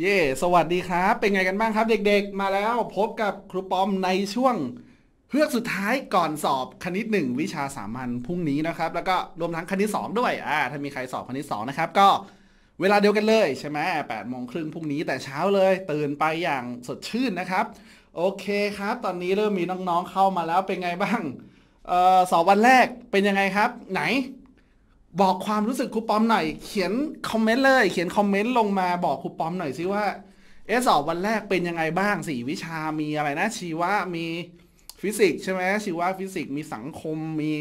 เย่สวัสดีครับ เป็นไงกันบ้างครับเด็กๆ มาแล้วพบกับครูปอมในช่วง เพือกสุดท้ายก่อนสอบคณิตหนึ่งวิชาสามัญพรุ่งนี้นะครับ แล้วก็รวมทั้งคณิตสองด้วย อ่า ถ้ามีใครสอบคณิตสองนะครับก็เวลาเดียวกันเลยใช่ไหมแปดโมงครึ่งพรุ่งนี้แต่เช้าเลยตื่นไปอย่างสดชื่นนะครับ โอเคครับ ตอนนี้เริ่มมีน้องๆเข้ามาแล้วเป็นไงบ้างเอ่อสอบวันแรกเป็นยังไงครับไหนบอกความรู้สึกครูปอมหน่อย เขียนคอมเมนต์เลย เขียนคอมเมนต์ลงมาบอกครูปอมหน่อยซิว่าเอสอบวันแรกเป็นยังไงบ้างสี่วิชา มีอะไรนะชีวะมีฟิสิกส์ใช่ไหมชีวะฟิสิกส์มีสังคมมี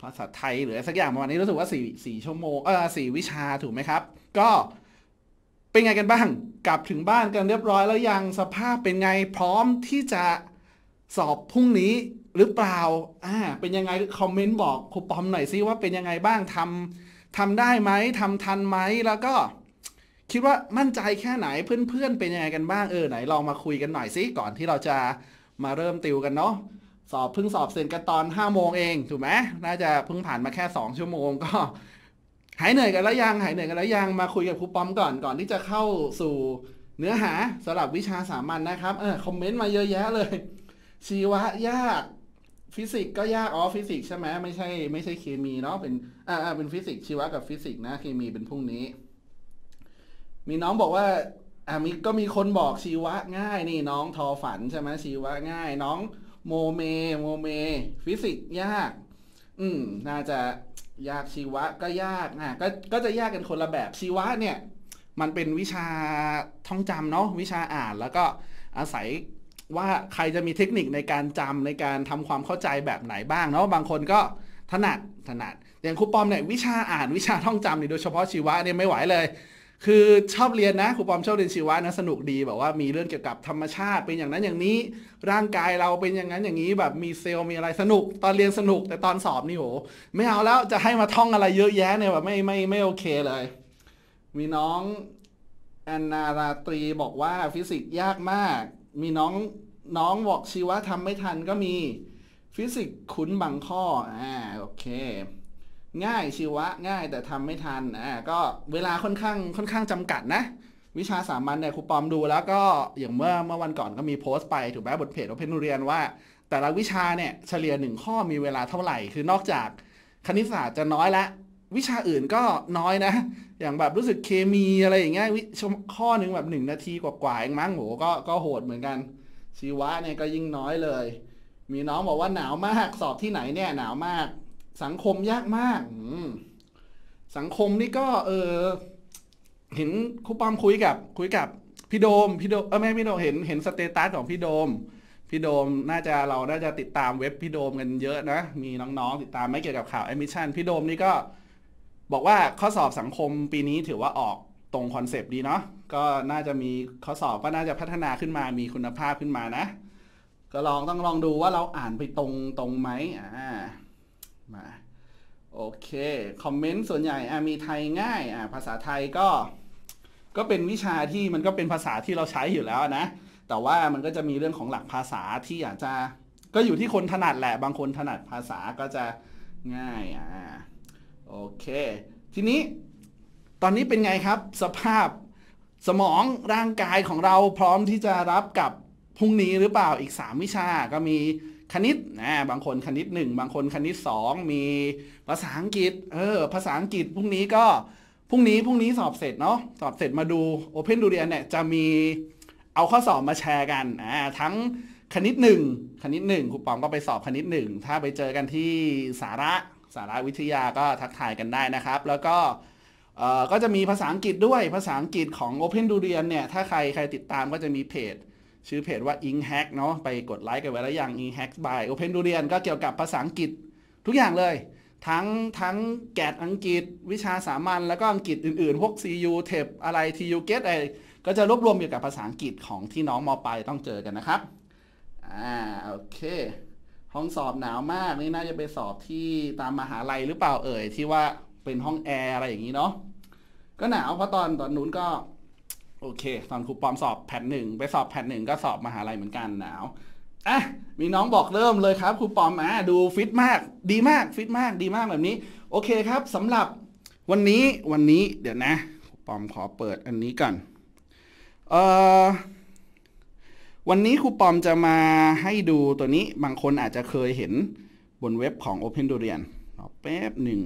ภาษาไทย หรือสักอย่างประมาณนี้รู้สึกว่าสี่สี่ชั่วโมงเออสี่วิชาถูกไหมครับ ก็เป็นไงกันบ้างกลับถึงบ้านกันเรียบร้อย แล้วยังสภาพเป็นไงพร้อมที่จะสอบพรุ่งนี้หรือเปล่า อ่า เป็นยังไง คอมเมนต์บอกครูปอมหน่อยซิว่าเป็นยังไงบ้าง ทำทำได้ไหมทำทันไหม แล้วก็ คิดว่ามั่นใจแค่ไหน เพื่อนๆเป็นยังไงกันบ้างเออไหนลองมาคุยกันหน่อยซิ ก่อนที่เราจะมาเริ่มติวกันเนาะ สอบเพิ่งสอบเสร็จกันตอน5โมงเองถูกไหม น่าจะเพิ่งผ่านมาแค่ 2 ชั่วโมงก็หายเหนื่อยกันแล้วยังหายเหนื่อยกันแล้วยัง มาคุยกับครูปอมก่อน ก่อนที่จะเข้าสู่เนื้อหาสำหรับวิชาสามัญนนะครับ เออ คอมเมนต์มาเยอะแยะเลย ชีวะยากฟิสิกส์ก็ยากอ๋อฟิสิกส์ใช่ไหมไม่ใช่ไม่ใช่เคมีเนาะเป็นอ่าเป็นฟิสิกส์ชีวะ กับฟิสิกส์นะเคมีเป็นพรุ่งนี้ มีน้องบอกว่าอ่ามีก็มีคนบอกชีวะง่าย นี่ น้องทอฝันใช่ไหมชีวะง่าย น้องโมเมโมเม ฟิสิกส์ยาก อืมน่าจะยากชีวะก็ยากนะก็ก็จะยากกันคนละแบบชีวะเนี่ย มันเป็นวิชาท่องจำเนาะวิชาอ่านแล้วก็อาศัยว่าใครจะมีเทคนิคในการจำในการทำความเข้าใจแบบไหนบ้างเนาะบางคนก็ถนัดถนัดอย่างครูปอมเนี่ยวิชาอ่านวิชาท่องจำเนี่ยโดยเฉพาะชีวะเนี่ยไม่ไหวเลย คือชอบเรียนนะครูปอมชอบเรียนชีวะนะสนุกดีแบบว่ามีเรื่องเกี่ยวกับธรรมชาติเป็นอย่างนั้นอย่างนี้ร่างกายเราเป็นอย่างนั้นอย่างนี้ แบบมีเซลล์มีอะไรสนุกตอนเรียนสนุกแต่ตอนสอบนี่โหไม่เอาแล้วจะให้มาท่องอะไรเยอะแยะเนี่ยแบบไม่ไม่ไม่โอเคเลย มีน้องแอนนาราตรีบอกว่าฟิสิกส์ยากมากมีน้องน้องบอกชีวะทำไม่ทัน ก็มีฟิสิกส์คุ้นบางข้ออ่าโอเค ง่ายชีวะง่ายแต่ทำไม่ทัน อ่าก็เวลาค่อนข้างค่อนข้างจำกัดนะ วิชาสามัญเนี่ยครูปอมดูแล้วก็อย่างเมื่อเมื่อวันก่อนก็มีโพสต์ไปถูกไหมบนเพจเราเพนเรียนว่า แต่ละวิชาเนี่ย เฉลี่ยหนึ่งข้อมีเวลาเท่าไหร่คือนอกจากคณิตศาสตร์จะน้อยละวิชาอื่นก็น้อยนะ อย่างแบบรู้สึกเคมีอะไรอย่างเงี้ยวิชข้อหนึ่งแบบหนึ่งนาทีกว่าๆเองมั้งโหก็ก็โหดเหมือนกันชีวะเนี่ยก็ยิ่งน้อยเลย มีน้องบอกว่าหนาวมากสอบที่ไหนเนี่ยหนาวมาก สังคมยากมากสังคมนี่ก็เออเห็นครูปอมคุยกับคุยกับพี่โดมพี่โดมเออไม่พี่โดมเห็นเห็นสเตตัสของพี่โดม พี่โดมน่าจะเราน่าจะติดตามเว็บพี่โดมกันเยอะนะมีน้อง ๆติดตามไม่เกี่ยวกับข่าวแอมิชันพี่โดมนี่ก็บอกว่าข้อสอบสังคมปีนี้ถือว่าออกตรงคอนเซปต์ดีเนาะ ก็น่าจะมีข้อสอบก็น่าจะพัฒนาขึ้นมา มีคุณภาพขึ้นมานะ ก็ลองต้องลองดูว่าเราอ่านไปตรงตรงไหมอ่า มา โอเค คอมเมนต์ส่วนใหญ่ อ่ามีไทยง่าย อ่า ภาษาไทยก็ ก็เป็นวิชาที่มันก็เป็นภาษาที่เราใช้อยู่แล้วนะ แต่ว่ามันก็จะมีเรื่องของหลักภาษาที่อาจจะ ก็อยู่ที่คนถนัดแหละ บางคนถนัดภาษาก็จะง่าย อ่าโอเค ทีนี้ตอนนี้เป็นไงครับ สภาพสมองร่างกายของเราพร้อมที่จะรับกับ พรุ่งนี้หรือเปล่าอีก 3 วิชาก็มีคณิตนะบางคนคณิต 1 บางคนคณิต 2 มีภาษาอังกฤษเออภาษาอังกฤษพรุ่งนี้ก็ พรุ่งนี้พรุ่งนี้สอบเสร็จเนาะสอบเสร็จมาดู Open d u รียนเนี่ยจะมีเอาข้อสอบมาแชร์กันอ่าทั้งคณิต 1 คณิต1ครูปองก็ไปสอบคณิต 1 ถ้าไปเจอกันที่สาระสาระวิทยาก็ทักทายกันได้นะครับ แล้วก็ก็จะมีภาษาอังกฤษด้วยภาษาอังกฤษของ Open d u r i a n เนี่ยถ้าใครใครติดตามก็จะมีเพจชื่อเพจว่า i n h a c k เนาะไปกดไลค์กันไว้แล้วยัง i n h a c k by Open d u r i a n ก็เกี่ยวกับภาษาอังกฤษทุกอย่างเลยทั้ง ทั้ง แกดอังกฤษวิชาสามัญแล้วก็อังกฤษอื่นๆพวก CU t e p อะไร TU Get อะไรก็จะรวบรวมเกี่ยวกับภาษาอังกฤษของที่น้องมปลายต้องเจอกันนะครับอ่าโอเคห้องสอบหนาวมาก นี่น่าจะไปสอบที่ตามมหาลัยหรือเปล่าเอ่ยที่ว่าเป็นห้องแอร์อะไรอย่างนี้เนาะ ก็หนาว เพราะตอนตอนนู้นก็ โอเค ตอนครูปอมสอบแผ่นหนึ่งไปสอบแผ่นหนึ่งก็สอบมหาลัยเหมือนกันหนาว อ่ะมีน้องบอกเริ่มเลยครับ ครูปอมอ่ะดูฟิตมาก ดีมากฟิตมากดีมากแบบนี้ โอเคครับสำหรับวันนี้วันนี้เดี๋ยวนะครูปอมขอเปิดอันนี้ก่อนเอ่อวันนี้ครูปอมจะมาให้ดูตัวนี้บางคนอาจจะเคยเห็นบนเว็บของ Open Durian รอแป๊บหนึ่ง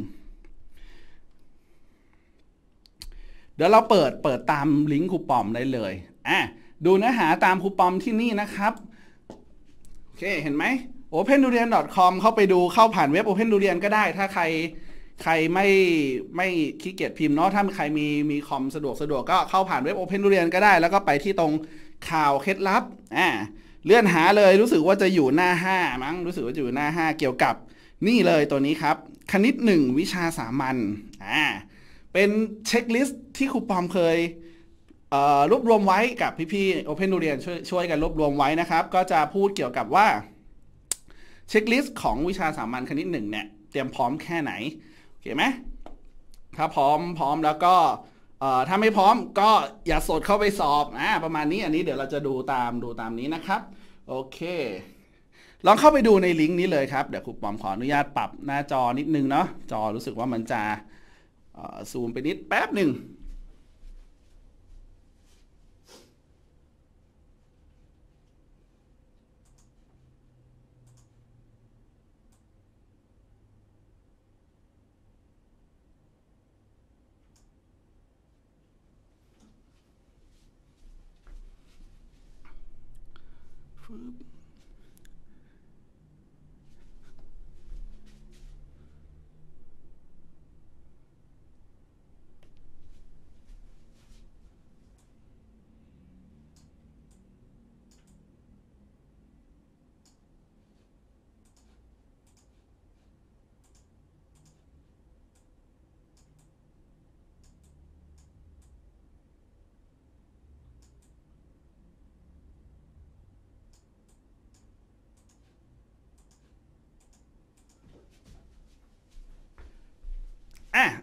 เดี๋ยวเราเปิดเปิดตามลิงก์ครูปอมได้เลยอ่ะดูเนื้อหาตามครูปอมที่นี่นะครับโอเคเห็นไหม opendurian.com เข้าไปดูเข้าผ่านเว็บ opendurian ก็ได้ ถ้าใครใครไม่ไม่ขี้เกียจพิมพ์เนาะถ้าใครมีมีคอมสะดวกสะดวกก็เข้าผ่านเว็บ opendurian ก็ได้แล้วก็ไปที่ตรงข่าวเคล็ดลับอ่าเลื่อนหาเลยรู้สึกว่าจะอยู่หน้า5มั้งรู้สึกว่าจะอยู่หน้า 5 เกี่ยวกับนี่เลยตัวนี้ครับ คณิต 1 วิชาสามัญอ่าเป็นเช็คลิสต์ที่ครูปอมเคยรวบรวมไว้กับพี่ๆ Open ดูเรียนช่วยช่วยกันรวบรวมไว้นะครับก็จะพูดเกี่ยวกับว่าเช็คลิสต์ของวิชาสามัญคณิตหนึ่งเนี่ยเตรียมพร้อมแค่ไหนโอเคไหมถ้าพร้อมพร้อมแล้วก็เออถ้าไม่พร้อมก็อย่าสดเข้าไปสอบนะ ประมาณนี้อันนี้เดี๋ยวเราจะดูตามดูตามนี้นะครับ โอเค ลองเข้าไปดูในลิงก์นี้เลยครับ เดี๋ยวครูปอมขออนุญาตปรับหน้าจอนิดนึงเนาะจอรู้สึกว่ามันจะซูมไปนิดแป๊บหนึ่ง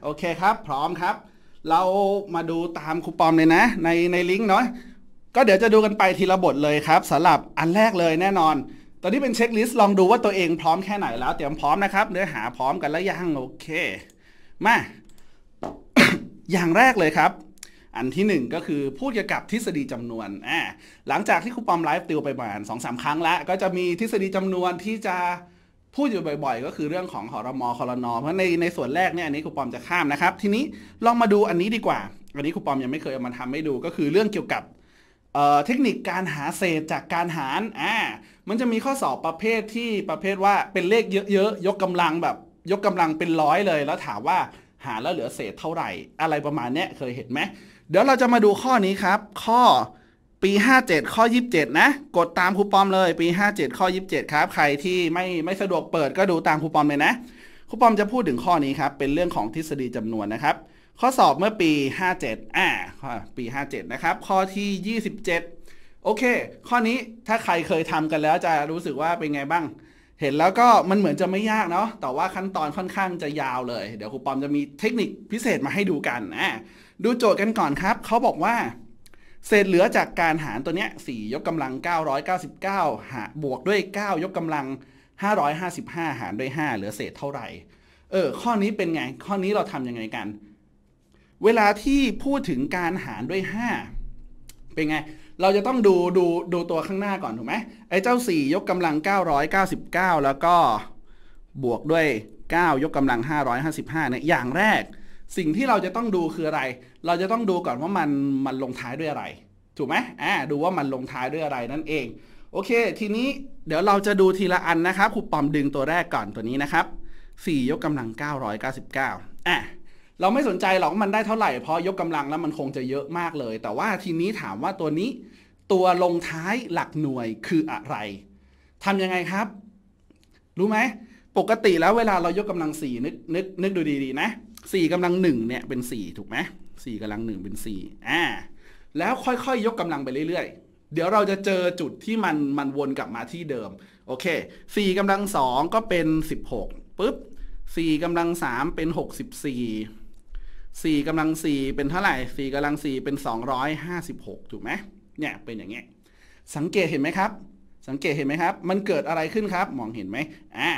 โอเคครับ พร้อมครับ เรามาดูตามคูปองเลยนะในในลิงก์เนาะก็เดี๋ยวจะดูกันไปทีละบทเลยครับสำหรับอันแรกเลยแน่นอน ตอนนี้เป็นเช็คลิสต์ลองดูว่าตัวเองพร้อมแค่ไหนแล้ว เตรียมพร้อมนะครับเนื้อหาพร้อมกันแล้วยังโอเคมาอย่างแรกเลยครับ อันที่ 1 ก็คือพูดเกี่ยวกับทฤษฎีจำนวนอ่าหลังจากที่ครูปอมไลฟ์ติวไปประมาณสองสาครั้งแล้ว ก็จะมีทฤษฎีจำนวนที่จะพูดอยู่บ่อยๆก็คือเรื่องของหอรมอคอรนอเพราะในในส่วนแรกเนี่ยอันนี้ครูปอมจะข้ามนะครับ ทีนี้ลองมาดูอันนี้ดีกว่า อันนี้ครูปอมยังไม่เคยเอามาทำให้ดูก็คือเรื่องเกี่ยวกับเเทคนิคการหาเศษจากการหารอ่ามันจะมีข้อสอบประเภทที่ประเภทว่าเป็นเลขเยอะๆยกกำลังแบบยกกำลังเป็นร้อยเลย แล้วถามว่าหาแล้วเหลือเศษเท่าไหร่ อะไรประมาณเนี้ยเคยเห็นไหมเดี๋ยวเราจะมาดูข้อนี้ครับ ข้อปี 57 ข้อ 27 นะ กดตามคูปอมเลย ปี 57 ข้อ 27 ครับ ใครที่ไม่ไม่สะดวกเปิดก็ดูตามคูปอมเลยนะคูปอมจะพูดถึงข้อนี้ครับ เป็นเรื่องของทฤษฎีจำนวนนะครับ ข้อสอบเมื่อปี 57 อ่า ปี 57 นะครับ ข้อที่ 27 โอเค ข้อนี้ถ้าใครเคยทำกันแล้วจะรู้สึกว่าเป็นไงบ้าง เห็นแล้วก็มันเหมือนจะไม่ยากเนาะ แต่ว่าขั้นตอนค่อนข้างจะยาวเลย เดี๋ยวครูปอมจะมีเทคนิคพิเศษมาให้ดูกันนะดูโจทย์กันก่อนครับ เขาบอกว่าเศษเหลือจากการหารตัวเนี้ย4ยกกำลัง 999 หาบวกด้วย 9 ยกกำลัง 555 หารด้วย 5 เหลือเศษเท่าไหร่ เออ ข้อนี้เป็นไงข้อนี้เราทำยังไงกัน เวลาที่พูดถึงการหารด้วย 5 เป็นไง เราจะต้องดูดูดูตัวข้างหน้าก่อน ถูกไหมไอ้เจ้า 4 ยกกำลัง 999 แล้วก็บวกด้วย 9 ยกกำลัง 555เนี่ยอย่างแรกสิ่งที่เราจะต้องดูคืออะไร เราจะต้องดูก่อนว่ามันมันลงท้ายด้วยอะไร ถูกไหมอ่าดูว่ามันลงท้ายด้วยอะไรนั่นเอง โอเคทีนี้เดี๋ยวเราจะดูทีละอันนะครับครูปอมดึงตัวแรกก่อนตัวนี้นะครับ 4 ยกกำลัง 999อ่ะเราไม่สนใจหรอกมันได้เท่าไหร่ เพราะยกกำลังแล้วมันคงจะเยอะมากเลย แต่ว่าทีนี้ถามว่าตัวนี้ ตัวลงท้ายหลักหน่วยคืออะไรทำยังไงครับ รู้ไหม ปกติแล้วเวลาเรายกกำลังสี่นึกนึกนึกดูดีๆนะสี่กำลังหนึ่งเนี่ยเป็นสี่ถูกไหมสี่กำลังหนึ่งเป็นสี่อ่าแล้วค่อยๆยยกกำลังไปเรื่อยๆ เดี๋ยวเราจะเจอจุดที่มันมันวนกลับมาที่เดิมโอเคสี่กำลังสองก็เป็นสิบหกปุ๊บสี่กำลังสามเป็นหกสิบสี่สี่กำลังสี่เป็นเท่าไหร่สี่กำลังสี่เป็นสองร้อยห้าสิบหกถูกไหมเนี่ยเป็นอย่างเงี้ย สังเกตเห็นไหมครับ สังเกตเห็นไหมครับ มันเกิดอะไรขึ้นครับมองเห็นไหมอ่า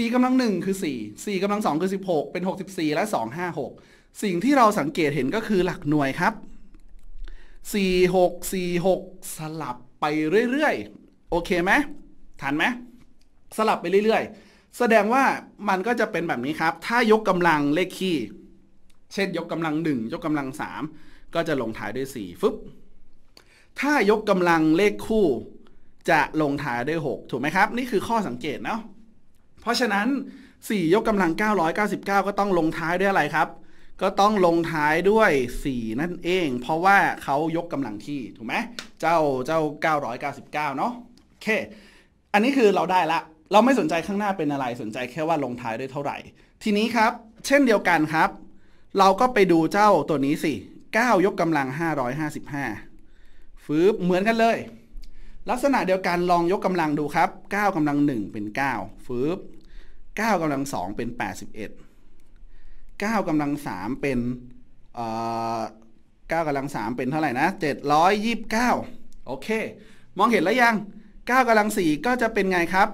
4กำลังหนึ่งคือ4 4กำลังสองคือ 16 เป็น 64 และ2 5 6 สิ่งที่เราสังเกตเห็นก็คือหลักหน่วยครับ 4 6 4 6 สลับไปเรื่อยๆ โอเคไหมทันไหม สลับไปเรื่อย ๆ แสดงว่ามันก็จะเป็นแบบนี้ครับ ถ้ายกกำลังเลขคี่ เช่น ยกกำลังหนึ่งยกกำลังสามก็จะลงท้ายด้วย 4 ฟึบ ถ้ายกกำลังเลขคู่ จะลงท้ายด้วย 6 ถูกไหมครับ นี่คือข้อสังเกตเนาะเพราะฉะนั้น 4 ยกกำลัง 999 ก็ต้องลงท้ายด้วยอะไรครับ ก็ต้องลงท้ายด้วย 4 นั่นเอง เพราะว่าเขายกกำลังที่ ถูกไหมเจ้า เจ้า 999 เนาะโอเค อันนี้คือเราได้ละ เราไม่สนใจข้างหน้าเป็นอะไร สนใจแค่ว่าลงท้ายด้วยเท่าไหร่ ทีนี้ครับ เช่นเดียวกันครับ เราก็ไปดูเจ้าตัวนี้สิ 9 ยกกำลัง 555ฟืบเหมือนกันเลย ลักษณะเดียวกันลองยกกำลังดูครับ 9กำลัง 1 เป็น 9ฟืบ9กำลังสองเป็น 81 9กำลังสามเป็นเก้ากำลังสามเป็นเท่าไหร่นะ729โอเค มองเห็นแล้วยัง 9กำลังสี่ก็จะเป็นไงครับ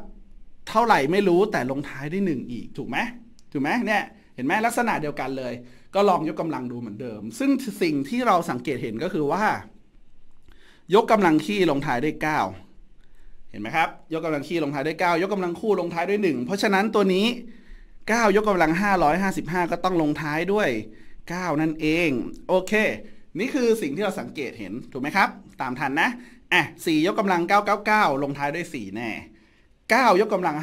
เท่าไหร่ไม่รู้แต่ลงท้ายด้วย1อีกถูกไหมถูกไหมเนี่ยเห็นไหมลักษณะเดียวกันเลย ก็ลองยกกำลังดูเหมือนเดิม ซึ่งสิ่งที่เราสังเกตเห็นก็คือว่า ยกกำลังขี้ลงท้ายด้วย 9เห็นไหมครับยกกำลังขี้ลงท้ายด้วย 9 ยกกำลังคู่ลงท้ายด้วย 1 เพราะฉะนั้นตัวนี้ 9 ยกกำลัง 555 ก็ต้องลงท้ายด้วย 9 นั่นเอง โอเค นี่คือสิ่งที่เราสังเกตเห็นถูกไหมครับ ตามทันนะอ่ะ4ยกกำลัง 999 ลงท้ายด้วย 4 แน่ 9 ยกกำลัง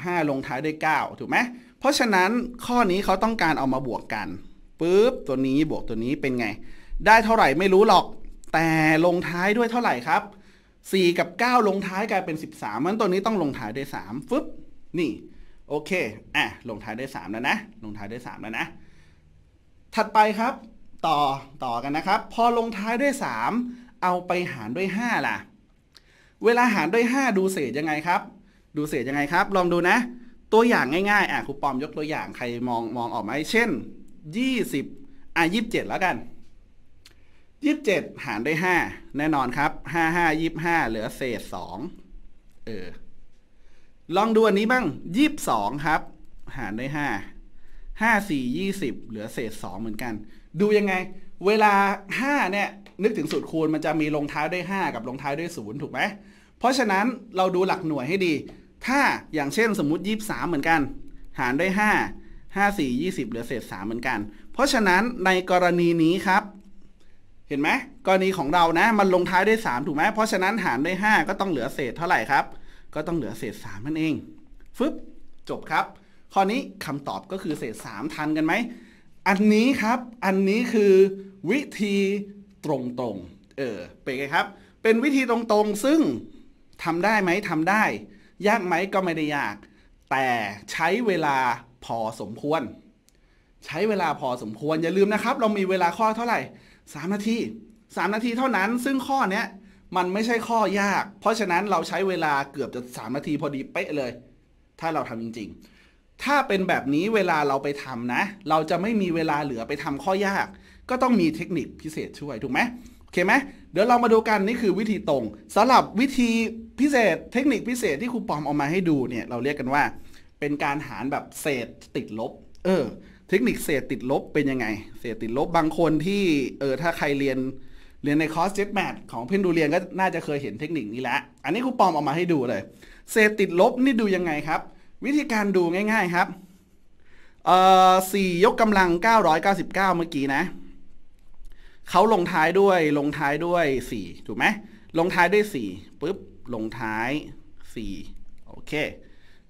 555 ลงท้ายด้วย 9 ถูกไหม เพราะฉะนั้นข้อนี้เขาต้องการเอามาบวกกันปุ๊บ ตัวนี้บวกตัวนี้เป็นไง ได้เท่าไหร่ไม่รู้หรอก แต่ลงท้ายด้วยเท่าไหร่ครับ4 กับ 9 ลงท้ายกลายเป็น 13มันตัวนี้ต้องลงท้ายด้วย3ฟึบนี่โอเคอ่ะลงท้ายด้วย 3 แล้วนะลงท้ายด้วย 3 แล้วนะถัดไปครับต่อต่อกันนะครับ พอลงท้ายด้วย 3 เอาไปหารด้วย 5 ล่ะ เวลาหารด้วย 5 ดูเศษยังไงครับ ดูเศษยังไงครับลองดูนะ ตัวอย่างง่ายๆอ่ะครูปอมยกตัวอย่างใครมองมองออกไหมเช่น 20อ่ะ27 แล้วกันยี่สิบเจ็ดหารด้วยห้าแน่นอนครับห้าห้ายี่ห้าเหลือเศษสองเออลองดูอันนี้บ้างยี่สิบสองครับ หารด้วยห้าห้าสี่ยี่สิบเหลือเศษสองเหมือนกัน ดูยังไง เวลาห้าเนี่ยนึกถึงสูตรคูณมันจะมีลงท้ายด้วยห้ากับลงท้ายด้วยศูนย์ถูกไหมเพราะฉะนั้นเราดูหลักหน่วยให้ดี ถ้าอย่างเช่นสมมติยี่สามเหมือนกัน หารด้วยห้าห้าสี่ยี่สิบเหลือเศษสามเหมือนกัน เพราะฉะนั้นในกรณีนี้ครับเห็นไหมกรณีของเรานะมันลงท้ายด้วย3ถูกไหมเพราะฉะนั้นหารด้วย 5ก็ต้องเหลือเศษเท่าไหร่ครับ ก็ต้องเหลือเศษ3นั่นเองฟึบจบครับ ข้อนี้คำตอบก็คือเศษ 3 ทันกันไหม อันนี้ครับอันนี้คือ วิธีตรงๆเออเป็นไงครับเป็นวิธีตรงๆซึ่งทำได้ไหมทำได้ ยากไหมก็ไม่ได้ยาก แต่ใช้เวลาพอสมควร ใช้เวลาพอสมควรอย่าลืมนะครับ เรามีเวลาข้อเท่าไหร่สามนาทีสามนาทีเท่านั้นซึ่งข้อนี้มันไม่ใช่ข้อยาก เพราะฉะนั้นเราใช้เวลาเกือบจะสามนาทีพอดีเป๊ะเลย ถ้าเราทำจริงๆ ถ้าเป็นแบบนี้เวลาเราไปทำนะ เราจะไม่มีเวลาเหลือไปทำข้อยาก ก็ต้องมีเทคนิคพิเศษช่วยถูกไหมโอเคไหมเดี๋ยวเรามาดูกันนี่คือวิธีตรงสำหรับวิธีพิเศษ เทคนิคพิเศษที่ครูปอมเอามาให้ดูเนี่ยเราเรียกกันว่า เป็นการหารแบบเศษติดลบ เออเทคนิคเศษติดลบเป็นยังไง เศษติดลบบางคนที่เออถ้าใครเรียนเรียนในคอร์สเจ็ตแมทของเพนดูเรียนก็น่าจะเคยเห็นเทคนิคนี้แล้วอันนี้ครูปอมเอามาให้ดูเลย เศษติดลบนี่ดูยังไงครับ วิธีการดูง่าย ๆครับเอ่อสี่ยกกำลัง 999 เมื่อกี้นะ เขาลงท้ายด้วยลงท้ายด้วย 4ถูกไหม ลงท้ายด้วย 4ปุ๊บลงท้าย4โอเค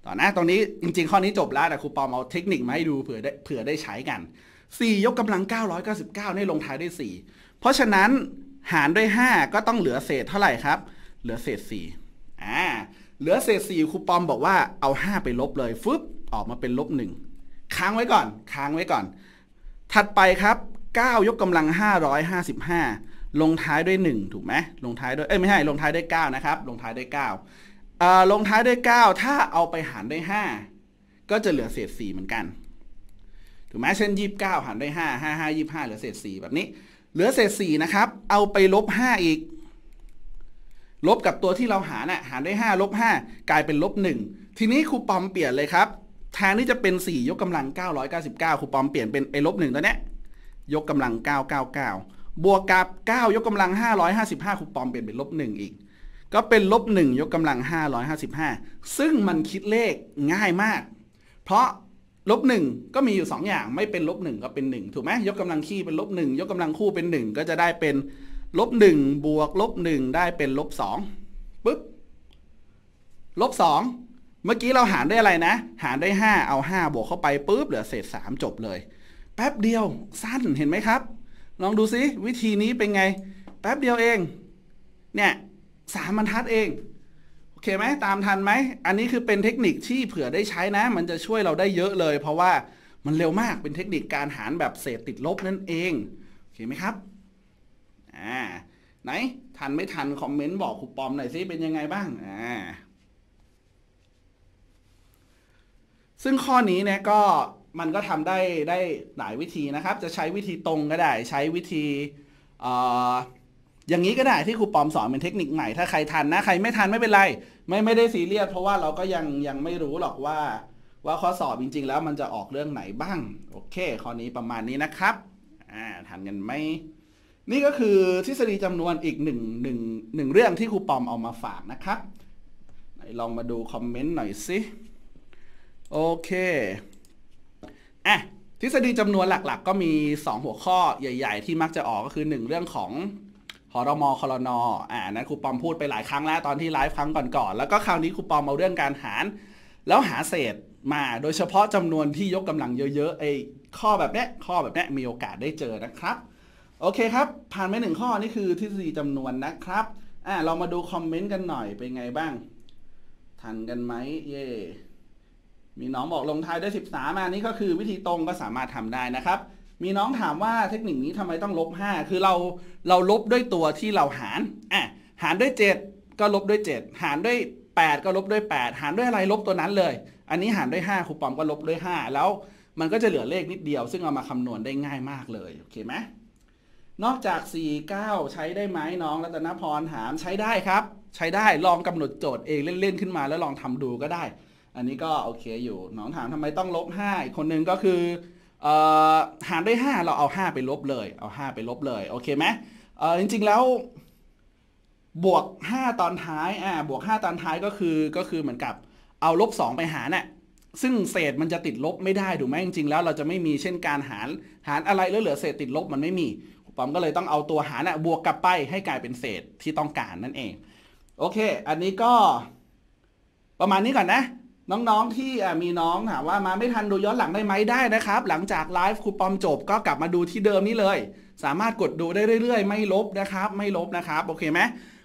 ต่อนะตรงนี้จริงๆข้อนี้จบแล้ว แต่ครูปอมเอาเทคนิคมาให้ดูเผื่อได้เผื่อได้ใช้กัน 4 ยกกำลัง 999นลงท้ายด้วย 4 เพราะฉะนั้นหารด้วย 5 ก็ต้องเหลือเศษเท่าไหร่ครับ เหลือเศษ4อ่าเหลือเศษ 4 ครูปอมบอกว่าเอา 5 ไปลบเลย ฟึบออกมาเป็นลบ 1ค้างไว้ก่อน ค้างไว้ก่อน ถัดไปครับ 9 ยกกำลัง 555 ลงท้ายด้วย 1ถูกไหมลงท้ายด้วยเอ้ยไม่ใช่ลงท้ายด้วย9นะครับลงท้ายด้วย9ลงท้ายด้วย9ถ้าเอาไปหารด้วย5ก็จะเหลือเศษ 4 เหมือนกัน ถูกไหมเช่น29หารด้วย5 5 5 25 เหลือเศษ 4 แบบนี้ เหลือเศษ4นะครับ เอาไปลบ 5 อีก ลบกับตัวที่เราหารนะ่ะ หารด้วย5ลบ5กลายเป็นลบ 1 ทีนี้ครูปอมเปลี่ยนเลยครับ แทนที่จะเป็น 4 ยกกำลัง 999ครูปอมเปลี่ยนเป็นไอ้ลบ1ตัวเนี้ย ยกกำลัง 999 บวกกับ 9 ยกกำลัง555ครูปอมเปลี่ยนเป็นลบ1อีกก็เป็นลบ1ยกกำลัง555 ซึ่งมันคิดเลขง่ายมาก เพราะลบหนึ่งก็มีอยู่ 2 อย่าง ไม่เป็นลบหนึ่งก็เป็น 1 ถูกไหมยกกำลังคี่เป็นลบหนึ่งยกกำลังคู่เป็น 1 ก็จะได้เป็นลบหนึ่งบวกลบหนึ่งได้เป็นลบสองปึ๊บลบสองเมื่อกี้เราหารได้อะไรนะ หารได้ 5 เอา 5 บวกเข้าไปปุ๊บเหลือเศษ 3 จบเลย แป๊บเดียว สั้นเห็นไหมครับ ลองดูซิ วิธีนี้เป็นไง แป๊บเดียวเอง เนี่ยสามบรรทัดเองโอเคไหมตามทันไหมอันนี้คือเป็นเทคนิคที่เผื่อได้ใช้นะ มันจะช่วยเราได้เยอะเลยเพราะว่ามันเร็วมากเป็นเทคนิคการหารแบบเศษติดลบนั่นเองโอเคไหมครับอ่าไหนทันไม่ทันคอมเมนต์บอกครูปอมหน่อยสิเป็นยังไงบ้างอ่าซึ่งข้อนี้เนี่ยก็มันก็ทำได้ได้หลายวิธีนะครับ จะใช้วิธีตรงก็ได้ใช้วิธีเอ่ออย่างนี้ก็ได้ที่ครูปอมสอนเป็นเทคนิคใหม่ถ้าใครทันนะ ใครไม่ทันไม่เป็นไรไม่ไม่ได้ซีเรียส เพราะว่าเราก็ยังยังไม่รู้หรอกว่าว่าข้อสอบจริง ๆ แล้วมันจะออกเรื่องไหนบ้างโอเคข้อนี้ประมาณนี้นะครับอ่าทันกันไหมนี่ก็คือทฤษฎีจำนวนอีกหนึ่งหนึ่งหนึ่งเรื่องที่ครูปอมเอามาฝากนะครับลองมาดูคอมเมนต์หน่อยสิโอเคอ่ะทฤษฎีจำนวนหลักๆ ก็มี 2 หัวข้อใหญ่ ๆ ที่มักจะออกก็คือ 1 เรื่องของพรมคลนออ่านั้นครูปอม พูดไปหลายครั้งแล้ว ตอนที่ไลฟ์ครั้งก่อนๆ แล้วก็คราวนี้ครูปอมเอาเรื่องการหารแล้วหาเศษมาโดยเฉพาะจำนวนที่ยกกำลังเยอะๆไอ้ข้อแบบเนี้ย ข้อแบบเนี้ย มีโอกาสได้เจอนะครับ โอเคครับ ผ่านไปหนึ่งข้อนี่คือทฤษฎีจำนวนนะครับ อ่า เรามาดูคอมเมนต์กันหน่อย เป็นไงบ้าง ทันกันไหมเย่มีน้องบอกลงท้ายด้วย13อันนี้ก็คือ วิธีตรงก็สามารถทำได้นะครับมีน้องถามว่าเทคนิคนี้ทำไมต้องลบ 5 คือเราเราลบด้วยตัวที่เราหารอ่ะหารด้วย 7 ก็ลบด้วย 7 หารด้วย 8 ก็ลบด้วย 8 หารด้วยอะไรลบตัวนั้นเลย อันนี้หารด้วย5ครูปอมก็ลบด้วย 5 แล้วมันก็จะเหลือเลขนิดเดียวซึ่งเอามาคำนวณได้ง่ายมากเลยโอเคไหมนอกจาก 49 ใช้ได้ไหมน้องรัตนพรถาม ใช้ได้ครับ ใช้ได้ลองกำหนดโจทย์เองเล่นๆขึ้นมาแล้วลองทำดูก็ได้ อันนี้ก็โอเคอยู่น้องถามทำไมต้องลบ5อีกคนนึงก็คือหารด้วย5เราเอา 5 ไปลบเลย เอา 5 ไปลบเลยโอเคไหมจริงๆแล้ว บวก 5 ตอนท้ายอ่าบวก 5 ตอนท้ายก็คือก็คือเหมือนกับเอาลบ2ไปหารน่ะซึ่งเศษมันจะติดลบไม่ได้ถูกไหมจริงๆแล้วเราจะไม่มีเช่นการหารหารอะไรแล้เหลือ เศษติดลบมันไม่มีผมก็เลยต้องเอาตัวหารน่ะบวกกลับไปให้กลายเป็นเศษที่ต้องการนั่นเองโอเค อันนี้ก็ ประมาณนี้ก่อนนะน้องๆที่มีน้อง ถามว่ามาไม่ทันดูย้อนหลังได้ไหมได้นะครับ หลังจากไลฟ์ครูปอมจบก็กลับมาดูที่เดิมนี้เลย สามารถกดดูได้เรื่อย ๆ ไม่ลบนะครับไม่ลบนะครับโอเคไหม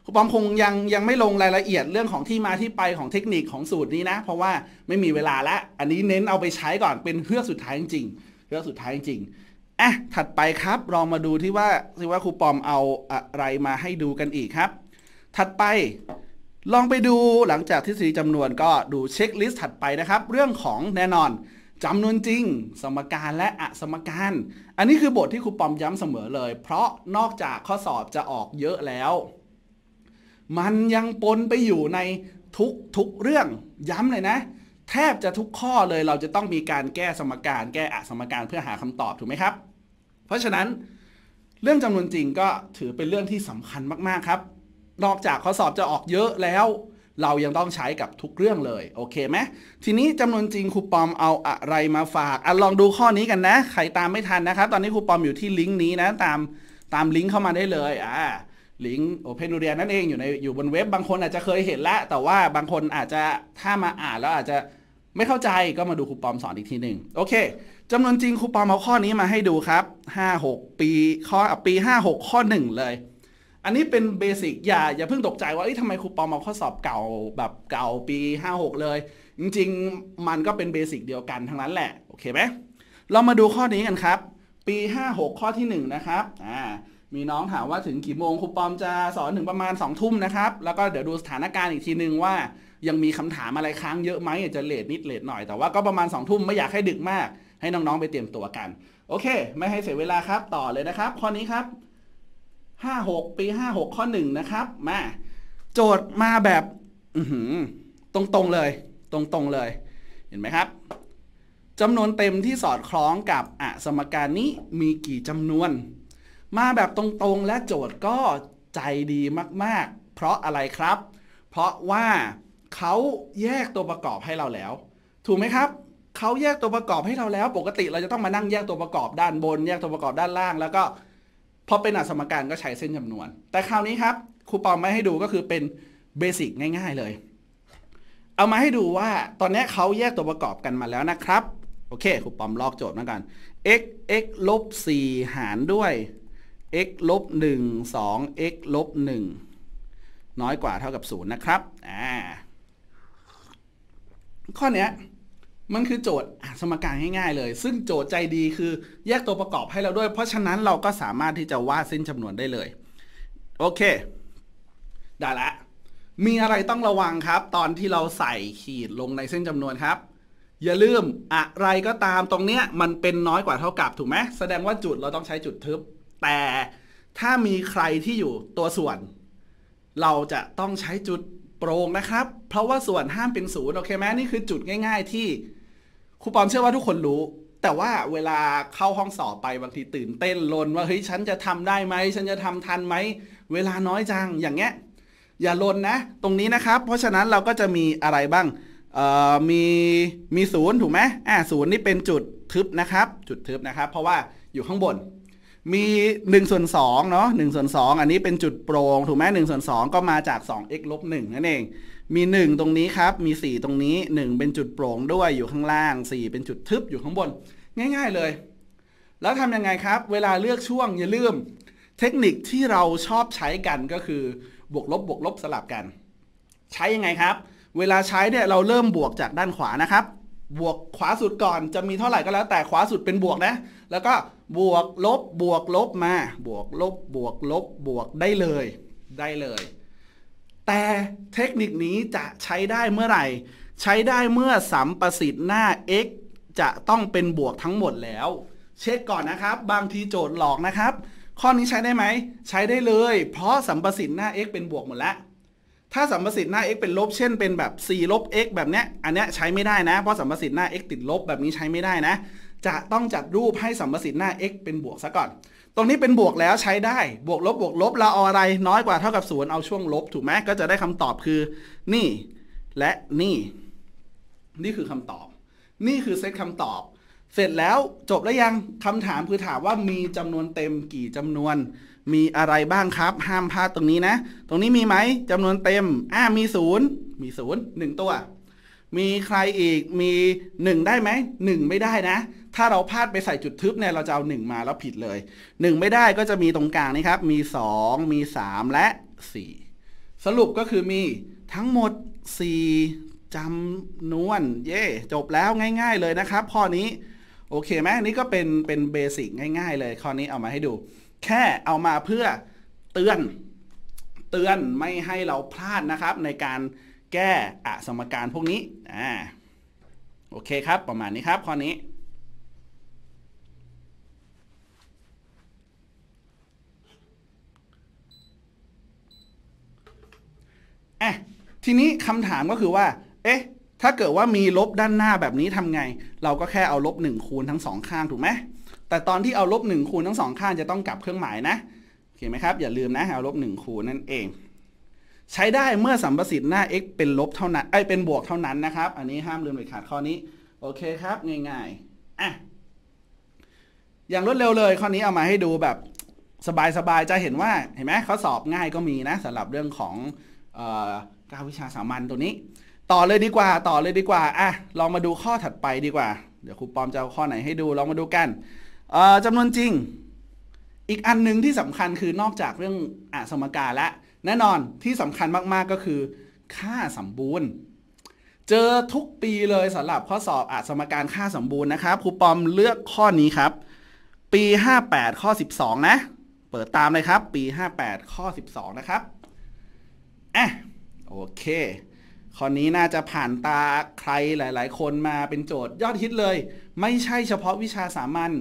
ครูปอมคงยังยังไม่ลงรายละเอียดเรื่องของที่มาที่ไปของเทคนิคของสูตรนี้นะ เพราะว่าไม่มีเวลาละ อันนี้เน้นเอาไปใช้ก่อนเป็นเพื่อสุดท้ายจริงเพื่อสุดท้ายจริงอ่ะถัดไปครับลองมาดูที่ว่าที่ว่าครูปอมเอาอะไรมาให้ดูกันอีกครับ ถัดไปลองไปดูหลังจากทฤษฎีจำนวนก็ดูเช็คลิสต์ถัดไปนะครับ เรื่องของแน่นอนจำนวนจริงสมการและอสมการ อันนี้คือบทที่ครูปอมย้ำเสมอเลย เพราะนอกจากข้อสอบจะออกเยอะแล้ว มันยังปนไปอยู่ในทุกทุกเรื่องย้ำเลยนะ แทบจะทุกข้อเลยเราจะต้องมีการแก้สมการ แก้อสมการเพื่อหาคำตอบถูกไหมครับ เพราะฉะนั้นเรื่องจำนวนจริงก็ถือเป็นเรื่องที่สำคัญมากๆครับนอกจากข้อสอบจะออกเยอะแล้ว เรายังต้องใช้กับทุกเรื่องเลยโอเคไหมทีนี้จำนวนจริงครูปอมเอาอะไรมาฝากอลองดูข้อนี้กันนะใครตามไม่ทันนะครับตอนนี้ครูปอมอยู่ที่ลิงก์นี้นะตามตามลิงก์เข้ามาได้เลยอ่าลิงก์โอเพนดูเรียนนั่นเองอยู่ในอยู่บนเว็บบางคนอาจจะเคยเห็นละแต่ว่าบางคนอาจจะถ้ามาอ่านแล้วอาจจะไม่เข้าใจก็มาดูครูปอมสอนอีกทีหนึ่งโอเคจำนวนจริงครูปอมเอาข้อนี้มาให้ดูครับ 56 ปีข้อปี 56 ข้อ1เลยอันนี้เป็นเบสิกอย่าอย่าเพิ่งตกใจว่าเอ้ทำไมครูปอมเอาข้อสอบเก่าแบบเก่าปี 56 เลย จริงๆ มันก็เป็นเบสิกเดียวกันทั้งนั้นแหละ โอเคไหมเรามาดูข้อนี้กันครับ ปี 56 ข้อที่ 1 นะครับอ่ามีน้องถามว่าถึงกี่โมงครูปอมจะสอนถึงประมาณ 2 ทุ่มนะครับ แล้วก็เดี๋ยวดูสถานการณ์อีกทีนึงว่ายังมีคำถามอะไรค้างเยอะไหมอาจจะเลทนิดเลทหน่อยแต่ว่าก็ประมาณ2ทุ่มไม่อยากให้ดึกมากให้น้องๆไปเตรียมตัวกัน โอเค ไม่ให้เสียเวลาครับต่อเลยนะครับ ข้อนี้ครับ56ปี 56ข้อ1นะครับ มา โจทย์มาแบบตรงๆเลย ตรงๆเลย เห็นไหมครับจำนวนเต็มที่สอดคล้องกับอสมการนี้มีกี่จำนวน มาแบบตรงๆ และโจทย์ก็ใจดีมาก ๆ เพราะอะไรครับ เพราะว่าเขาแยกตัวประกอบให้เราแล้ว ถูกไหมครับเขาแยกตัวประกอบให้เราแล้วปกติเราจะต้องมานั่งแยกตัวประกอบด้านบน แยกตัวประกอบด้านล่างแล้วก็พอเป็นอสมการก็ใช้เส้นจำนวน แต่คราวนี้ครับครูปอมไม่ให้ดูก็คือเป็นเบสิกง่ายๆเลย เอามาให้ดูว่าตอนนี้เขาแยกตัวประกอบกันมาแล้วนะครับ โอเคครูปอมลอกโจทย์มากัน x x ลบ 4 หารด้วย x ลบ 1 2 x ลบ 1 น้อยกว่าเท่ากับ 0 นะครับอ่าข้อเนี้ยมันคือโจทย์สมการง่ายๆเลย ซึ่งโจทย์ใจดีคือแยกตัวประกอบให้เราด้วย เพราะฉะนั้นเราก็สามารถที่จะวาดเส้นจำนวนได้เลยโอเคได้ละมีอะไรต้องระวังครับ ตอนที่เราใส่ขีดลงในเส้นจำนวนครับ อย่าลืมอะไรก็ตามตรงเนี้ยมันเป็นน้อยกว่าเท่ากับถูกไหม แสดงว่าจุดเราต้องใช้จุดทึบ แต่ถ้ามีใครที่อยู่ตัวส่วน เราจะต้องใช้จุดโปร่งนะครับ เพราะว่าส่วนห้ามเป็นศูนย์โอเคไหมนี่คือจุดง่าย ๆที่ครูปอมเชื่อว่าทุกคนรู้แต่ว่าเวลาเข้าห้องสอบไปบางทีตื่นเต้นลนว่าเฮ้ยฉันจะทำได้ไหมฉันจะทำทันไหมเวลาน้อยจังอย่างเงี้ยอย่าลนนะตรงนี้นะครับเพราะฉะนั้นเราก็จะมีอะไรบ้างมีมีศูนย์ถูกไหมอ่าศูนย์นี่เป็นจุดทึบนะครับจุดทึบนะครับเพราะว่าอยู่ข้างบนมี1ส่วน2เนาะ1ส่วน2อันนี้เป็นจุดโปร่งถูกไหม1ส่วน2ก็มาจาก 2x ลบ1นั่นเองมี 1 ตรงนี้ครับ มี4ตรงนี้ 1 เป็นจุดโปร่งด้วยอยู่ข้างล่าง4เป็นจุดทึบอยู่ข้างบน ง่าย ๆ เลย แล้วทำยังไงครับ เวลาเลือกช่วงอย่าลืม เทคนิคที่เราชอบใช้กันก็คือ บวกลบบวกลบสลับกัน ใช้ยังไงครับ เวลาใช้เนี่ยเราเริ่มบวกจากด้านขวานะครับ บวกขวาสุดก่อนจะมีเท่าไหร่ก็แล้วแต่ขวาสุดเป็นบวกนะ แล้วก็บวกลบบวกลบมา บวกลบ บวกลบบวกได้เลย ได้เลยแต่เทคนิคนี้จะใช้ได้เมื่อไหร่ ใช้ได้เมื่อสัมประสิทธิ์หน้า x จะต้องเป็นบวกทั้งหมดแล้ว เช็คก่อนนะครับ บางทีโจทย์หลอกนะครับ ข้อนี้ใช้ได้ไหม ใช้ได้เลย เพราะสัมประสิทธิ์หน้า x เป็นบวกหมดแล้ว ถ้าสัมประสิทธิ์หน้า x เป็นลบ เช่นเป็นแบบ4ลบ x แบบเนี้ย อันเนี้ยใช้ไม่ได้นะ เพราะสัมประสิทธิ์หน้า x ติดลบแบบนี้ใช้ไม่ได้นะ จะต้องจัดรูปให้สัมประสิทธิ์หน้า x เป็นบวกซะก่อนตรงนี้เป็นบวกแล้วใช้ได้ บวกลบบวกลบเราเอาอะไรน้อยกว่าเท่ากับศูนย์เอาช่วงลบถูกไหมก็จะได้คำตอบคือ นี่ และนี่ นี่คือคำตอบ นี่คือเซตคำตอบ เสร็จแล้วจบแล้วยังคำถามคือถามว่ามีจำนวนเต็มกี่จำนวน มีอะไรบ้างครับ ห้ามพลาดตรงนี้นะ ตรงนี้มีไหมจำนวนเต็มอ่ามีศูนย์มีศูนย์หนึ่งตัว มีใครอีกมี 1 ได้ไหม1ไม่ได้นะถ้าเราพลาดไปใส่จุดทึบเนี่ยเราจะเอา 1 มาแล้วผิดเลย 1 ไม่ได้ก็จะมีตรงกลางนี่ครับ มี 2 มี 3 และ 4 สรุปก็คือมีทั้งหมด 4จำนวนเย่จบแล้วง่าย ๆ เลยนะครับข้อนี้ โอเคไหมนี่ก็เป็นเป็นเบสิกง่าย ๆ เลยข้อนี้เอามาให้ดู แค่เอามาเพื่อเตือน เตือนไม่ให้เราพลาดนะครับ ในการแก้อสมการพวกนี้อ่าโอเคครับประมาณนี้ครับข้อนี้อะทีนี้คำถามก็คือว่าเอ๊ะถ้าเกิดว่ามีลบด้านหน้าแบบนี้ทำไง เราก็แค่เอาลบ1คูณทั้งสองข้างถูกไหมแต่ตอนที่เอาลบ1คูณทั้งสองข้างจะต้องกลับเครื่องหมายนะโอเคไหมครับอย่าลืมนะเอาลบ1คูณนั่นเอง ใช้ได้เมื่อสัมประสิทธิ์หน้า x เป็นลบเท่านั้นไอ้เป็นบวกเท่านั้นนะครับอันนี้ห้ามลืมเลยขาดข้อนี้โอเคครับง่ายๆอ่ะอย่างรวดเร็วเลย ข้อนี้เอามาให้ดูแบบสบายๆจะเห็นว่าเห็นไหมข้อสอบง่ายก็มีนะสำหรับเรื่องของก้าวิชาสามัญตัวนี้ต่อเลยดีกว่าต่อเลยดีกว่าอ่ะลองมาดูข้อถัดไปดีกว่าเดี๋ยวครูปอมจะเอาข้อไหนให้ดูลองมาดูกันจำนวนจริง อีกอันหนึ่งที่สำคัญคือนอกจากเรื่องอสมการและ แน่นอนที่สำคัญมากๆก็คือ ค่าสมบูรณ์ เจอทุกปีเลยสำหรับข้อสอบอสมการค่าสมบูรณ์นะครับครูปอมเลือกข้อนี้ครับ ปี 58 ข้อ 12 นะ เปิดตามเลยครับ ปี 58 ข้อ12นะครับอะโอเค ข้อนี้น่าจะผ่านตาใครหลาย ๆ คนมาเป็นโจทย์ ยอดฮิตเลย ไม่ใช่เฉพาะวิชาสามัญ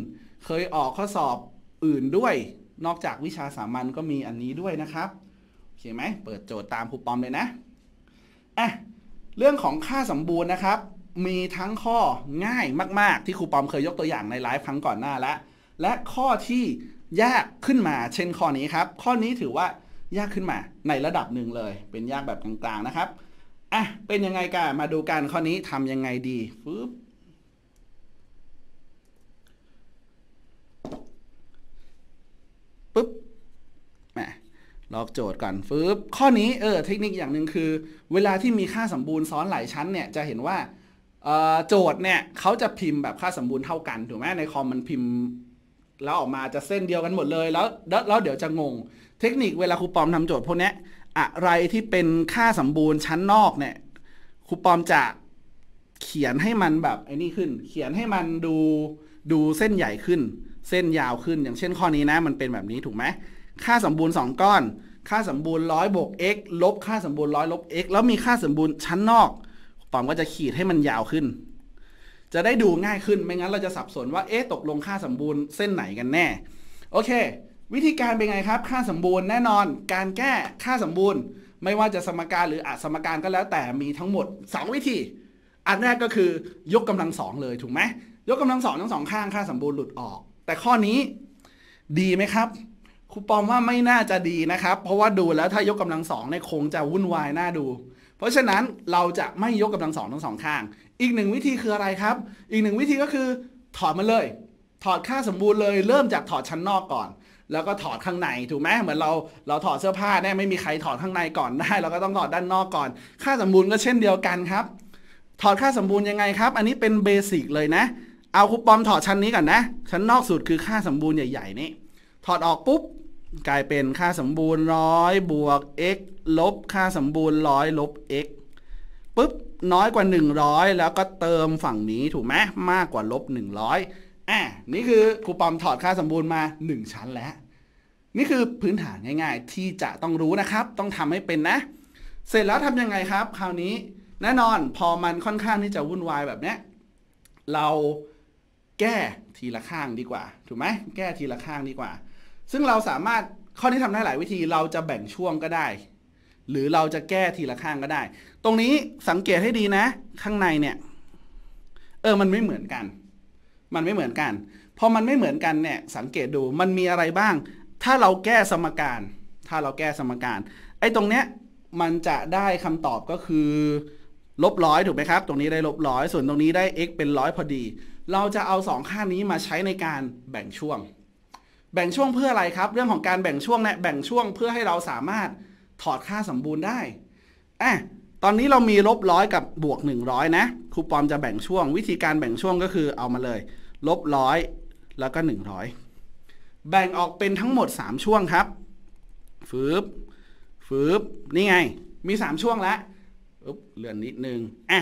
เคยออกข้อสอบอื่นด้วย นอกจากวิชาสามัญก็มีอันนี้ด้วยนะครับโอเคไหมเปิดโจทย์ตามครูปอมเลยนะอ่ะเรื่องของค่าสมบูรณ์นะครับ มีทั้งข้อง่ายมาก ๆ ที่ครูปอมเคยยกตัวอย่างในไลฟ์ครั้งก่อนหน้าแล้ว และข้อที่ยากขึ้นมาเช่นข้อนี้ครับ ข้อนี้ถือว่ายากขึ้นมาในระดับหนึ่งเลยเป็นยากแบบกลางๆนะครับอ่ะเป็นยังไงกันมาดูกันข้อนี้ทำยังไงดีฟึบปึ๊บแหมลอกโจทย์ก่อนฟึบข้อนี้เออเทคนิคอย่างหนึ่งคือ เวลาที่มีค่าสมบูรณ์ซ้อนหลายชั้นเนี่ยจะเห็นว่าโจทย์เนี่ยเขาจะพิมพ์แบบค่าสมบูรณ์เท่ากันถูกไหมในคอมมันพิมพ์แล้วออกมาจะเส้นเดียวกันหมดเลยแล้วแล้วเดี๋ยวจะงงเทคนิคเวลาครูปอมทำโจทย์พวกนี้อะไรที่เป็นค่าสมบูรณ์ชั้นนอกเนี่ยครูปอมจะเขียนให้มันแบบไอ้นี่ขึ้น เขียนให้มันดูดูเส้นใหญ่ขึ้น เส้นยาวขึ้นอย่างเช่นข้อนี้นะ มันเป็นแบบนี้ถูกไหมค่าสมบูรณ์2ก้อน ค่าสมบูรณ์ร้อยบวก x ลบค่าสมบูรณ์ร้อยลบ x แล้วมีค่าสมบูรณ์ชั้นนอก ปอมก็จะขีดให้มันยาวขึ้น จะได้ดูง่ายขึ้นไม่งั้นเราจะสับสนว่าเอ๊ะตกลงค่าสมบูรณ์เส้นไหนกันแน่โอเควิธีการเป็นไงครับ ค่าสมบูรณ์แน่นอน การแก้ค่าสมบูรณ์ ไม่ว่าจะสมการหรืออสมการก็แล้วแต่มีทั้งหมด 2 วิธีอันแรกก็คือยกกำลังสองเลยถูกไหมยกกำลังสองทั้งสองข้างค่าสมบูรณ์หลุดออก แต่ข้อนี้ ดีไหมครับครูปอมว่าไม่น่าจะดีนะครับ เพราะว่าดูแล้วถ้ายกกำลังสองในคงจะวุ่นวายน่าดูเพราะฉะนั้นเราจะไม่ยกกำลังสองทั้งสองข้าง อีกหนึ่งวิธีคืออะไรครับ อีกหนึ่งวิธีก็คือ ถอดมาเลย ถอดค่าสมบูรณ์เลยเริ่มจากถอดชั้นนอกก่อนแล้วก็ถอดข้างในถูกไหมเหมือนเราเราถอดเสื้อผ้าเนี่ยไม่มีใครถอดข้างในก่อนได้ เราก็ต้องถอดด้านนอกก่อน ค่าสมบูรณ์ก็เช่นเดียวกันครับ ถอดค่าสมบูรณ์ยังไงครับ อันนี้เป็นเบสิกเลยนะ เอาคูปอมถอดชั้นนี้ก่อนนะชั้นนอกสุดคือค่าสมบูรณ์ใหญ่ๆนี่ถอดออกปุ๊บ กลายเป็นค่าสมบูรณ์ร้อยบวก x ลบค่าสมบูรณ์ร้อยลบ x ปุ๊บน้อยกว่า 100 แล้วก็เติมฝั่งนี้ถูกไหมมากกว่าลบ100อ่ะนี่คือครูปอมถอดค่าสมบูรณ์มา 1 ชั้นแล้ว นี่คือพื้นฐานง่าย ๆ ที่จะต้องรู้นะครับ ต้องทำให้เป็นนะ เสร็จแล้วทํำยังไงครับ คราวนี้แน่นอนพอมันค่อนข้างที่จะวุ่นวายแบบเนี้ยเราแก้ทีละข้างดีกว่าถูกไหมแก้ทีละข้างดีกว่า ซึ่งเราสามารถข้อนี้ทำได้หลายวิธีเราจะแบ่งช่วงก็ได้ หรือเราจะแก้ทีละข้างก็ได้ ตรงนี้สังเกตให้ดีนะข้างในเนี่ยเออมันไม่เหมือนกันมันไม่เหมือนกัน พอมันไม่เหมือนกันเนี่ยสังเกตดูมันมีอะไรบ้าง ถ้าเราแก้สมการ ถ้าเราแก้สมการ ไอ้ตรงเนี้ยมันจะได้คำตอบก็คือลบร้อยถูกไหมครับ ตรงนี้ได้ลบร้อยส่วนตรงนี้ได้ x เป็นร้อยพอดี เราจะเอา 2 ค่านี้มาใช้ในการแบ่งช่วง แบ่งช่วงเพื่ออะไรครับ เรื่องของการแบ่งช่วงเนี่ยแบ่งช่วงเพื่อให้เราสามารถถอดค่าสมบูรณ์ได้อ่ะตอนนี้เรามีลบร้อยกับบวก 100นะครูปอมจะแบ่งช่วงวิธีการแบ่งช่วงก็คือเอามาเลยลบร้อยแล้วก็ 100 แบ่งออกเป็นทั้งหมด3ช่วงครับฟืบฟืบนี่ไง มี3ช่วงแล้วเลื่อนนิดนึงอ่ะ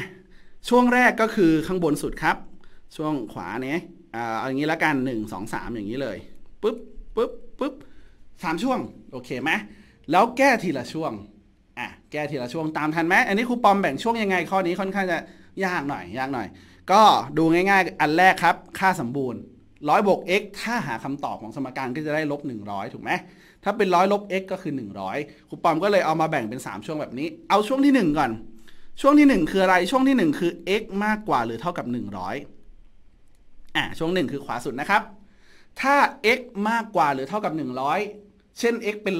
ช่วงแรกก็คือข้างบนสุดครับ ช่วงขวาเนี้ยเอาอย่างนี้ละกัน1 2 3 อย่างนี้เลยปุ๊บปุ๊บปุ๊บสามช่วง โอเคไหมแล้วแก้ทีละช่วงแก้ทีละช่วงตามทันไหมอันนี้ครูปอมแบ่งช่วงยังไงข้อนี้ค่อนข้างจะยากหน่อยยากหน่อย ก็ดูง่ายๆอันแรกครับ ค่าสมบูรณ์ร้อยบวก x ถ้าหาคำตอบของสมการก็จะได้ลบ100ถูกไหมถ้าเป็นร้อยลบ x ก็คือ 100ครูปอมก็เลยเอามาแบ่งเป็น 3 ช่วงแบบนี้ เอาช่วงที่ 1 ก่อน ช่วงที่ 1 คืออะไรช่วงที่ 1 คือ x มากกว่าหรือเท่ากับ 100อ่าช่วง1คือขวาสุดนะครับถ้า x มากกว่าหรือเท่ากับ 100 เช่น x เป็น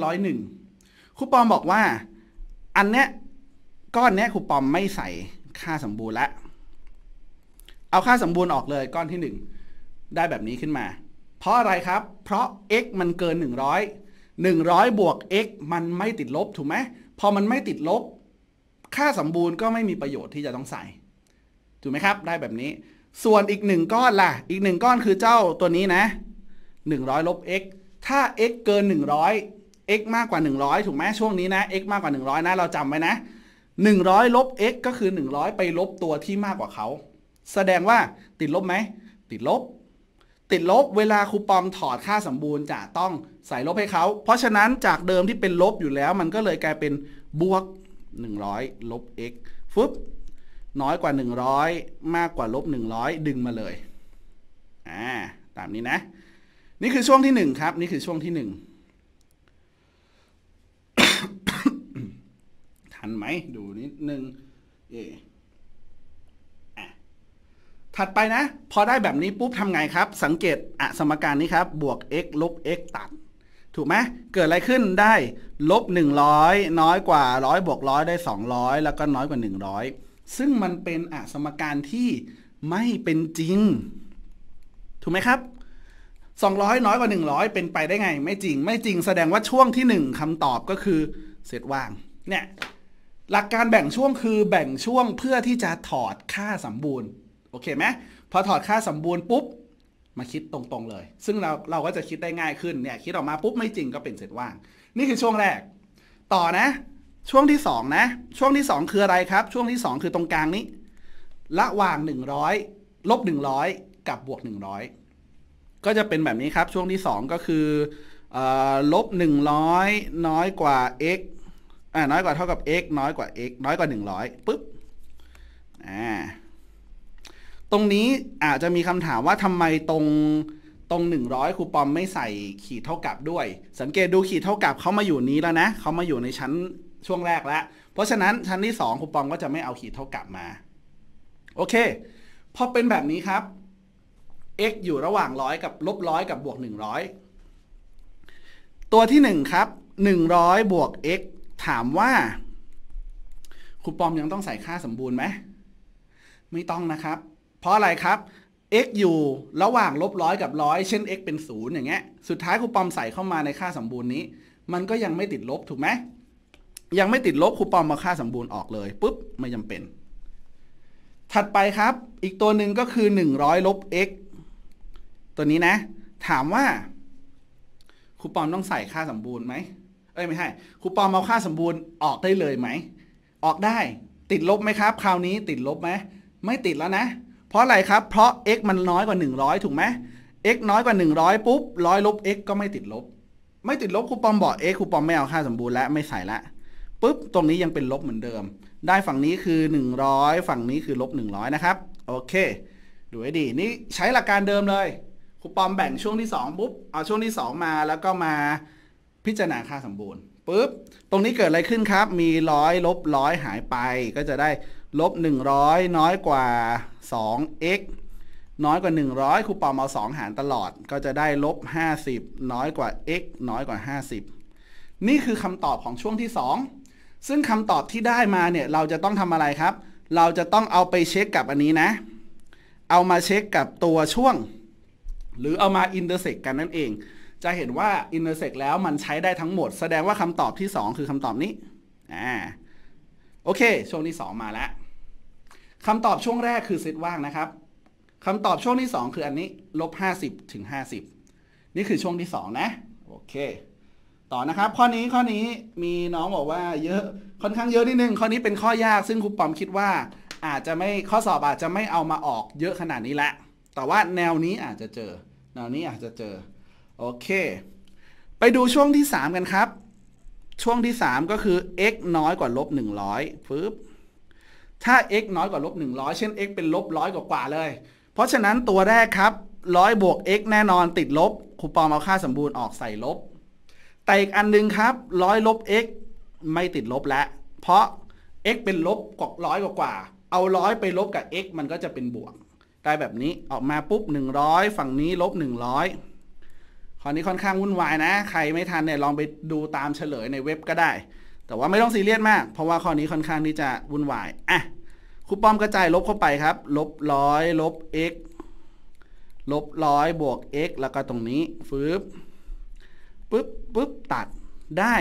101ครูปอมบอกว่าอันเนี้ยก้อนเนี้ยครูปอมไม่ใส่ค่าสมบูรณ์ละ เอาค่าสมบูรณ์ออกเลยก้อนที่ 1 ได้แบบนี้ขึ้นมา เพราะอะไรครับ เพราะ x มันเกิน 100 100บวก x มันไม่ติดลบถูกไหมพอมันไม่ติดลบ ค่าสมบูรณ์ก็ไม่มีประโยชน์ที่จะต้องใส่ถูกไหมครับได้แบบนี้ ส่วนอีกหนึ่งก้อนล่ะอีกหนึ่งก้อนคือเจ้าตัวนี้นะ 100ลบ x ถ้า x เกิน 100 x มากกว่า 100 ถูกไหมช่วงนี้นะ x มากกว่า 100นะเราจำไว้นะ100ลบ x ก็คือ 100 ไปลบตัวที่มากกว่าเขา แสดงว่าติดลบไหม ติดลบ ติดลบเวลาครูปอมถอดค่าสมบูรณ์ จะต้องใส่ลบให้เขา เพราะฉะนั้นจากเดิมที่เป็นลบอยู่แล้ว มันก็เลยกลายเป็นบวก100ลบ x ฟึบน้อยกว่า 100 มากกว่าลบ100 ดึงมาเลย อ่าตามนี้นะนี่คือช่วงที่1ครับนี่คือช่วงที่1ันไหมดูนิดนึงเอถัดไปนะ พอได้แบบนี้ปุ๊บทำไงครับ สังเกตอสมการนี้ครับ บวก x ลบ x ตัด ถูกไหมเกิดอะไรขึ้น ได้ลบ100 น้อยกว่า 100บวก100 ได้ 200 แล้วก็น้อยกว่า 100 ซึ่งมันเป็นอสมการที่ไม่เป็นจริง ถูกไหมครับ 200 น้อยกว่า 100 เป็นไปได้ไง ไม่จริง ไม่จริง แสดงว่าช่วงที่ 1 คำตอบก็คือเสร็จว่าง เนี่ยหลักการแบ่งช่วงคือแบ่งช่วงเพื่อที่จะถอดค่าสมบูรณ์โอเคไหมพอถอดค่าสมบูรณ์ปุ๊บมาคิดตรงๆเลย ซึ่งเราเราก็จะคิดได้ง่ายขึ้นเนี่ยคิดออกมาปุ๊บไม่จริงก็เป็นเสร็จว่าง นี่คือช่วงแรก ต่อนะ ช่วงที่2นะ ช่วงที่2คืออะไรครับช่วงที่ 2 คือตรงกลางนี้ ระหว่าง 100ลบ100กับบวก100ก็จะเป็นแบบนี้ครับช่วงที่2ก็คือลบ100น้อยกว่า x อ่าน้อยกว่าเท่ากับ x น้อยกว่า x น้อยกว่า100ปุ๊บอ่าตรงนี้อาจจะมีคำถามว่าทำไมตรง ตรง 100ครูปอมไม่ใส่ขีดเท่ากับด้วย สังเกตดูขีดเท่ากับเขามาอยู่นี้แล้วนะ เขามาอยู่ในชั้นช่วงแรกแล้ว เพราะฉะนั้นชั้นที่ 2ครูปอมก็จะไม่เอาขีดเท่ากับมา โอเค พอเป็นแบบนี้ครับ x อยู่ระหว่างร้อยกับลบร้อยกับบวก100ตัวที่1ครับ100บวก x ถามว่าครูปอมยังต้องใส่ค่าสมบูรณ์ไหมไม่ต้องนะครับเพราะอะไรครับ x อยู่ระหว่างลบร้อยกับร้อยเช่น x เป็นศูนย์อย่างเงี้ยสุดท้ายครูปอมใส่เข้ามาในค่าสมบูรณ์นี้ มันก็ยังไม่ติดลบถูกไหมยังไม่ติดลบครูปอมมาค่าสมบูรณ์ออกเลยปุ๊บไม่จำเป็น ถัดไปครับ อีกตัวหนึ่งก็คือ100ลบ x ตัวนี้นะ ถามว่าครูปอมต้องใส่ค่าสมบูรณ์ไหมเอ้ยไม่ใช่ครูปอมเอาค่าสมบูรณ์ออกได้เลยไหม ออกได้ติดลบไหมครับ คราวนี้ติดลบไหมไม่ติดแล้วนะ เพราะอะไรครับเพราะ x มันน้อยกว่า 100 ถูกไหม x น้อยกว่า 100 ปุ๊บร้อยลบ x ก็ไม่ติดลบ ไม่ติดลบครูปอมบอก x ครูปอมไม่เอาค่าสมบูรณ์แล้วไม่ใส่ละปุ๊บ ตรงนี้ยังเป็นลบเหมือนเดิม ได้ฝั่งนี้คือ 100 ฝั่งนี้คือลบ 100 นะครับโอเคดูให้ดีนี่ใช้หลักการเดิมเลยครูปอมแบ่งช่วงที่2ปุ๊บเอาช่วงที่ 2 มาแล้วก็มาพิจารณาค่าสมบูรณ์ปุ๊บตรงนี้เกิดอะไรขึ้นครับ มีร้อยลบร้อยหายไป ก็จะได้ลบ100น้อยกว่า 2x น้อยกว่า 100ครูปอมเอา2 หารตลอดก็จะได้ลบ50น้อยกว่า x น้อยกว่า 50 นี่คือคำตอบของช่วงที่ 2 ซึ่งคำตอบที่ได้มาเนี่ยเราจะต้องทำอะไรครับ เราจะต้องเอาไปเช็คกับอันนี้นะ เอามาเช็คกับตัวช่วง หรือเอามาอินเตอร์เซ็กกันนั่นเองจะเห็นว่า intersect แล้วมันใช้ได้ทั้งหมดแสดงว่าคำตอบที่2คือคำตอบนี้อ่าโอเค ช่วงที่ 2 มาแล้วคำตอบช่วงแรกคือเซตว่างนะครับคำตอบช่วงที่ 2 คืออันนี้ลบ50ถึง 50 นี่คือช่วงที่ 2 นะ โอเค ต่อนะครับ ข้อนี้ข้อนี้มีน้องบอกว่า เยอะ ค่อนข้างเยอะนิดนึงข้อนี้เป็นข้อยากซึ่งครูปอมคิดว่า อาจจะไม่ข้อสอบอาจจะไม่เอามาออกเยอะขนาดนี้ละ แต่ว่าแนวนี้อาจจะเจอ แนวนี้อาจจะเจอโอเค ไปดูช่วงที่ 3 กันครับ ช่วงที่ 3 ก็คือ x น้อยกว่าลบ100ปึ๊บ ถ้า x น้อยกว่าลบ100เช่น x เป็นลบร้อยกว่าเลย เพราะฉะนั้นตัวแรกครับ ร้อยบวก x แน่นอนติดลบคูปองเอาค่าสมบูรณ์ออกใส่ลบ แต่อีกอันนึงครับร้อยลบ x ไม่ติดลบแล้ว เพราะ x เป็นลบกว่าร้อยกว่า เอาร้อยไปลบกับ x มันก็จะเป็นบวก ได้แบบนี้ ออกมาปุ๊บ100 ฝั่งนี้ลบ100ข้อนี้ค่อนข้างวุ่นวายนะใครไม่ทันเนี่ยลองไปดูตามเฉลยในเว็บก็ได้ แต่ว่าไม่ต้องซีเรียสมาก เพราะว่าข้อนี้ค่อนข้างที่จะวุ่นวายอ่ะครูป้อมกระจายลบเข้าไปครับ ลบร้อยลบ x ลบร้อยบวก x แล้วก็ตรงนี้ฟืบปึ๊บปึ๊บตัดได้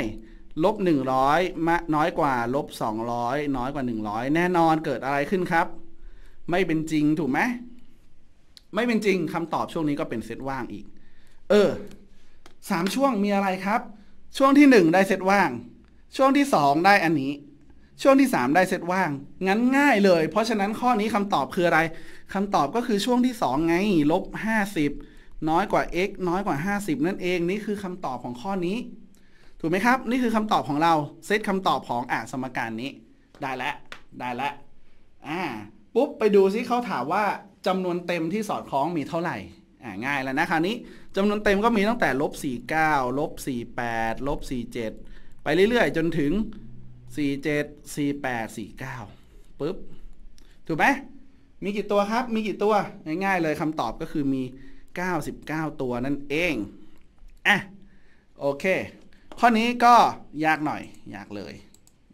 ลบ100มาน้อยกว่าลบ200น้อยกว่า 100 แน่นอนเกิดอะไรขึ้นครับ ไม่เป็นจริงถูกไหมไม่เป็นจริงคำตอบช่วงนี้ก็เป็นเซตว่างอีก เออสามช่วงมีอะไรครับ ช่วงที่หนึ่งได้เซตว่าง ช่วงที่สองได้อันนี้ ช่วงที่สามได้เซตว่าง งั้นง่ายเลย เพราะฉะนั้นข้อนี้คำตอบคืออะไรคำตอบก็คือช่วงที่สองไงลบห้าสิบน้อยกว่า x น้อยกว่า 50 นั่นเองนี่คือคำตอบของข้อนี้ ถูกไหมครับ นี่คือคำตอบของเราเซตคำตอบของอ่สมการนี้ ได้แล้วได้แล้วอ่าปุ๊บไปดูซิเขาถามว่าจำนวนเต็มที่สอดคล้องมีเท่าไหร่ง่ายแล้วนะคราวนี้จำนวนเต็มก็มีตั้งแต่ลบ49ลบ48ลบ47ไปเรื่อยๆ จนถึง 47 48 49ปุ๊บ ถูกไหม มีกี่ตัวครับ มีกี่ตัวง่ายๆเลยคำตอบก็คือมี 99 ตัวนั่นเองอ่ะโอเค ข้อนี้ก็ยากหน่อยยากเลย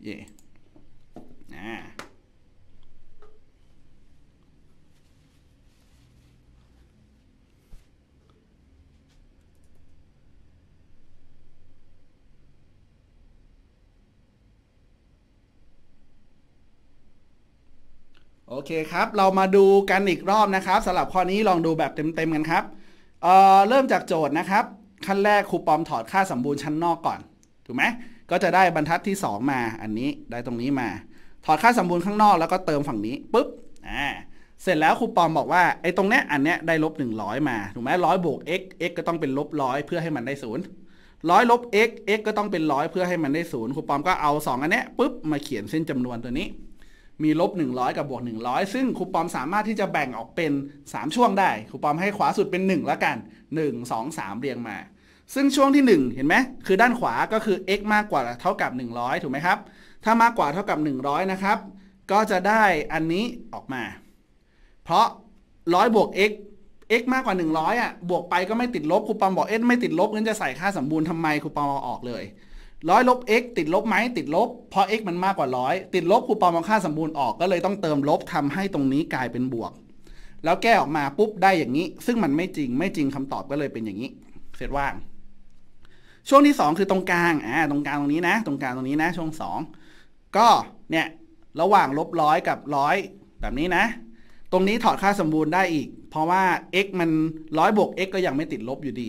เย่ y อ่าโอเคครับ เรามาดูกันอีกรอบนะครับสำหรับข้อนี้ลองดูแบบเต็มๆกันครับเเริ่มจากโจทย์นะครับ ขั้นแรกครูปอมถอดค่าสมบูรณ์ชั้นนอกก่อน ถูกไหมก็จะได้บรรทัดที่ 2 มา อันนี้ได้ตรงนี้มา ถอดค่าสมบูรณ์ข้างนอก แล้วก็เติมฝั่งนี้ปุ๊บอ่าเสร็จแล้วครูปอมบอกว่าไอ้ตรงเนี้ยอันเนี้ยได้ลบ100มา ถูกไหมร้อยบวก x x ก็ต้องเป็นลบร้อยเพื่อให้มันได้ศูนย์ร้อยลบ x x ก็ต้องเป็นร้อยเพื่อให้มันได้ศูนย์ครูปอมก็เอา2อันเนี้ยปุ๊บมาเขียนเส้นจำนวนตัวนี้มีลบ100กับบวก100 ซึ่งครูปอมสามารถที่จะแบ่งออกเป็น 3 ช่วงได้ครูปอมให้ขวาสุดเป็น1แล้วกัน 1 2 3 เรียงมา ซึ่งช่วงที่1เห็นไหมคือด้านขวาก็คือ x มากกว่าเท่ากับ 100 ถูกไหมครับ ถ้ามากกว่าเท่ากับ 100นะครับก็จะได้อันนี้ออกมา เพราะ 100บวก x x มากกว่า 100อ่ะบวกไปก็ไม่ติดลบครูปอมบอก x ไม่ติดลบงั้นจะใส่ค่าสมบูรณ์ทำไมครูปอมเอาออกเลยร้อยลบ x ติดลบไหม ติดลบเพราะ x มันมากกว่าร้อยติดลบคูปองมองค่าสมบูรณ์ออก ก็เลยต้องเติมลบทำให้ตรงนี้กลายเป็นบวก แล้วแก้ออกมาปุ๊บได้อย่างนี้ ซึ่งมันไม่จริง ไม่จริงคำตอบก็เลยเป็นอย่างนี้ เสร็จว่าง ช่วงที่ 2 คือตรงกลางอ่าตรงกลางตรงนี้นะ ตรงกลางตรงนี้นะช่วง 2 ก็เนี่ยระหว่างลบร้อยกับร้อยแบบนี้นะ ตรงนี้ถอดค่าสมบูรณ์ได้อีก เพราะว่า x มันร้อยบวก x ก็ยังไม่ติดลบอยู่ดี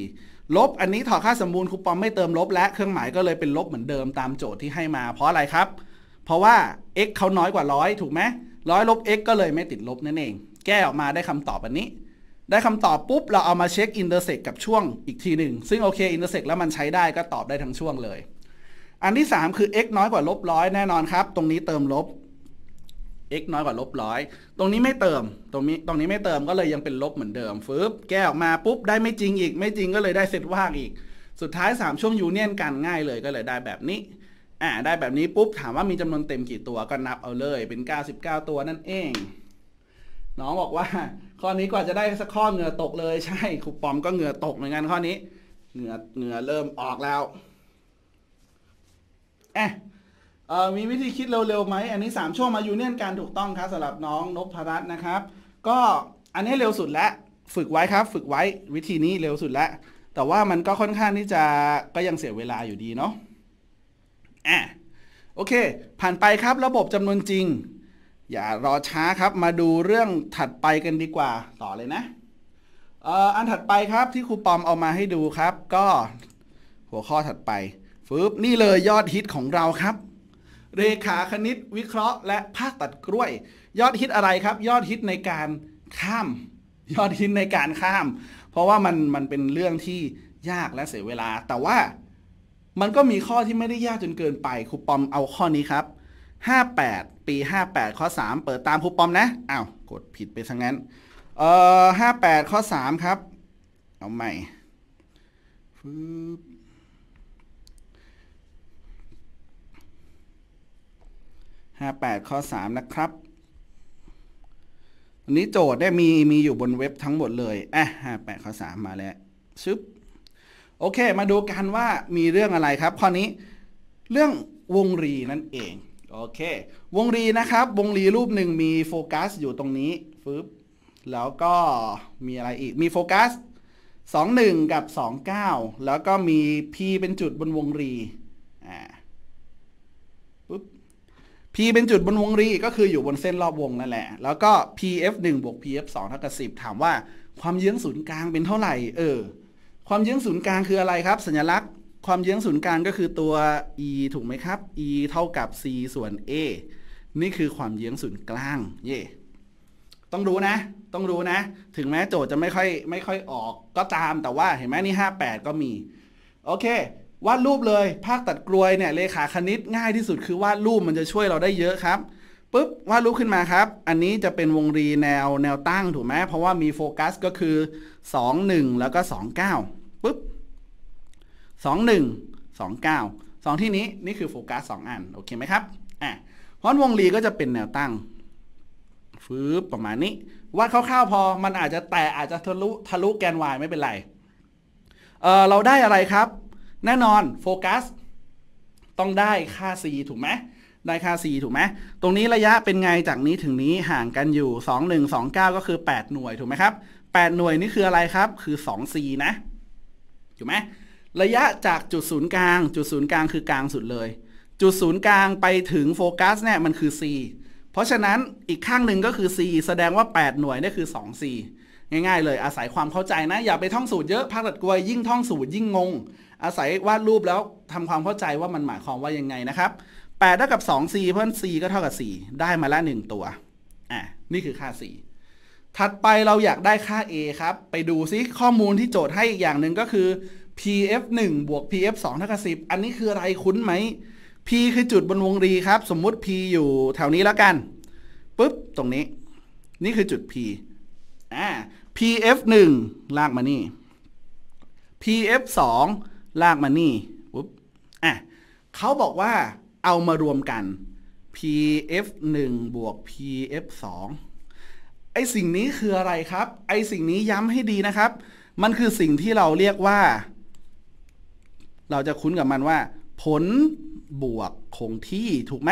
ลบอันนี้ถอดค่าสมบูรณ์คูปองไม่เติมลบและ เครื่องหมายก็เลยเป็นลบเหมือนเดิมตามโจทย์ที่ให้มา เพราะอะไรครับ เพราะว่า x เขาน้อยกว่าร้อยถูกไหมร้อยลบ x ก็เลยไม่ติดลบนั่นเอง แก้ออกมาได้คำตอบอันนี้ ได้คำตอบปุ๊บ เราเอามาเช็ค อินเตอร์เซ็กกับช่วงอีกทีหนึ่งซึ่งโอเคอินเตอร์เซ็กแล้วมันใช้ได้ก็ตอบได้ทั้งช่วงเลย อันที่ 3 คือ x น้อยกว่าลบร้อยแน่นอนครับ ตรงนี้เติมลบ x น้อยกว่าลบร้อยตรงนี้ไม่เติม ตรงนี้ตรงนี้ไม่เติมก็เลยยังเป็นลบเหมือนเดิมฟืบแก้ออกมาปุ๊บได้ไม่จริงอีก ไม่จริงก็เลยได้เซตว่างอีก สุดท้าย3ช่วงยูเนี่ยนกันง่ายเลยก็เลยได้แบบนี้ อ่าได้แบบนี้ปุ๊บถามว่ามีจำนวนเต็มกี่ตัวก็นับเอาเลย เป็น 99 ตัวนั่นเอง น้องบอกว่า ข้อนี้กว่าจะได้สักข้อเหงื่อตกเลยใช่ครูปอมก็เหงื่อตกเหมือนกันข้อนี้ เหงื่อเหงื่อเริ่มออกแล้วอ่ะมีวิธีคิดเร็วๆไหม อันนี้ 3 ช่วงมายูเนี่ยนการถูกต้องครับสำหรับน้องนพรัตน์นะครับ ก็อันนี้เร็วสุดแล้วฝึกไว้ครับ ฝึกไว้วิธีนี้เร็วสุดแล้ว แต่ว่ามันก็ค่อนข้างที่จะ ก็ยังเสียเวลาอยู่ดีเนาะอ่ะโอเค ผ่านไปครับระบบจำนวนจริง อย่ารอช้าครับ มาดูเรื่องถัดไปกันดีกว่าต่อเลยนะอันถัดไปครับที่ครูปอมเอามาให้ดูครับ ก็หัวข้อถัดไปฟืบนี่เลยยอดฮิตของเราครับเรขาคณิตวิเคราะห์และภาคตัดกล้วย ยอดฮิตอะไรครับ ยอดฮิตในการข้าม ยอดฮิตในการข้าม เพราะว่ามันมันเป็นเรื่องที่ยากและเสียเวลา แต่ว่ามันก็มีข้อที่ไม่ได้ยากจนเกินไปครูปอมเอาข้อนี้ครับ58ปี 58ข้อ3เปิดตามครูปอมนะอ้าวกดผิดไปซะงงั้นเอ่อ58ข้อ3ครับ เอาใหม่ฟึบ58 ข้อ 3 นะครับ อันนี้โจทย์ได้มีมีอยู่บนเว็บทั้งหมดเลยอ่ะ58 ข้อ 3 มาแล้วซึบโอเค มาดูกันว่ามีเรื่องอะไรครับ ข้อนี้ เรื่องวงรีนั่นเอง โอเค วงรีนะครับ วงรีรูปหนึ่งมีโฟกัสอยู่ตรงนี้ฟึบแล้วก็มีอะไรอีก มีโฟกัส 2 1 กับ 2 9 แล้วก็มี P เป็นจุดบนวงรี P เป็นจุดบนวงรีก็คืออยู่บนเส้นรอบวงนั่นแหละ แล้วก็ PF1 บวก PF2 เท่ากับ 10 ถามว่า ความเยื้องศูนย์กลางเป็นเท่าไหร่เออความเยื้องศูนย์กลางคืออะไรครับ สัญลักษณ์ ความเยื้องศูนย์กลางก็คือตัว e ถูกไหมครับ e เท่ากับ c ส่วน a นี่คือความเยื้องศูนย์กลางเย่ต้องรู้นะ ต้องรู้นะ ถึงแม้โจทย์จะไม่ค่อยไม่ค่อยออกก็ตามแต่ว่าเห็นไหมนี่ 58 ก็มีโอเควาดรูปเลย ภาคตัดกลวยเนี่ยเลขาคณิตง่ายที่สุดคือวาดรูปมันจะช่วยเราได้เยอะครับปุ๊บวาดรูปขึ้นมาครับ อันนี้จะเป็นวงรีแนวแนวตั้งถูกไหมเพราะว่ามีโฟกัสก็คือ 2 1 แล้วก็ 2 9ปุ๊บ2 1 2 9 2ที่นี้นี่คือโฟกัส2 อันโอเคไหมครับ อ่ะเพราะวงรีก็จะเป็นแนวตั้งฟืบประมาณนี้วาดคร่าวๆพอมันอาจจะแต่อาจจะทะลุทะลุแกนวายไม่เป็นไรเออเราได้อะไรครับแน่นอนโฟกัสต้องได้ค่า c ถูกไหมได้ค่า c ถูกไหมตรงนี้ระยะเป็นไงจากนี้ถึงนี้ห่างกันอยู่ 2 1 2 9 ก็คือ 8 หน่วยถูกไหมครับ8หน่วยนี่คืออะไรครับคือ2 c นะถูกไหมระยะจากจุดศูนย์กลาง จุดศูนย์กลางคือกลาง สุดเลย จุดศูนย์กลางไปถึงโฟกัสเนี่ยมันคือ c เพราะฉะนั้นอีกข้างหนึ่งก็คือ c แสดงว่า8หน่วยนี่คือ 2c ง่ายๆ เลยอาศัยความเข้าใจนะอย่าไปท่องสูตรเยอะพักตัดกลวยยิ่งท่องสูตรยิ่งงงอาศัยวาดรูปแล้วทำความเข้าใจว่ามันหมายความว่ายังไงนะครับ8เท่ากับ 2c เพิ่ม c ก็เท่ากับ 4 ได้มาละ1ตัว อ่ะ นี่คือค่า 4 ถัดไปเราอยากได้ค่า a ครับ ไปดูซิข้อมูลที่โจทย์ให้อีกอย่างหนึ่งก็คือ pf 1บวก pf 2เท่ากับ10 อันนี้คืออะไรคุ้นไหม p คือจุดบนวงรีครับ สมมุติ p อยู่แถวนี้แล้วกันปุ๊บตรงนี้ นี่คือจุด p อ่า pf 1ลากมานี่ pf 2ลากมานี่ปุ๊บอ่ะเขาบอกว่าเอามารวมกัน pf 1บวก pf 2ไอสิ่งนี้คืออะไรครับ ไอสิ่งนี้ย้ำให้ดีนะครับ มันคือสิ่งที่เราเรียกว่า เราจะคุ้นกับมันว่า ผลบวกคงที่ถูกไหม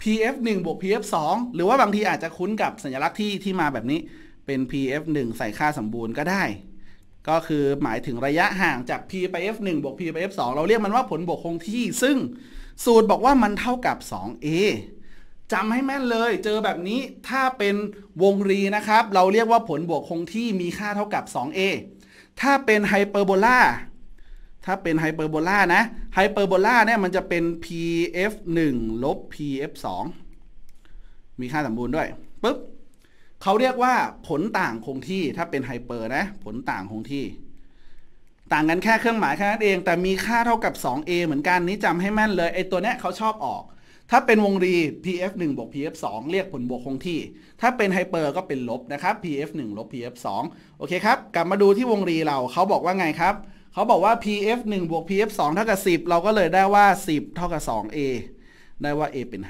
pf 1บวก pf 2หรือว่าบางทีอาจจะคุ้นกับสัญลักษณ์ที่ ที่มาแบบนี้ เป็น pf 1ใส่ค่าสมบูรณ์ก็ได้ก็คือหมายถึงระยะห่างจาก p ไป f 1บวก p ไป f 2เราเรียกมันว่าผลบวกคงที่ซึ่ง สูตรบอกว่ามันเท่ากับ 2a จำให้แม่นเลย เจอแบบนี้ ถ้าเป็นวงรีนะครับ เราเรียกว่าผลบวกคงที่มีค่าเท่ากับ 2a ถ้าเป็นไฮเปอร์โบลาถ้าเป็นไฮเปอร์โบลานะ ไฮเปอร์โบลาเนี่ยมันจะเป็น pf 1ลบ pf 2มีค่าสมบูรณ์ด้วยปุ๊บเขาเรียกว่าผลต่างคงที่ถ้าเป็นไฮเปอร์นะผลต่างคงที่ ต่างกันแค่เครื่องหมายแค่นั้นเองแต่มีค่าเท่ากับ 2a เหมือนกันนี้จำให้แม่นเลยไอตัวเนี้ยเขาชอบออก ถ้าเป็นวงรี pf 1บวก pf 2เรียกผลบวกคงที่ ถ้าเป็นไฮเปอร์ก็เป็นลบนะครับ pf 1ลบ pf 2โอเคครับ กลับมาดูที่วงรีเราเขาบอกว่าไงครับ เขาบอกว่า pf 1บวก pf 2เท่ากับ10 เราก็เลยได้ว่า 10เท่ากับ 2a ได้ว่า a เป็น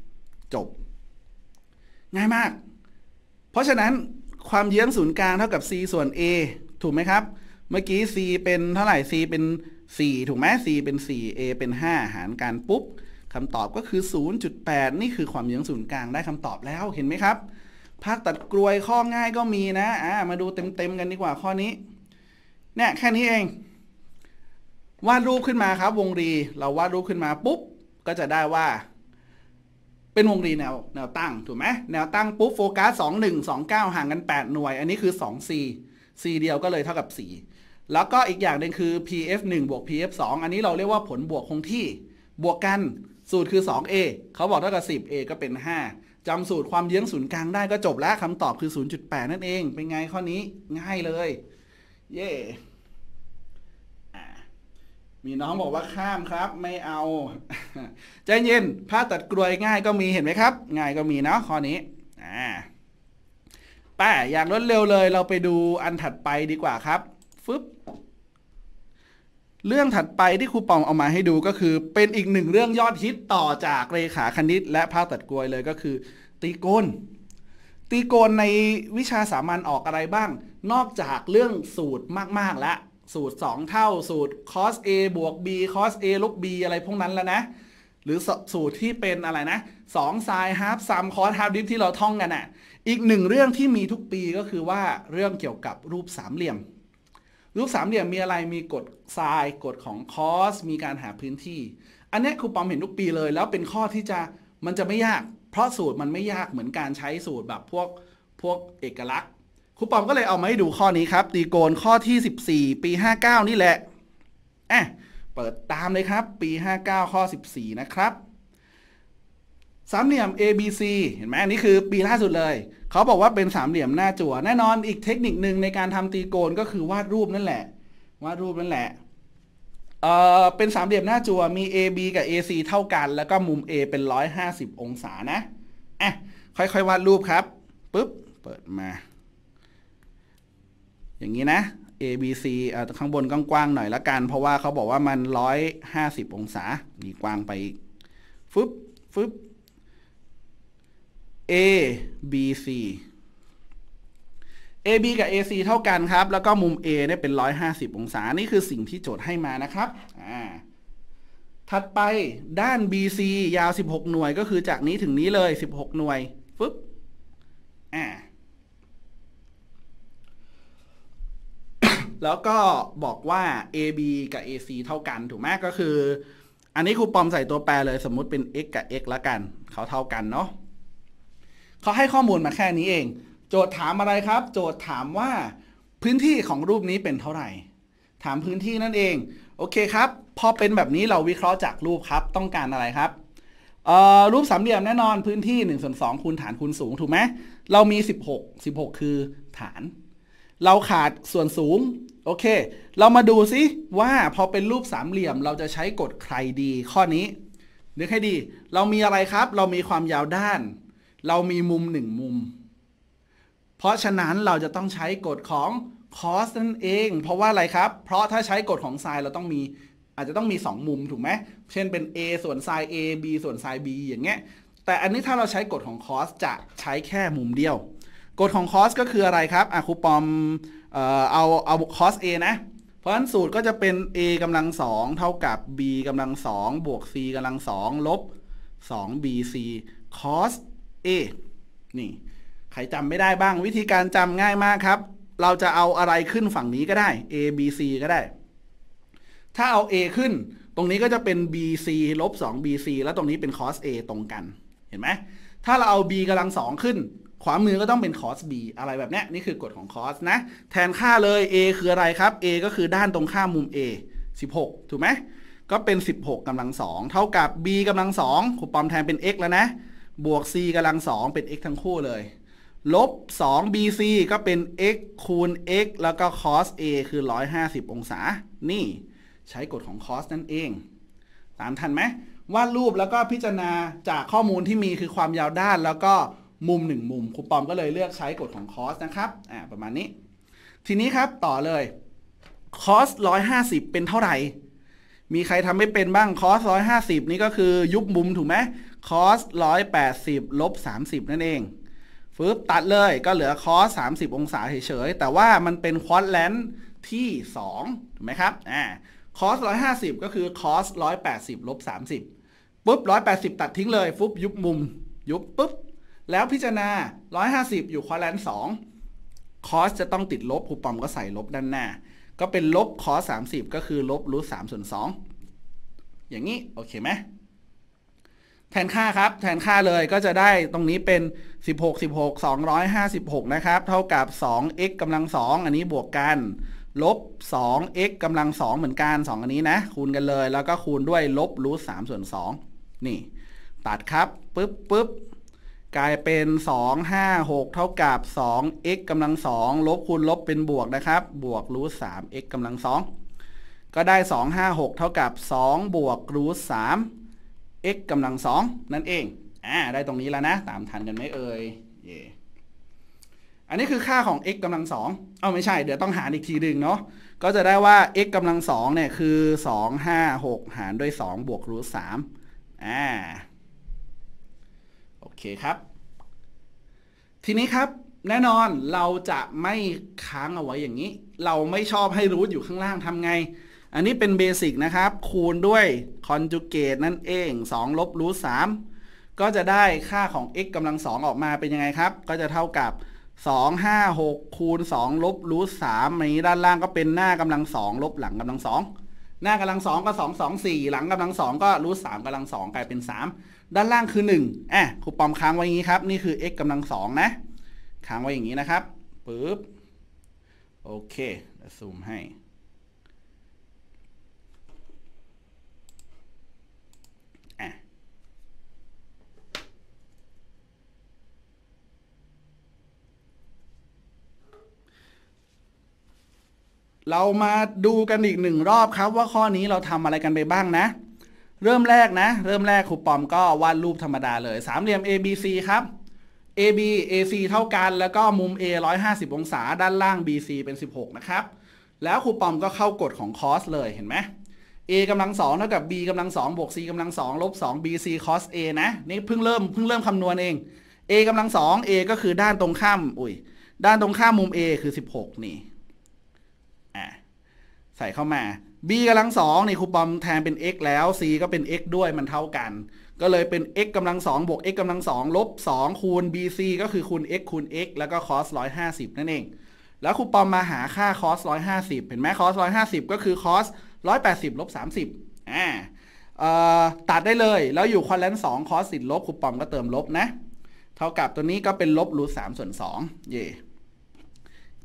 5 จบ ง่ายมากเพราะฉะนั้นความเยื้องศูนย์กลางเท่ากับ c ส่วน a ถูกไหมครับ เมื่อกี้ c เป็นเท่าไหร่ c เป็น 4 ถูกไหม c เป็น 4 a เป็น 5 หารกันปุ๊บคำตอบก็คือ 0.8 นี่คือความเยื้องศูนย์กลางได้คำตอบแล้วเห็นไหมครับภาคตัดกลวยข้อง่ายก็มีนะอ่ามาดูเต็มๆกันดีกว่าข้อนี้เนี่ยแค่นี้เอง วาดรูปขึ้นมาครับวงรีเราวาดรูปขึ้นมาปุ๊บก็จะได้ว่าเป็นวงรีแนวแนวตั้ง ถูกไหมแนวตั้ง ปุ๊บ โฟกัสสองหนึ่งสองเก้าห่างกัน 8 หน่วย อันนี้คือสองซีซีเดียวก็เลยเท่ากับ 4 แล้วก็อีกอย่างหนึ่งคือ pf 1บวก pf 2 อันนี้เราเรียกว่าผลบวกคงที่ บวกกันสูตรคือ 2a เขาบอกเท่ากับ 10a ก็เป็น 5จำสูตรความเยื้องศูนย์กลางได้ก็จบแล้วคำตอบคือ 0.8 นั่นเอง เป็นไงข้อนี้ง่ายเลยเย่ yeah. มีน้องบอกว่าข้ามครับไม่เอา ใจเย็น ผ้าตัดกลวยง่ายก็มีเห็นไหมครับ ง่ายก็มีเนาะข้อนี้อ่าไปอย่างรวดเร็วเลยเราไปดูอันถัดไปดีกว่าครับ ฟึบ เรื่องถัดไปที่ครูปองเอามาให้ดูก็คือ เป็นอีกหนึ่งเรื่องยอดฮิตต่อจากเรขาคณิต และผ้าตัดกลวยเลยก็คือ ตีโกนตีโกนในวิชาสามัญออกอะไรบ้าง นอกจากเรื่องสูตรมาก ๆแล้วสูตร 2 เท่าสูตร cos a บวก b cos a ลบ b อะไรพวกนั้นแล้วนะหรือสูตรที่เป็นอะไรนะ 2 sin half sum cos half dip ที่เราท่องกันอ่ะอีกหนึ่งเรื่องที่มีทุกปีก็คือว่าเรื่องเกี่ยวกับรูปสามเหลี่ยม รูปสามเหลี่ยมมีอะไรมีกฎ sin กฎของ cos มีการหาพื้นที่ อันนี้ครูปอมเห็นทุกปีเลยแล้วเป็นข้อที่จะมันจะไม่ยาก เพราะสูตรมันไม่ยากเหมือนการใช้สูตรแบบพวกพวกเอกลักษณ์ครูปอมก็เลยเอามาให้ดูข้อนี้ครับ ตีโกนข้อที่ 14 ปี 59 นี่แหละอ่ะเปิดตามเลยครับ ปี 59 ข้อ 14 นะครับ สามเหลี่ยม ABC เห็นไหมอันนี้คือปีล่าสุดเลย เขาบอกว่าเป็นสามเหลี่ยมหน้าจั่วแน่นอนอีกเทคนิคหนึ่งในการทำตีโกนก็คือวาดรูปนั่นแหละ วาดรูปนั่นแหละเอ่อเป็นสามเหลี่ยมหน้าจั่วมี AB กับ AC เท่ากันแล้วก็มุม A เป็น 150 องศานะอ่ะค่อยๆวาดรูปครับปุ๊บเปิดมาอย่างนี้นะ A B C าข้างบนกว้างๆหน่อยละกัน เพราะว่าเขาบอกว่ามันร้อยห้าสิบองศา นี่กว้างไปอีก ฟึบ ฟึบ A B C AB กับ AC เท่ากันครับ แล้วก็มุม A เนี่ยเป็น 150 องศา นี่คือสิ่งที่โจทย์ให้มานะครับอ่าถัดไปด้าน BC ยาว 16 หน่วยก็คือจากนี้ถึงนี้เลย 16 หน่วย ฟึบอ่าแล้วก็บอกว่า AB กับ AC เท่ากัน ถูกไหมก็คือ อันนี้ครูปอมใส่ตัวแปรเลย สมมุติเป็น x กับ x แล้วกัน เขาเท่ากันเนาะเขาให้ข้อมูลมาแค่นี้เอง โจทย์ถามอะไรครับ โจทย์ถามว่า พื้นที่ของรูปนี้เป็นเท่าไหร่ ถามพื้นที่นั่นเองโอเคครับพอเป็นแบบนี้เราวิเคราะห์จากรูปครับต้องการอะไรครับรูปสามเหลี่ยมแน่นอนพื้นที่1ส่วนสคูณฐานคูณสูงถูกไหมเรามี16 16คือฐานเราขาดส่วนสูงโอเค เรามาดูซิว่าพอเป็นรูปสามเหลี่ยมเราจะใช้กฎใครดี ข้อนี้นึกให้ดี เรามีอะไรครับ เรามีความยาวด้าน เรามีมุมหนึ่งมุม เพราะฉะนั้นเราจะต้องใช้กฎของ cos นั่นเอง เพราะว่าอะไรครับ เพราะถ้าใช้กฎของ sin เราต้องมีอาจจะต้องมี 2 มุมถูกไหมเช่นเป็น A ส่วนไซน์ A B ส่วนไซน์ B อย่างเงี้ยแต่อันนี้ถ้าเราใช้กฎของคอสจะใช้แค่มุมเดียวกฎของคอสก็คืออะไร ครับอะครูปอม เอ่อเอาเอาคอส A นะ เพราะฉะนั้นสูตรก็จะเป็น A กำลังสองเท่ากับ B กำลังสองบวก C กำลังสองลบ 2BC cos A นี่ ใครจำไม่ได้บ้างวิธีการจำง่ายมากครับ เราจะเอาอะไรขึ้นฝั่งนี้ก็ได้ A B C ก็ได้ ถ้าเอา A ขึ้น ตรงนี้ก็จะเป็น B C ลบ2 B C แล้วตรงนี้เป็น cos A ตรงกัน เห็นไหมถ้าเราเอา B กำลังสองขึ้นขวามือก็ต้องเป็น cos b อะไรแบบนี้นี่คือกฎของ cos นะ แทนค่าเลย a คืออะไรครับ a ก็คือด้านตรงข้ามมุม a 16 ถูกไหม ก็เป็น 16กำลังสองเท่ากับ b กำลังสองขูปอมแทนเป็น x แล้วนะ บวก c กำลังสองเป็น x ทั้งคู่เลย ลบ 2bc ก็เป็น x คูณ x แล้วก็ cos a คือ 150 องศา นี่ ใช้กฎของ cos นั่นเอง ตามทันไหมวาดรูปแล้วก็พิจารณาจากข้อมูลที่มีคือความยาวด้านแล้วก็มุม 1 มุมครูปอมก็เลยเลือกใช้กฎของคอสนะครับอ่าประมาณนี้ ทีนี้ครับต่อเลย คอสร้อยห้าสิบเป็นเท่าไหร่มีใครทำไม่เป็นบ้างคอสร้อยห้าสิบนี่ก็คือยุบมุม ถูกไหมคอสร้อยแปดสิบลบสามสิบนั่นเองฟืบตัดเลยก็เหลือคอสสามสิบองศาเฉยๆ แต่ว่ามันเป็นควอสแลน์ที่สองถูกไหมครับอ่าคอสร้อยห้าสิบก็คือคอสร้อยแปดสิบลบสามสิบปุ๊บร้อยแปดสิบตัดทิ้งเลยฟุบยุบมุม ยุบปุ๊บแล้วพิจารณา 150 อยู่ควอแลนต์2คอสจะต้องติดลบคูปองก็ใส่ลบด้านหน้า ก็เป็นลบคอส30 ก็คือลบรูท3ส่วน 2 อย่างนี้ โอเคไหม แทนค่าครับ แทนค่าเลยก็จะได้ตรงนี้เป็น 16 16 256 นะครับ เท่ากับ 2x กำลัง 2 อันนี้บวกกันลบ 2x กำลัง 2 เหมือนกัน 2 อันนี้นะ คูณกันเลย แล้วก็คูณด้วยลบรูท3ส่วน2นี่ตัดครับปึ๊บปึ๊บกลายเป็น 2 5 6 เท่ากับ 2x กำลัง2ลบคูณลบเป็นบวกนะครับ บวกรูท 3x กำลัง 2 ก็ได้ 2 5 6 เท่ากับ 2 บวกรูท 3x กำลัง 2 นั่นเอง อ่า ได้ตรงนี้แล้วนะ ตามทันกันไหมเอ่ยเย่อันนี้คือค่าของ x กำลัง 2 เอ้าไม่ใช่ เดี๋ยวต้องหารอีกทีหนึ่งเนาะก็จะได้ว่า x กำลัง2เนี่ยคือ 2 5 6 หารด้วย 2 บวกรูท3อ่าเคครับทีนี้ครับแน่นอนเราจะไม่ค้างเอาไว้อย่างนี้ เราไม่ชอบให้รูทอยู่ข้างล่างทำไง อันนี้เป็นเบสิกนะครับคูณด้วยคอนจูเกตนั่นเอง2ลบรูท3ก็จะได้ค่าของ x กำลัง 2 ออกมาเป็นยังไงครับ ก็จะเท่ากับ 2 5 6คูณ2ลบรูท3นี้ด้านล่างก็เป็นหน้ากำลัง2ลบหลังกำลัง2หน้ากำลัง2ก็ 2 2 4 หลังกำลัง2ก็รูท3กำลัง2กลายเป็น 3ด้านล่างคือ1อ่ะครูปอมค้างไว้อย่างนี้ครับ นี่คือ x กำลังสองนะค้างไว้อย่างนี้นะครับปึ๊บ โอเคซูมให้ เรามาดูกันอีกหนึ่งรอบครับว่าข้อนี้เราทำอะไรกันไปบ้างนะเริ่มแรกนะเริ่มแรกครูปอมก็วาดรูปธรรมดาเลย สามเหลี่ยม ABC ครับ AB AC เท่ากัน แล้วก็มุม A 150 องศา ด้านล่าง BC เป็น 16 นะครับ แล้วครูปอมก็เข้ากฎของคอสเลยเห็นไหม A กำลังสองเท่ากับ B กำลังสองบวก C กำลังสองลบสอง BC cos A นะ นี่เพิ่งเริ่มเพิ่งเริ่มคำนวณเอง A กำลังสอง A ก็คือด้านตรงข้าม อุ้ยด้านตรงข้าม มุม A คือ 16 นี่อ่ะใส่เข้ามา b กำลังสองนี่ครูปอมแทนเป็น x แล้ว c ก็เป็น x ด้วยมันเท่ากัน ก็เลยเป็น x กำลังสองบวก x กำลังสองลบสองคูณ bc ก็คือคูณ x คูณ x แล้วก็ cos 150 นั่นเอง แล้วครูปอมมาหาค่า cos 150 เห็นไหม cos 150 ก็คือ cos 180 ลบ 30อ่าตัดได้เลย แล้วอยู่ควอแลนต์สอง o s สิ์ลบครูปอมก็เติมลบนะ เท่ากับตัวนี้ก็เป็นลบรูทมส่วนสองเย่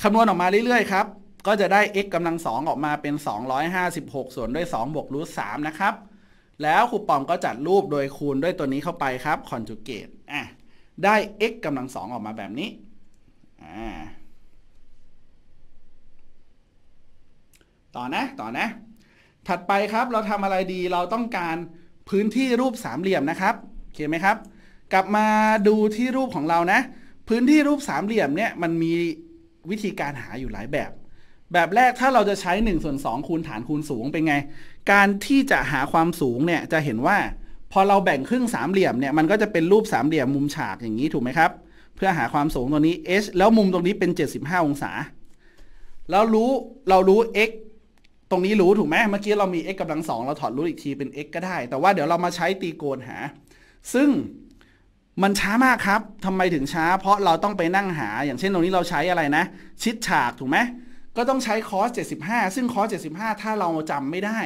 คำนวณออกมาเรื่อยๆครับก็จะได้ x กำลัง2ออกมาเป็น 256 ส่วนด้วย2บวกรูท3นะครับ แล้วครูปอมก็จัดรูปโดยคูณด้วยตัวนี้เข้าไปครับ คอนจูเกตอ่ะได้ x กำลัง2ออกมาแบบนี้อ่าต่อนะ ต่อนะ ถัดไปครับ เราทำอะไรดี เราต้องการพื้นที่รูปสามเหลี่ยมนะครับเข้าไหมครับ กลับมาดูที่รูปของเรานะ พื้นที่รูปสามเหลี่ยมเนี่ย มันมีวิธีการหาอยู่หลายแบบแบบแรกถ้าเราจะใช้1ส่วน2คูณฐานคูณสูงเป็นไง การที่จะหาความสูงเนี่ยจะเห็นว่า พอเราแบ่งครึ่งสามเหลี่ยมเนี่ยมันก็จะเป็นรูปสามเหลี่ยมมุมฉากอย่างนี้ถูกไหมครับ เพื่อหาความสูงตัวนี้ h แล้วมุมตรงนี้เป็น 75 องศาแล้วรู้เรารู้ x ตรงนี้รู้ถูกไหมเมื่อกี้เรามี x กำลังสองเราถอดรู้อีกทีเป็น x ก็ได้ แต่ว่าเดี๋ยวเรามาใช้ตีโกณหาซึ่งมันช้ามากครับทำไมถึงช้าเพราะเราต้องไปนั่งหาอย่างเช่น ตรงนี้เราใช้อะไรนะ ชิดฉากถูกไหมก็ต้องใช้คอส75 ซึ่งคอส75 ถ้าเราจำไม่ได้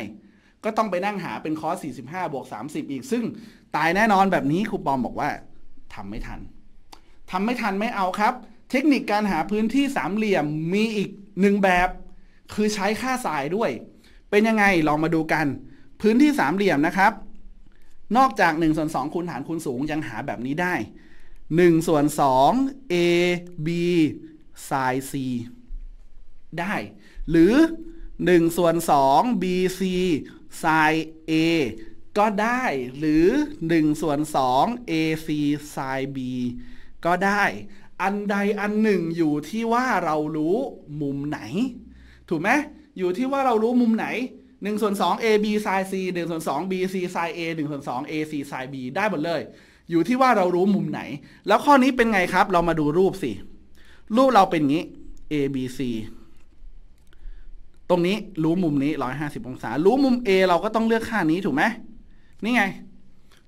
ก็ต้องไปนั่งหาเป็นคอส45 บวก 30 อีก ซึ่งตายแน่นอนแบบนี้ครูปอมบอกว่าทำไม่ทันทำไม่ทันไม่เอาครับ เทคนิคการหาพื้นที่สามเหลี่ยมมีอีกหนึ่งแบบ คือใช้ค่าสายด้วย เป็นยังไง ลองมาดูกัน พื้นที่สามเหลี่ยมนะครับ นอกจาก1ส่วน2คูณฐานคูณสูงยังหาแบบนี้ได้1ส่วน2 a b ไซน์ c ได้ หรือ1ส่วน2 BC sin A ก็ได้ หรือ1ส่วน2 AC sin B ก็ได้ อันใดอันหนึ่งอยู่ที่ว่าเรารู้มุมไหน ถูกไหมอยู่ที่ว่าเรารู้มุมไหน1ส่วน2 AB s i น C 1ส่วน2 BC s i น A 1ส่วน2 AC sin B ได้หมดเลย อยู่ที่ว่าเรารู้มุมไหน แล้วข้อนี้เป็นไงครับ เรามาดูรูปสิ รูปเราเป็นงี้ ABC ตรงนี้รู้มุมนี้ร้0อยหาสิบองศา รู้มุม A เราก็ต้องเลือกค่านี้ถูกไหมนี่ไง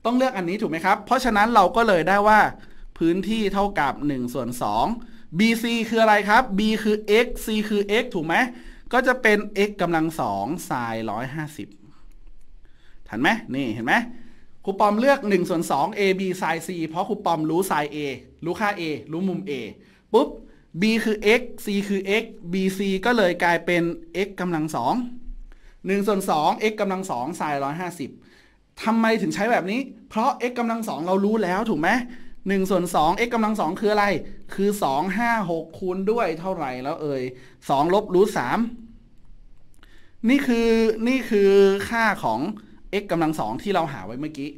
ต้องเลือกอันนี้ถูกไหมครับเพราะฉะนั้นเราก็เลยได้ว่า พื้นที่เท่ากับ 1 ส่วน 2 BC คืออะไรครับ B คือ x C คือ x ถูกไหมก็จะเป็น x กำลังสองไซน์ร้อยห้าสิบทันไหมนี่เห็นไหมครูปอมเลือก1ส่วน2 a b ไซน์ c เพราะครูปอมรู้ไซน์ a รู้ค่า a รู้มุม a ปุ๊บ b คือ x c คือ x bc ก็เลยกลายเป็น x กำลังสองหนึ่งส่วนสอง x กำลังสองไซนร้อยห้าสิบทำไมถึงใช้แบบนี้ เพราะ x กำลังสองเรารู้แล้วถูกไหมหนึ่งส่วนสอง x กำลังสองคืออะไรคือสองห้าหกคูณด้วยเท่าไหร่แล้วเอ่ยสองลบรูทสามนี่คือนี่คือค่าของ x กำลังสองที่เราหาไว้เมื่อกี้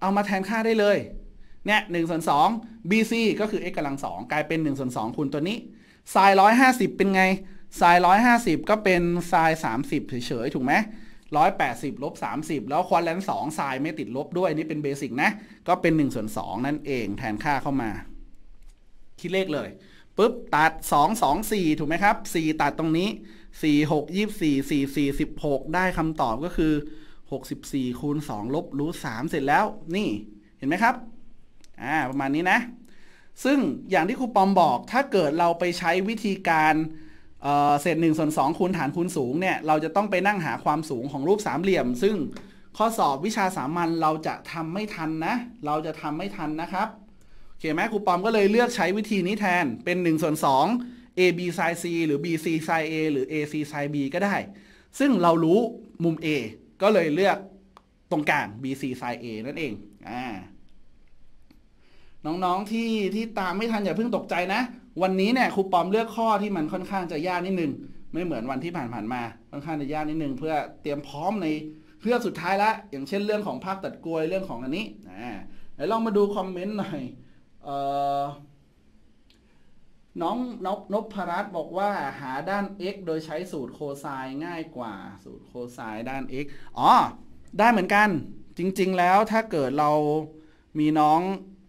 เอามาแทนค่าได้เลยเนี่ยหนึ่งส่วนสอง BC ก็คือ x กำลังสองกลายเป็น1ส่วน2คูณตัวนี้ ไซน์ร้อยห้าสิบเป็นไง ไซน์ร้อยห้าสิบก็เป็นไซน์สามสิบเฉยๆ ถูกไหมร้อยแปดสิบลบสามสิบแล้วควอนแลนสองไซน์ไม่ติดลบด้วยนี่เป็นเบสิกนะ ก็เป็น1ส่วนสองนั่นเองแทนค่าเข้ามา คิดเลขเลยปุ๊บตัดสององสี่ถูกไหมครับสี่ตัดตรงนี้สี่หกยี่สี่สี่สี่สิบหกได้คำตอบก็คือหกสิบี่คูณสองลบรูทสามเสร็จแล้วนี่เห็นไหมครับอ่าประมาณนี้นะซึ่งอย่างที่ครูปอมบอก ถ้าเกิดเราไปใช้วิธีการเศษหนึ่งส่วนสองคูณฐานคูณสูงเนี่ยเราจะต้องไปนั่งหาความสูงของรูปสามเหลี่ยม ซึ่งข้อสอบวิชาสามัญเราจะทำไม่ทันนะ เราจะทำไม่ทันนะครับโอเคไหมครูปอมก็เลยเลือกใช้วิธีนี้แทนเป็น1ส่วน2 a b sin c หรือ b c sin a หรือ a c sin b ก็ได้ ซึ่งเรารู้มุม a ก็เลยเลือกตรงกลาง b c sin a นั่นเองอ่าน้องๆที่ที่ตามไม่ทันอย่าเพิ่งตกใจนะ วันนี้เนี่ยครูปอมเลือกข้อที่มันค่อนข้างจะยากนิดนึงไม่เหมือนวันที่ผ่านๆมาค่อนข้างจะยากนิดนึงเพื่อเตรียมพร้อมในเพื่อสุดท้ายละ อย่างเช่นเรื่องของภาคตัดกลวยเรื่องของอันนี้นะไหนลองมาดูคอมเมนต์หน่อยเอ่อน้องนบนพรัตบอกว่าหาด้าน x โดยใช้สูตรโคไซน์ง่ายกว่า สูตรโคไซน์ด้าน x อ๋อได้เหมือนกันจริงๆแล้วถ้าเกิดเรามีน้อง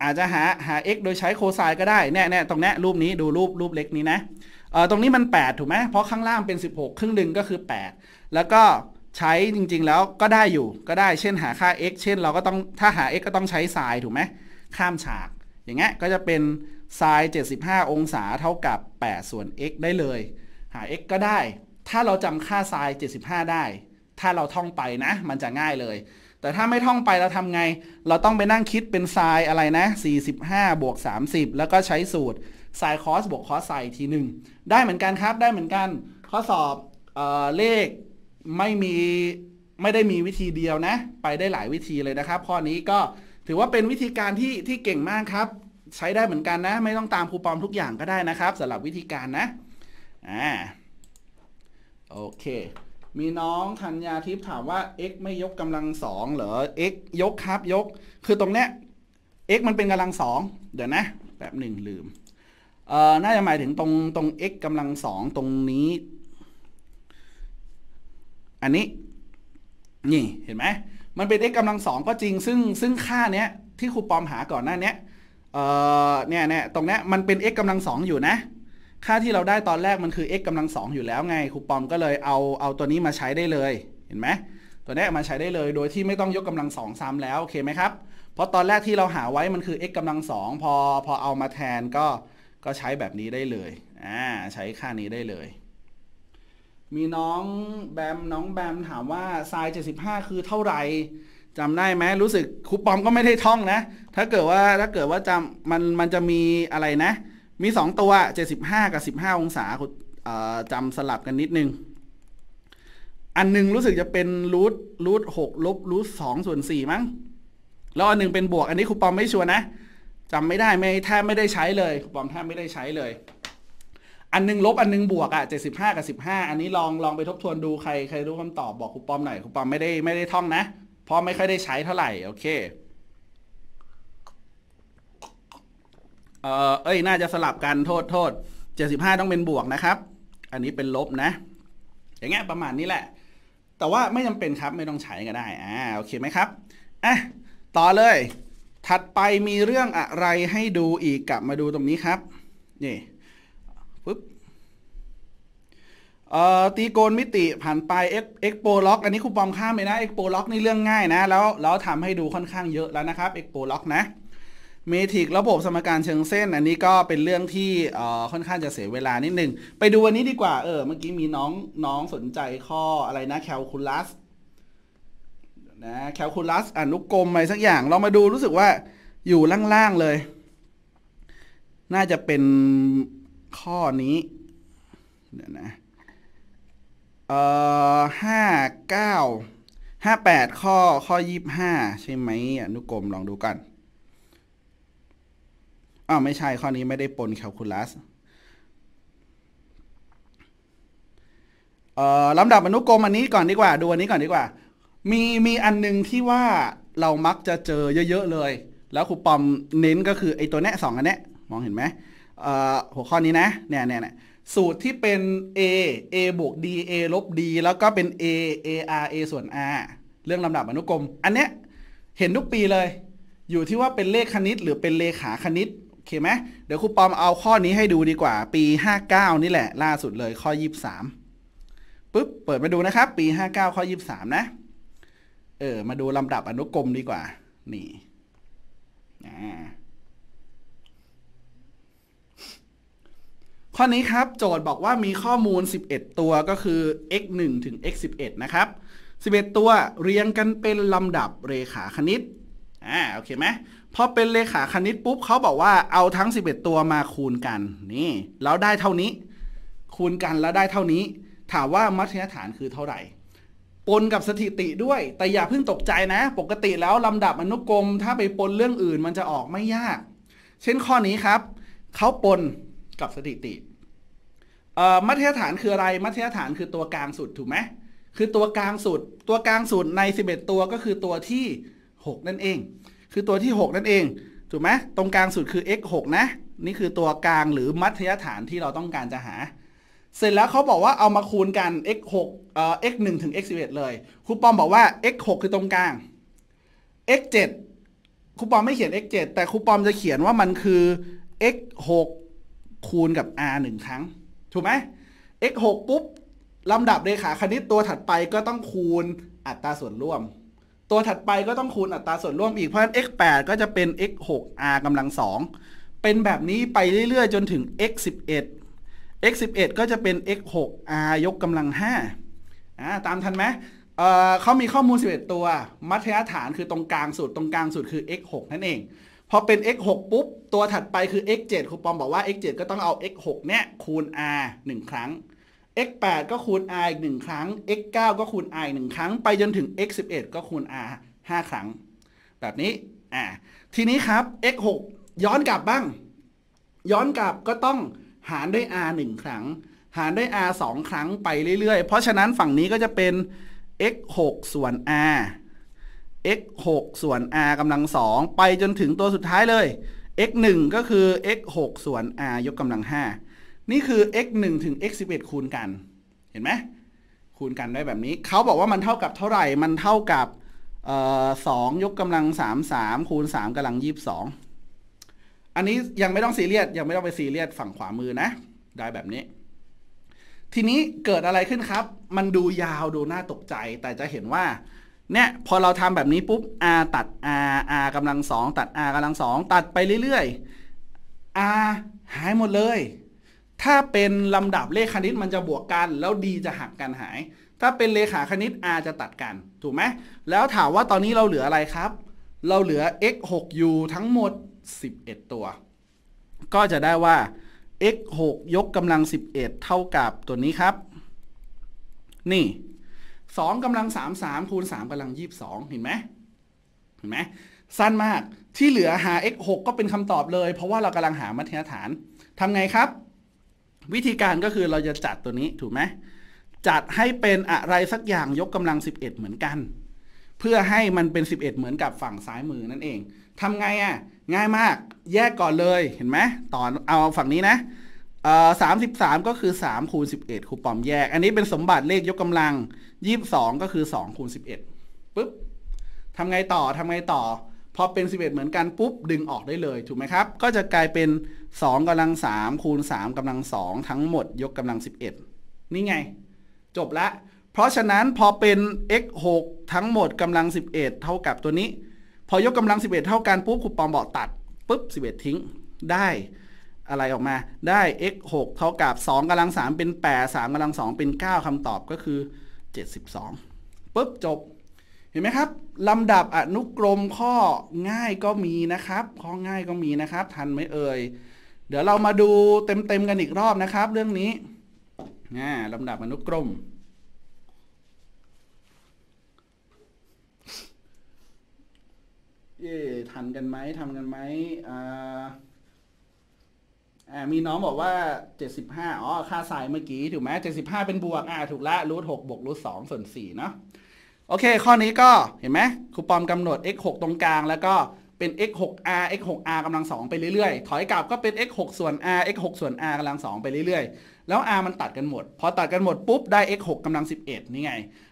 อาจจะหาหา x โดยใช้โคไซน์ก็ได้ แน่แน่ตรงนี้รูปนี้ดูรูปรูปเล็กนี้นะเออตรงนี้มัน 8 ถูกไหมเพราะข้างล่างเป็น 16 ครึ่งหนึ่งก็คือ 8 แล้วก็ใช้จริงๆแล้วก็ได้อยู่ก็ได้เช่นหาค่า x เช่นเราก็ต้องถ้าหา x ก็ต้องใช้ไซน์ถูกไหมข้ามฉาก อย่างเงี้ยก็จะเป็นไซน์75 องศาเท่ากับ 8 ส่วน x ได้เลย หา x ก็ได้ ถ้าเราจำค่าไซน์75 ได้ ถ้าเราท่องไปนะมันจะง่ายเลยแต่ถ้าไม่ท่องไปเราทำไง เราต้องไปนั่งคิดเป็นไซน์อะไรนะ 45บวก30 แล้วก็ใช้สูตรไซน์คอสบวกคอสไซน์ทีหนึ่งได้เหมือนกันครับ ได้เหมือนกัน ข้อสอบ เออเลขไม่มี ไม่ได้มีวิธีเดียวนะ ไปได้หลายวิธีเลยนะครับ ข้อนี้ก็ถือว่าเป็นวิธีการที่ที่เก่งมากครับ ใช้ได้เหมือนกันนะ ไม่ต้องตามครูปอมทุกอย่างก็ได้นะครับสำหรับวิธีการนะ อ่า โอเคมีน้องธัญญาทิพย์ถามว่า x ไม่ยกกำลังสองเหรอ x ยกครับยก คือตรงเนี้ย x มันเป็นกำลังสองเดี๋ยวนะแป๊บหนึ่งลืม เอ่อ น่าจะหมายถึงตรงตรง x กำลังสองตรงนี้ อันนี้ นี่ เห็นไหมมันเป็น x กำลังสองก็จริง ซึ่งซึ่งค่าเนี้ยที่ครูปอมหาก่อนหน้าเนี้ยเอ่อ เนี่ยเนี่ยตรงเนี้ยมันเป็น x กำลังสองอยู่นะค่าที่เราได้ตอนแรกมันคือ x กำลังสองอยู่แล้วไงครูปอมก็เลยเอาเอาตัวนี้มาใช้ได้เลย เห็นไหมตัวนี้มาใช้ได้เลยโดยที่ไม่ต้องยกกำลังสองซ้ำแล้วโอเคไหมครับเพราะตอนแรกที่เราหาไว้มันคือ x กำลังสองพอพอเอามาแทนก็ก็ใช้แบบนี้ได้เลยอ่าใช้ค่านี้ได้เลย มีน้องแบมน้องแบมถามว่าไซน์75 คือเท่าไหร่จำได้ไหมรู้สึกครูปอมก็ไม่ได้ท่องนะ ถ้าเกิดว่าถ้าเกิดว่าจำมันมันจะมีอะไรนะมี 2 ตัว 75 กับ 15องศาจำสลับกันนิดนึง อันหนึ่งรู้สึกจะเป็นรูทรูทหกลบรูทสองส่วนสี่มั้งแล้วอันหนึ่งเป็นบวกอันนี้ครูปอมไม่ชัวร์นะจำไม่ได้ไม่แทบไม่ได้ใช้เลยครูปอมแทบไม่ได้ใช้เลย อันนึงลบอันนึงบวกอ่ะเจ็ดสิบห้ากับสิบห้าอันนี้ลองลองไปทบทวนดูใครใครรู้คำตอบบอกครูปอมหน่อยครูปอมไม่ได้ไม่ได้ท่องนะเพราะไม่ค่อยได้ใช้เท่าไหร่โอเคเออเอ้ยน่าจะสลับกัน โทษโทษเจ็ดสิบห้าต้องเป็นบวกนะครับ อันนี้เป็นลบนะอย่างเงี้ยประมาณนี้แหละ แต่ว่าไม่จำเป็นครับไม่ต้องใช้ก็ได้อ่าโอเคไหมครับอ่ะต่อเลย ถัดไปมีเรื่องอะไรให้ดูอีกกลับมาดูตรงนี้ครับ นี่ปึ๊บเอ่อตีโกนมิติผ่านไปเอ็กเอ็กโปล็อกอันนี้คุณปอมข้ามไปนะเอ็กโปล็อกนี่เรื่องง่ายนะ แล้วแล้วทำให้ดูค่อนข้างเยอะแล้วนะครับเอ็กโปล็อกนะเมทริกระบบสมการเชิงเส้นอันนี้ก็เป็นเรื่องที่ค่อนข้างจะเสียเวลานิดหนึ่งไปดูวันนี้ดีกว่าเออเมื่อกี้มีน้องน้องสนใจข้ออะไรนะแคลคูลัสนะแคลคูลัสอนุกรมอะไรสักอย่าง ลองมาดูรู้สึกว่าอยู่ล่างๆเลย น่าจะเป็นข้อนี้เดี๋ยวนะเอ่อห้าเก้าห้าแปดข้อข้อยี่ห้าใช่ไหมอนุกรมลองดูกันอ้าวไม่ใช่ ข้อนี้ไม่ได้ปนแคลคูลัสเอ่อลำดับอนุกรมอันนี้ก่อนดีกว่าดูอันนี้ก่อนดีกว่า มีมีอันนึงที่ว่าเรามักจะเจอเยอะๆ เลย แล้วครูปอมเน้นก็คือไอตัวแน่สองอันเนี้มองเห็นไหมเอ่อหัวข้อนี้นะเนี่ยเนี่ยเนี่ยสูตรที่เป็น a a บวก d a ลบ d แล้วก็เป็น a a r a ส่วน r เรื่องลำดับอนุกรม อันเนี้ยเห็นทุกปีเลย อยู่ที่ว่าเป็นเลขคณิตหรือเป็นเลขาคณิตอเคไหม เดี๋ยวครูปอมเอาข้อนี้ให้ดูดีกว่า ปี 59 นี่แหละ ล่าสุดเลยข้อ 23ปุ๊บ เปิดมาดูนะครับ ปี 59 ข้อ 23 นะ เออ มาดูลำดับอนุกรมดีกว่า นี่นะข้อนี้ครับโจทย์บอกว่ามีข้อมูล 11 ตัวก็คือ x 1ถึง x 11นะครับ 11 ตัวเรียงกันเป็นลำดับเรขาคณิตอ่าโอเคไหมพอเป็นเลขาคณิตปุ๊บเขาบอกว่าเอาทั้ง 11 ตัวมาคูณกัน นี่ แล้วได้เท่านี้ คูณกันแล้วได้เท่านี้ ถามว่ามัธยฐานคือเท่าไหร่ปนกับสถิติด้วย แต่อย่าเพิ่งตกใจนะ ปกติแล้วลำดับอนุกรม ถ้าไปปนเรื่องอื่นมันจะออกไม่ยาก เช่นข้อนี้ครับ เขาปนกับสถิติ มัธยฐานคืออะไรมัธยฐานคือตัวกลางสุดถูกไหมคือตัวกลางสุด ตัวกลางสุดใน 11 ตัวก็คือตัวที่6 นั่นเอง คือตัวที่ 6 นั่นเอง ถูกไหมตรงกลางสุดคือ x 6นะ นี่คือตัวกลางหรือมัธยฐานที่เราต้องการจะหา เสร็จแล้วเขาบอกว่าเอามาคูณกัน x 6เอ่อ x 1ถึง x 11เลย ครูปอมบอกว่า x 6คือตรงกลาง x 7ครูปอมไม่เขียน x 7แต่ครูปอมจะเขียนว่ามันคือ x 6คูณกับ r 1ครั้ง ถูกไหม x 6ปุ๊บลำดับเรขาคณิตตัวถัดไปก็ต้องคูณอัตราส่วนร่วมตัวถัดไปก็ต้องคูณอัตราส่วนร่วมอีก เพราะฉะนั้น x 8ก็จะเป็น x 6 r กำลังสองเป็นแบบนี้ไปเรื่อย ๆ จนถึง x 11 x 11ก็จะเป็น x 6 r ยกกำลัง5อาตามทันไหม เขามีข้อมูล 11 ตัว มัธยฐานคือตรงกลางสุดตรงกลางสุดคือ x 6นั่นเอง พอเป็น x 6ปุ๊บ ตัวถัดไปคือ x 7ครูปอมบอกว่า x 7ก็ต้องเอา x 6เนี่ยคูณ r 1 ครั้ง x 8ก็คูณ r อีก1 ครั้ง x 9ก็คูณ r อีก1ครั้ง ไปจนถึง x 11ก็คูณ r 5 ครั้ง แบบนี้อ่าทีนี้ครับ x 6ย้อนกลับบ้าง ย้อนกลับก็ต้องหารด้วย r 1 ครั้ง หารด้วย r 2 ครั้งไปเรื่อยๆเพราะฉะนั้นฝั่งนี้ก็จะเป็น x 6ส่วน r x 6ส่วน r กำลัง2ไปจนถึงตัวสุดท้ายเลย x 1ก็คือ x 6ส่วน r ยกกำลัง5นี่คือ x 1ถึง x 11คูณกัน เห็นไหม คูณกันได้แบบนี้ เขาบอกว่ามันเท่ากับเท่าไหร่มันเท่ากับสองยกกำลังสามสามคูณสามกำลังยี่สิบสองอันนี้ยังไม่ต้องซีเรียส ยังไม่ต้องไปซีเรียสฝั่งขวามือนะ ได้แบบนี้ ทีนี้เกิดอะไรขึ้นครับ มันดูยาวดูน่าตกใจ แต่จะเห็นว่า เนี่ยพอเราทำแบบนี้ปุ๊บ r ตัด r r กำลังสองตัด r กำลังสองตัดไปเรื่อยๆ r หายหมดเลยถ้าเป็นลำดับเลขคณิตมันจะบวกกัน แล้วดีจะหักกันหาย ถ้าเป็นเลขาคณิต r จะตัดกันถูกไหมแล้วถามว่าตอนนี้เราเหลืออะไรครับ เราเหลือ x 6 u ทั้งหมด 11 ตัว ก็จะได้ว่า x 6ยกกำลัง 11 เท่ากับตัวนี้ครับ นี่2กำลัง3 3คูณ3กำลัง22 เห็นไหมเห็นไหมสั้นมาก ที่เหลือหา x 6ก็เป็นคำตอบเลย เพราะว่าเรากำลังหามัธยฐานทำไงครับวิธีการก็คือเราจะจัดตัวนี้ถูกไหมจัดให้เป็นอะไรสักอย่างยกกำลัง 11 เหมือนกัน เพื่อให้มันเป็น 11 เหมือนกับฝั่งซ้ายมือนั่นเองทำไงอะ่ะง่ายมากแยกก่อนเลยเห็นไหมต่อเอาฝั่งนี้นะสามสิบสามก็คือสามคูณสิบเอ็ดคูปอมแยก อันนี้เป็นสมบัติเลขยกกำลังยี่สิบสองก็คือสองคูณสิบเอ็ดปุ๊บทำไงต่อทำไงต่อพอเป็น 11 เหมือนกันปุ๊บดึงออกได้เลยถูกไหมครับก็จะกลายเป็น 2 กำลัง3คูณ3กำลัง2ทั้งหมด ยกกำลัง 11นี่ไง จบละ เพราะฉะนั้นพอเป็น x 6ทั้งหมดกำลัง 11 เท่ากับตัวนี้ พอยกกำลัง 11 เท่ากันปุ๊บคุูปอมบอกตัด ปุ๊บ 11 ทิ้งได้อะไรออกมาได้ x 6เท่ากับ 2 กำลัง 3 เป็น 8 3 กำลัง2เป็น 9 คำตอบก็คือ 72 ปุ๊บ จบเห็นไหมครับ ลำดับอนุกรมข้อง่ายก็มีนะครับ ข้อง่ายก็มีนะครับ ทันไหมเอ่ยเดี๋ยวเรามาดูเต็มๆกันอีกรอบนะครับ เรื่องนี้น่ลำดับอนุกรมเย่ทันกันไหมทำกันไหมอ่ามีน้องบอกว่า 75อ๋อค่าสายเมื่อกี้ถูกไหม75 เป็นบวกอ่าถูกละรูทหบวกรูทสส่วน4เนาะโอเค ข้อนี้ก็เห็นไหมครูปอมกำหนด x 6ตรงกลางแล้วก็เป็น x 6 r x 6 r กำลังสองไปเรื่อยๆ ถอยกลับก็เป็น x 6ส่วน r x 6ส่วน r กำลังสองไปเรื่อยๆ แล้ว r มันตัดกันหมด พอตัดกันหมดปุ๊บได้ x 6กำลัง11นี่ไง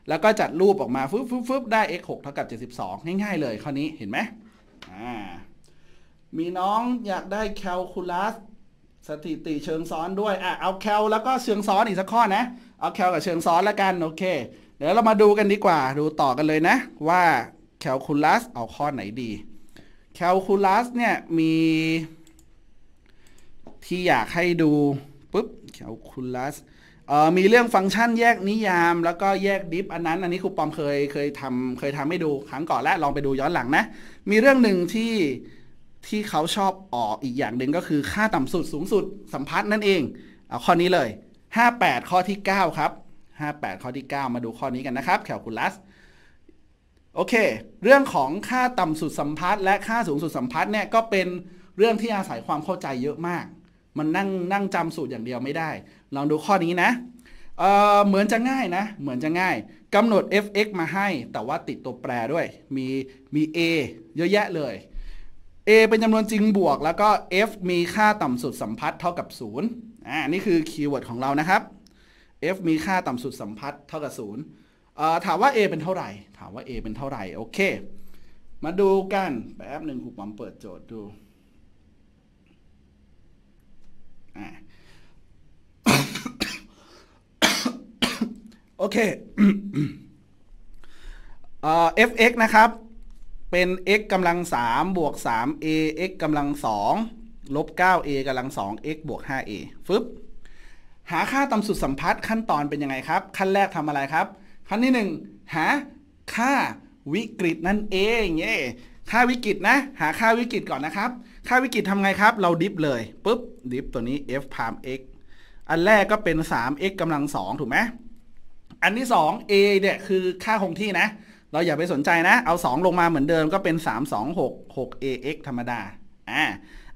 แล้วก็จัดรูปออกมาฟึบฟึบฟบได้ x 6เท่ากับ72 ง่ายๆ เลยข้อนี้เห็นไหมอ่า มีน้องอยากได้แคลคูลัสสถิติเชิงซ้อนด้วย อ่ะ เอาแคลแล้วก็เชิงซ้อนอีกสักข้อนะ เอาแคลกับเชิงซ้อนแล้วกันโอเคเดี๋ยวเรามาดูกันดีกว่า ดูต่อกันเลยนะว่าแคลคูลัสเอาข้อไหนดี แคลคูลัสเนี่ยมีที่อยากให้ดูปุ๊บแคลคูลัสมีเรื่องฟังก์ชันแยกนิยาม แล้วก็แยกดิฟอันนั้นอันนี้ครูปอมเคยเคยทำเคยทำให้ดูครั้งก่อนและลองไปดูย้อนหลังนะ มีเรื่องหนึ่งที่ที่เขาชอบออกอีกอย่างหนึ่งก็คือค่าต่ำสุดสูงสุดสัมพัทธ์นั่นเองเอาข้อนี้เลย 58 ข้อที่ 9 ครับ58 ข้อที่ 9 มาดูข้อนี้กันนะครับแคลคูลัส โอเค เรื่องของค่าต่ำสุดสัมพัทธ์และค่าสูงสุดสัมพัทธ์เนี่ยก็เป็นเรื่องที่อาศัยความเข้าใจเยอะมาก มันนั่งนั่งจำสูตรอย่างเดียวไม่ได้ ลองดูข้อนี้นะเเหมือนจะง่ายนะ เหมือนจะง่ายกำหนด f(x) มาให้ แต่ว่าติดตัวแปรด้วย มีมี a เยอะแยะเลย a เป็นจำนวนจริงบวก แล้วก็ f มีค่าต่ำสุดสัมพัทธ์เท่ากับ0อ่า นี่คือคีย์เวิร์ดของเรานะครับ f มีค่าต่ำสุดสัมพัทธ์เท่ากับศูนย์ ถามว่า a เป็นเท่าไหร่ ถามว่า a เป็นเท่าไหร่ โอเค มาดูกันแป๊บหนึ่งครูปอมเปิดโจทย์ดู โอเค fx นะครับ เป็น x กำลัง 3 บวก 3a x กำลัง2ลบ 9a กำลัง 2x บวก 5a ฟึบหาค่าต่ำสุดสัมพัทธ์ขั้นตอนเป็นยังไงครับ ขั้นแรกทำอะไรครับขั้นที่1หาค่าวิกฤตนั่นเองเย่ค่าวิกฤตนะ หาค่าวิกฤตก่อนนะครับ ค่าวิกฤตทำไงครับ เราดิฟเลยปุ๊บดิฟตัวนี้ f พาม x อันแรกก็เป็น 3x กำลัง 2ถูกไหมอันที่2 a เนี่ยคือค่าคงที่นะ เราอย่าไปสนใจนะ เอา 2 ลงมาเหมือนเดิมก็เป็น3 2 6 6 ax ธรรมดาอ่า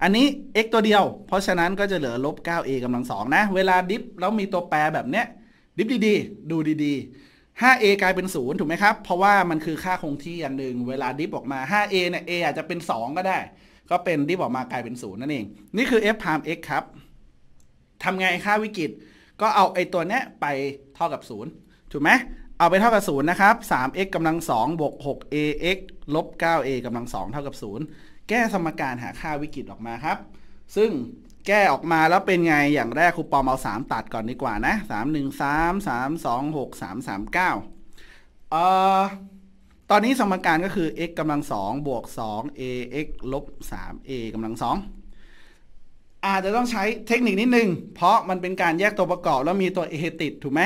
อันนี้ x ตัวเดียว เพราะฉะนั้นก็จะเหลือลบ 9a กำลัง2นะ เวลาดิฟแล้วมีตัวแปรแบบเนี้ย ดิฟดีๆ ดูดีๆ 5a กลายเป็น 0 ถูกไหมครับ เพราะว่ามันคือค่าคงที่อันหนึ่ง เวลาดิฟออกมา 5a เนี่ย a อาจจะเป็น 2 ก็ได้ ก็เป็นดิฟออกมากลายเป็น 0 นั่นเอง นี่คือ f พาม x ครับ ทำไงค่าวิกฤต ก็เอาไอ้ตัวเนี้ยไปเท่ากับ 0 ถูกไหมเอาไปเท่ากับ 0 นะครับ 3x กำลัง 2 บวก 6ax ลบ 9a กำลัง 2 เท่ากับ 0แก้สมการหาค่าวิกฤตออกมาครับ ซึ่งแก้ออกมาแล้วเป็นไง อย่างแรกครูปอมเอา 3 ตัดก่อนดีกว่านะ 3 1 3 3 2 6 3 3 9เอ่อตอนนี้สมการก็คือ x กำลัง 2 บวก2 ax ลบ3 a กำลัง 2 อาจจะต้องใช้เทคนิคนิดนึงเพราะมันเป็นการแยกตัวประกอบแล้วมีตัว a ติดถูกไหม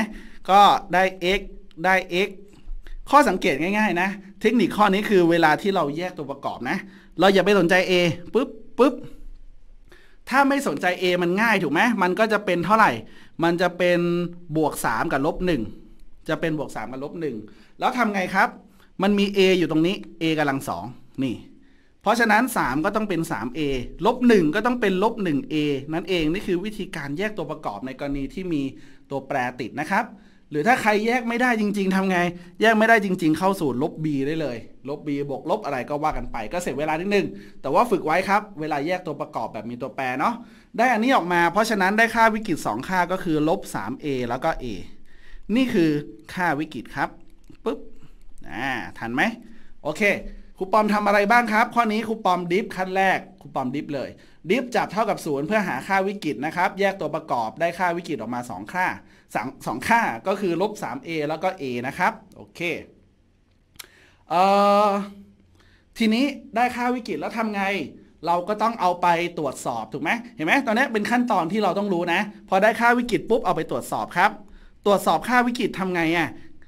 ก็ได้ x ได้ x ข้อสังเกตง่ายๆนะ เทคนิคข้อนี้คือเวลาที่เราแยกตัวประกอบนะเราอย่าไปสนใจ A ปุ๊บปุ๊บถ้าไม่สนใจ A มันง่ายถูกไหมมันก็จะเป็นเท่าไหร่ มันจะเป็นบวก3กับลบ1จะเป็นบวก3กับลบ1แล้วทำไงครับ มันมี A อยู่ตรงนี้ A กำลัง 2นี่ เพราะฉะนั้น 3 ก็ต้องเป็น 3A ลบ 1ก็ต้องเป็นลบ 1A นั่นเอง นี่คือวิธีการแยกตัวประกอบในกรณีที่มีตัวแปรติดนะครับหรือถ้าใครแยกไม่ได้จริง ๆทำไง แยกไม่ได้จริง ๆเข้าสูตรลบ b ได้เลย ลบ b บวกลบอะไรก็ว่ากันไป ก็เสร็จเวลานิดนึง แต่ว่าฝึกไว้ครับ เวลาแยกตัวประกอบแบบมีตัวแปรเนาะได้อันนี้ออกมา เพราะฉะนั้นได้ค่าวิกฤต2ค่าก็คือ ลบ 3a แล้วก็ a นี่คือค่าวิกฤตครับปุ๊บอ่าทันไหมโอเคครูปอมทำอะไรบ้างครับ ข้อนี้ครูปอมดิฟ ขั้นแรกครูปอมดิฟเลย ดิฟจับเท่ากับศูนย์เพื่อหาค่าวิกฤตนะครับ แยกตัวประกอบได้ค่าวิกฤตออกมา 2 ค่าสองสองค่าก็คือลบ 3a แล้วก็ a นะครับโอเคเอ่อทีนี้ได้ค่าวิกฤตแล้วทำไง เราก็ต้องเอาไปตรวจสอบถูกไหมเห็นไหมตอนนี้เป็นขั้นตอนที่เราต้องรู้นะพอได้ค่าวิกฤตปุ๊บเอาไปตรวจสอบครับ ตรวจสอบค่าวิกฤตทำไงอ่ะ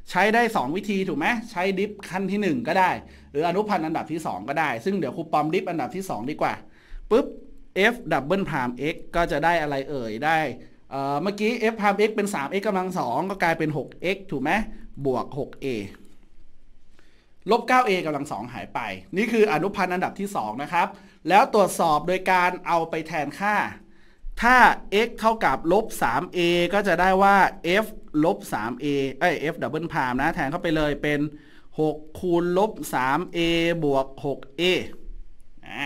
ใช้ได้ 2 วิธีถูกไหมใช้ดิฟขั้นที่ 1 ก็ได้ หรืออนุพันธ์อันดับที่2ก็ได้ซึ่งเดี๋ยวครูปอมดิฟอันดับที่ 2 ดีกว่าปุ๊บ f ดับเบิลพราม x ก็จะได้อะไรเอ่ยได้เมื่อกี้ f พาม x เป็น 3x กำลัง 2 ก็กลายเป็น 6x ถูกไหม บวก 6a ลบ 9a กำลัง 2 หายไป นี่คืออนุพันธ์อันดับที่ 2 นะครับ แล้วตรวจสอบโดยการเอาไปแทนค่า ถ้า x เท่ากับ ลบ 3a ก็จะได้ว่า f ลบ 3a เอ้ย f ดับเบิลพามนะ แทนเข้าไปเลยเป็น 6 คูณลบ 3a บวก 6a อ่า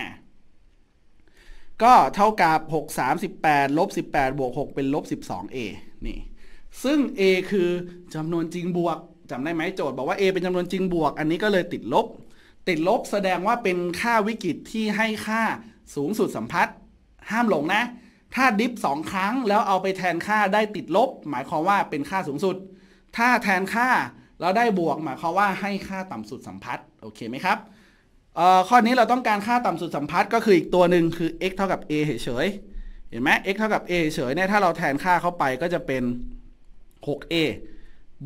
ก็เท่ากับ 6 38 ลบ 18บวก 6 เป็นลบ 12a นี่ ซึ่ง a คือจำนวนจริงบวกจำได้ไหมโจทย์ บอกว่า a เป็นจำนวนจริงบวก อันนี้ก็เลยติดลบ ติดลบแสดงว่าเป็นค่าวิกฤตที่ให้ค่าสูงสุดสัมพัทธ์ห้ามหลงนะ ถ้าดิฟสองครั้ง แล้วเอาไปแทนค่าได้ติดลบ หมายความว่าเป็นค่าสูงสุด ถ้าแทนค่าแล้วได้บวกหมายความว่าให้ค่าต่ำสุดสัมพัทธ์โอเคไหมครับข้อนี้เราต้องการค่าต่ำสุดสัมพัทธ์ก็คืออีกตัวหนึ่งคือ x เท่ากับ a เฉย เห็นไหม x เท่ากับ a เฉยเนี่ยถ้าเราแทนค่าเข้าไปก็จะเป็น 6a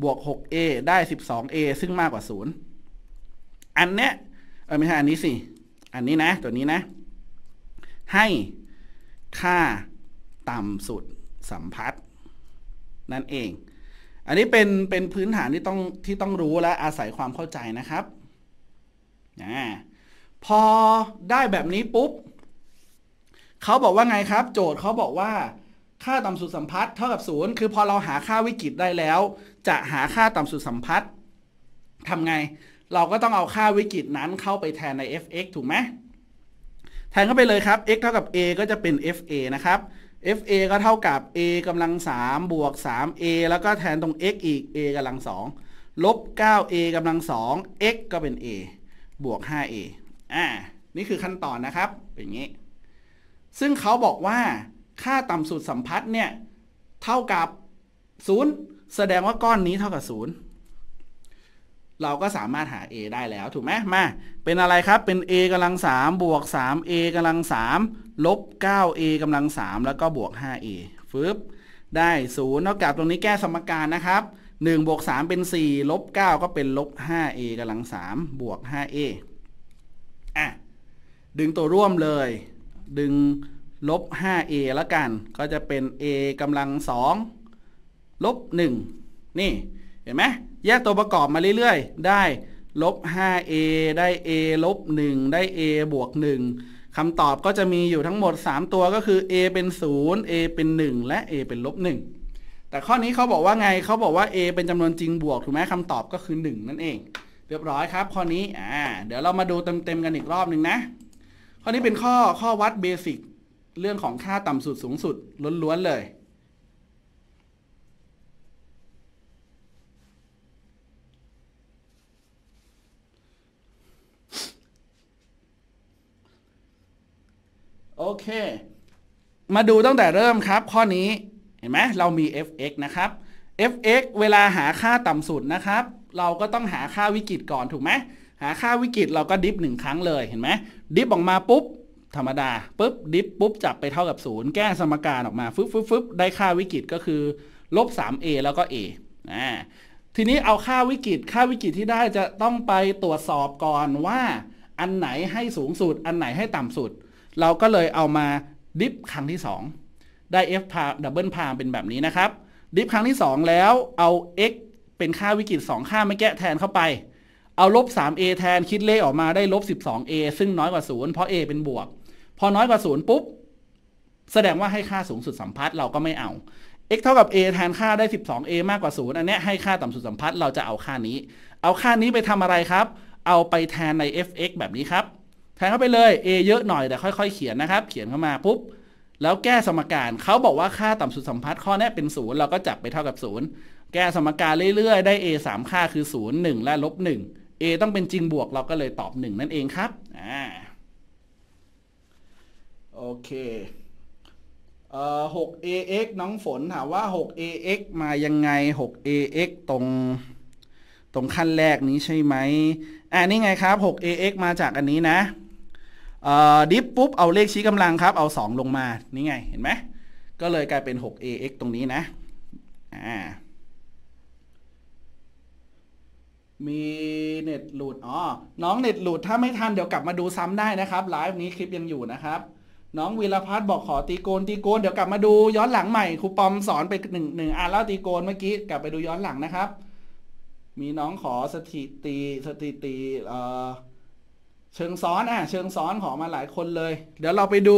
บวก 6a ได้ 12a ซึ่งมากกว่า 0 อันเนี้ยเออไม่ใช่อันนี้สิ อันนี้นะ ตัวนี้นะ ให้ค่าต่ำสุดสัมพัทธ์นั่นเอง อันนี้เป็น เป็นพื้นฐานที่ต้อง ที่ต้องรู้และอาศัยความเข้าใจนะครับนาพอได้แบบนี้ปุ๊บ เขาบอกว่าไงครับ โจทย์เขาบอกว่า ค่าต่ำสุดสัมพัทธ์เท่ากับศูนย์คือพอเราหาค่าวิกฤตได้แล้ว จะหาค่าต่ำสุดสัมพัทธ์ทำไง เราก็ต้องเอาค่าวิกฤตนั้นเข้าไปแทนใน f(x) ถูกไหมแทนเข้าไปเลยครับ x เท่ากับ a ก็จะเป็น fa นะครับ fa ก็เท่ากับ a กำลัง3บวก 3a แล้วก็แทนตรง x อีก a กำลัง2ลบ 9a กำลัง2 x ก็เป็น a บวก 5a อ่า นี่คือขั้นตอนนะครับเป็นอย่างนี้ ซึ่งเขาบอกว่า ค่าต่ำสุดสัมพัทธ์เนี่ยเท่ากับ 0 แสดงว่าก้อนนี้เท่ากับ 0 เราก็สามารถหา A ได้แล้วถูกไหมมาเป็นอะไรครับ เป็น A กำลัง3บวก 3A กำลัง3ลบ 9A กำลัง3แล้วก็บวก 5A ฟืบได้0เท่ากับตรงนี้แก้สมการนะครับ1บวก3เป็น4ลบ9ก็เป็นลบ 5A กำลัง3บวก 5A อ่ะ ดึงตัวร่วมเลย ดึงลบ 5a ละกัน ก็จะเป็น a กำลัง 2 ลบ1นี่ เห็นไหมแยกตัวประกอบมาเรื่อยๆ ได้ลบ 5a ได้ a ลบ 1 ได้ a บวก 1คำตอบก็จะมีอยู่ทั้งหมด 3 ตัวก็คือ a เป็น 0 a เป็น 1 และ a เป็นลบ 1 แต่ข้อนี้เขาบอกว่าไงเขาบอกว่า a เป็นจำนวนจริงบวกถูกไหมคำตอบก็คือ 1 นั่นเองเรียบร้อยครับข้อนี้อ่า เดี๋ยวเรามาดูเต็มๆกันอีกรอบหนึ่งนะข้อนี้เป็นข้อข้อวัดเบสิกเรื่องของค่าต่ำสุดสูงสุดล้วน ๆ เลย โอเค มาดูตั้งแต่เริ่มครับข้อนี้เห็นไหมเรามี fx นะครับ fx เวลาหาค่าต่ำสุดนะครับเราก็ต้องหาค่าวิกฤตก่อนถูกไหมหาค่าวิกฤตเราก็ดิฟหนึ่งครั้งเลยเห็นไหมดิฟออกมาปุ๊บธรรมดาปุ๊บดิฟปุ๊บจับไปเท่ากับศูนย์แก้สมการออกมาฟึ๊บฟึบฟึบได้ค่าวิกฤตก็คือลบ 3a แล้วก็ a อ่าทีนี้เอาค่าวิกฤตค่าวิกฤตที่ได้จะต้องไปตรวจสอบก่อนว่า อันไหนให้สูงสุด อันไหนให้ต่ำสุด เราก็เลยเอามาดิฟครั้งที่ 2 ได้ f พาดับเบิลพาเป็นแบบนี้นะครับดิฟครั้งที่ 2 แล้วเอา x เป็นค่าวิกฤต2ค่าเมื่อกี้แทนเข้าไป เอาลบ 3a แทนคิดเลขออกมาได้ลบ 12a ซึ่งน้อยกว่า 0 เพราะ a เป็นบวก พอน้อยกว่า 0 ปุ๊บแสดงว่าให้ค่าสูงสุดสัมพัทธ์เราก็ไม่เอา x เท่ากับ a แทนค่าได้ 12a มากกว่า 0อันนี้ให้ค่าต่ำสุดสัมพัทธ์เราจะเอาค่านี้ เอาค่านี้ไปทำอะไรครับ เอาไปแทนใน f(x) แบบนี้ครับ แทนเข้าไปเลย a เยอะหน่อยแต่ค่อยๆเขียนนะครับเขียนเข้ามาปุ๊บแล้วแก้สมการเขาบอกว่าค่าต่ำสุดสัมพัทธ์ข้อนี้เป็น0เราก็จับไปเท่ากับ0แก้สมการเรื่อยๆ ได้ a 3 ค่าคือ 0 1 และลบ 1 a ต้องเป็นจริงบวก เราก็เลยตอบ 1 นั่นเองครับ อ่า โอเค เอ่อ6 ax น้องฝนถามว่า6 ax มายังไง6 ax ตรง ตรงขั้นแรกนี้ใช่ไหมอ่านี่ไงครับ6 ax มาจากอันนี้นะ เอ่อดิฟปุ๊บ เอาเลขชี้กำลังครับ เอา 2 ลงมา นี่ไง เห็นไหม ก็เลยกลายเป็น 6ax ตรงนี้นะอ่ามีเน็ตหลุดอ๋อน้องเน็ตหลุดถ้าไม่ทันเดี๋ยวกลับมาดูซ้ำได้นะครับไลฟ์นี้คลิปยังอยู่นะครับ น้องวีรพัฒน์บอกขอ ตีโกนตีโกนเดี๋ยวกลับมาดูย้อนหลังใหม่ครูปอมสอนไปหนึ่งหนึ่งอ่านแล้วตีโกนเมื่อกี้กลับไปดูย้อนหลังนะครับ มีน้องขอสถิติสถิติเอ่อเชิงซ้อนอ่ะเชิงซ้อนขอมาหลายคนเลย เดี๋ยวเราไปดู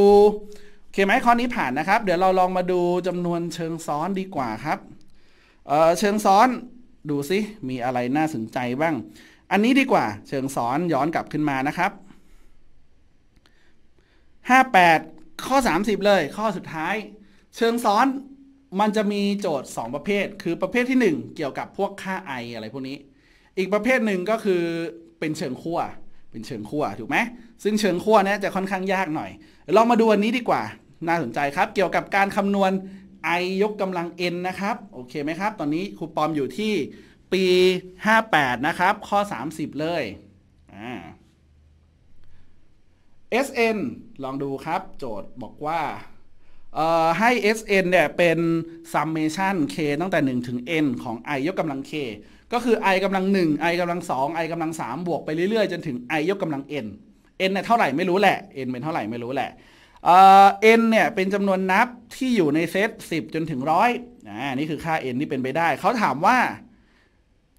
โอเคไหมข้อนี้ผ่านนะครับ เดี๋ยวเราลองมาดูจำนวนเชิงซ้อนดีกว่าครับเชิงซ้อนดูซิมีอะไรน่าสนใจบ้าง อันนี้ดีกว่า เชิงสอนย้อนกลับขึ้นมานะครับ 58 ข้อ 30 เลยข้อสุดท้าย เชิงสอนมันจะมีโจทย์ 2 ประเภท คือประเภทที่ 1 เกี่ยวกับพวกค่าไออะไรพวกนี้ อีกประเภทหนึ่งก็คือเป็นเชิงคั่วเป็นเชิงคั่วถูกไหมซึ่งเชิงคั่วเนี่ยจะค่อนข้างยากหน่อยเรามาดูอันนี้ดีกว่า น่าสนใจครับเกี่ยวกับการคำนวณ i ยกกำลัง n นะครับ โอเคไหมครับ ตอนนี้ครูปอมอยู่ที่ปี 58 นะครับ ข้อ 30 เลย sn ลองดูครับ โจทย์บอกว่าให้ sn เนี่ยเป็น summation k ตั้งแต่ 1 ถึง n ของ i ยกกำลัง k ก็คือ i กำลัง 1 i กำลัง 2 i กำลัง 3 บวกไปเรื่อยๆ จนถึง i ยกกำลัง n n เนี่ยเท่าไหร่ไม่รู้แหละ n เป็นเท่าไหร่ไม่รู้แหละเอ็นเนี่ยเป็นจำนวนนับที่อยู่ในเซต10 จนถึงร้อยอ่า นี่คือค่า n ที่เป็นไปได้ เขาถามว่า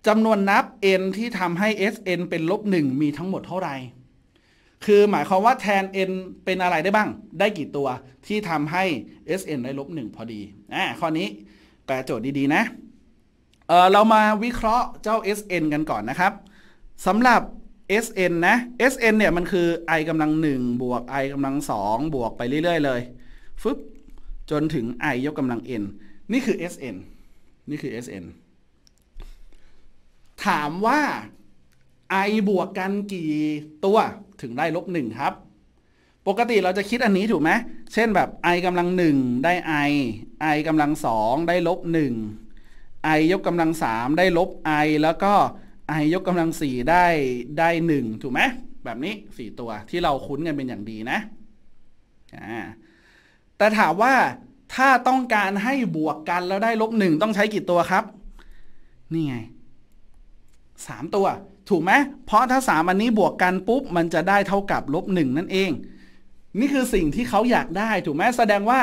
จำนวนนับ n ที่ทำให้ sn เป็นลบ 1 มีทั้งหมดเท่าไหร่ คือหมายความว่าแทน n เป็นอะไรได้บ้าง ได้กี่ตัวที่ทำให้ sn ได้ลบ 1 พอดี อ่า ข้อนี้แปลโจทย์ดี ๆ นะเออเรามาวิเคราะห์เจ้า sn กันก่อนนะครับสำหรับ Sn นะ Sn เนี่ยมันคือ i กำลังหนึ่งบวก i กำลังสองบวกไปเรื่อยๆเลย ฟึบ จนถึง i ยกกำลัง n นี่คือ Sn นี่คือ Sn ถามว่า i บวกกันกี่ตัวถึงได้ลบหนึ่งครับ ปกติเราจะคิดอันนี้ถูกไหม เช่นแบบ i กำลังหนึ่งได้ i i กำลังสองได้ลบหนึ่ง i ยกกำลังสามได้ลบ i แล้วก็ i ยกกำลังสี่ได้ได้หนึ่งถูกไหมแบบนี้สี่ตัวที่เราคุ้นกันเป็นอย่างดีนะ แต่ถามว่าถ้าต้องการให้บวกกันแล้วได้ลบหนึ่งต้องใช้กี่ตัวครับ นี่ไงสามตัว ถูกไหมเพราะถ้าสามอันนี้บวกกันปุ๊บ มันจะได้เท่ากับลบหนึ่งนั่นเอง นี่คือสิ่งที่เขาอยากได้ถูกไหมแสดงว่า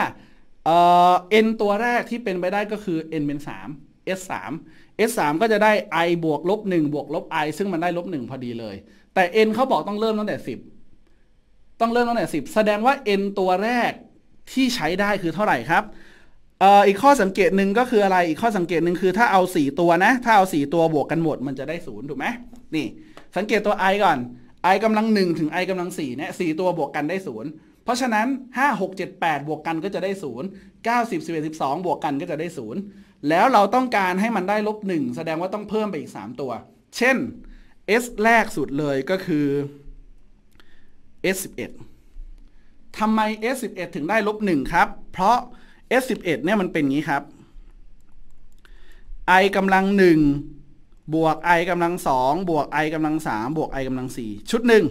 เอ็นตัวแรกที่เป็นไปได้ก็คือ n เป็น 3 s 3 S3 ก็จะได้ i บวกลบ1บวกลบ i ซึ่งมันได้ลบ1 พอดีเลย แต่ n เขาบอกต้องเริ่มตั้งแต่10 ต้องเริ่มตั้งแต่10 แสดงว่า n ตัวแรกที่ใช้ได้คือเท่าไหร่ครับ อีกข้อสังเกตหนึ่งก็คืออะไร อีกข้อสังเกตหนึ่งคือถ้าเอา 4 ตัวนะ ถ้าเอา4 ตัวบวกกันหมดมันจะได้0ถูกไหมนี่ สังเกตตัว i ก่อน i กำลัง1ถึง i กำลัง4เนี่ย4ตัวบวกกันได้0เพราะฉะนั้น5 6 7 8 บวกกันก็จะได้0 9 10 11 12 บวกกันก็จะได้0แล้วเราต้องการให้มันได้ลบหนึ่งแสดงว่าต้องเพิ่มไปอีก 3 ตัว เช่น s แรกสุดเลยก็คือ s 1 1ทำไม s 1 1ถึงได้ลบหนึ่งครับ เพราะ s 1 1เนี่ยมันเป็นงี้ครับ i กำลังหนึ่งบวก i กำลังสองบวก i กำลังสามบวก i กำลังสี่ชุดหนึ่ง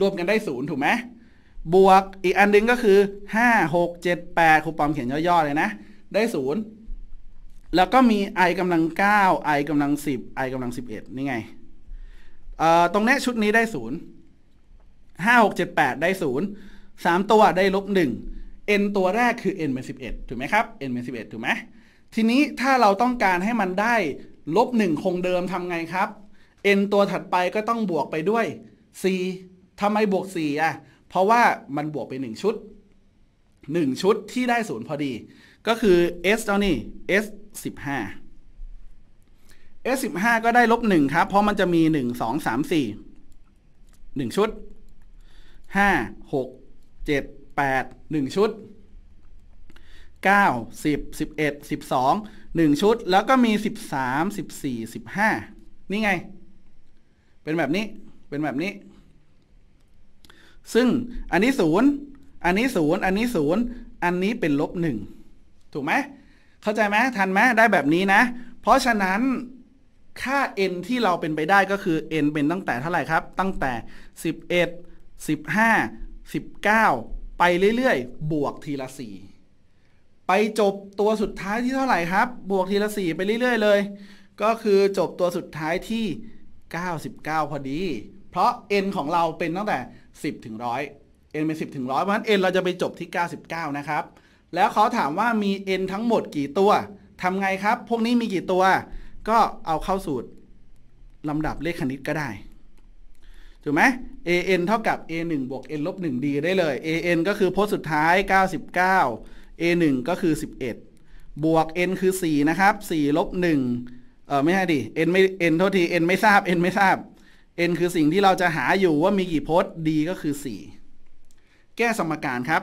รวมกันได้ศูนย์ถูกไหม บวกอีกอันนึงก็คือ 5 6 7 8 ครูปอมเขียนย่อๆเลยนะได้ศูนย์แล้วก็มี i กำลัง9 i กำลัง10 i กำลัง 11 นี่ไง ตรงนี้ชุดนี้ได้ 0 5 6 7 8 ได้ 0 3 ตัวได้ลบ1 n ตัวแรกคือ n เป็น11ถูกไหมครับ n เป็น11ถูกไหมทีนี้ถ้าเราต้องการให้มันได้ลบ1คงเดิมทำไงครับ n ตัวถัดไปก็ต้องบวกไปด้วย c ทำไมบวก4อ่ะ เพราะว่ามันบวกไป 1 ชุด 1 ชุดที่ได้ 0 พอดีก็คือ s เท้านี่ s 15 s 15ก็ได้ลบ1ครับ เพราะมันจะมี 1 2 3 4 1 ชุด 5 6 7 8 1 ชุด 9 10 11 12 1 ชุด แล้วก็มี 13 14 15 นี่ไง เป็นแบบนี้เป็นแบบนี้ ซึ่งอันนี้ 0 อันนี้ 0 อันนี้ 0 อันนี้เป็นลบ1ถูกไหม เข้าใจไหมทันไหมได้แบบนี้นะ เพราะฉะนั้นค่า n ที่เราเป็นไปได้ก็คือ n เป็นตั้งแต่เท่าไหร่ครับ ตั้งแต่ 11 15 19 ไปเรื่อยๆ บวกทีละ 4 ไปจบตัวสุดท้ายที่เท่าไหร่ครับ บวกทีละ 4 ไปเรื่อยๆ เลย ก็คือจบตัวสุดท้ายที่ 99 พอดี เพราะ n ของเราเป็นตั้งแต่ 10 ถึง 100 n เป็น 10 ถึง 100เพราะฉะนั้น n เราจะไปจบที่ 99 นะครับแล้วเขาถามว่ามี n ทั้งหมดกี่ตัว ทำไงครับ พวกนี้มีกี่ตัว ก็เอาเข้าสูตรลำดับเลขคณิตก็ได้ ถูกไหม an เท่ากับ a 1บวก n ลบ1 d ได้เลย an ก็คือโพสต์สุดท้าย 99 a 1ก็คือ 11 บวก n คือ 4 นะครับ 4 ลบ1เออไม่ใช่ดิ n ไม่ n โทษที n ไม่ทราบ n ไม่ทราบ n คือสิ่งที่เราจะหาอยู่ว่ามีกี่โพสต์ d ก็คือ 4 แก้สมการครับ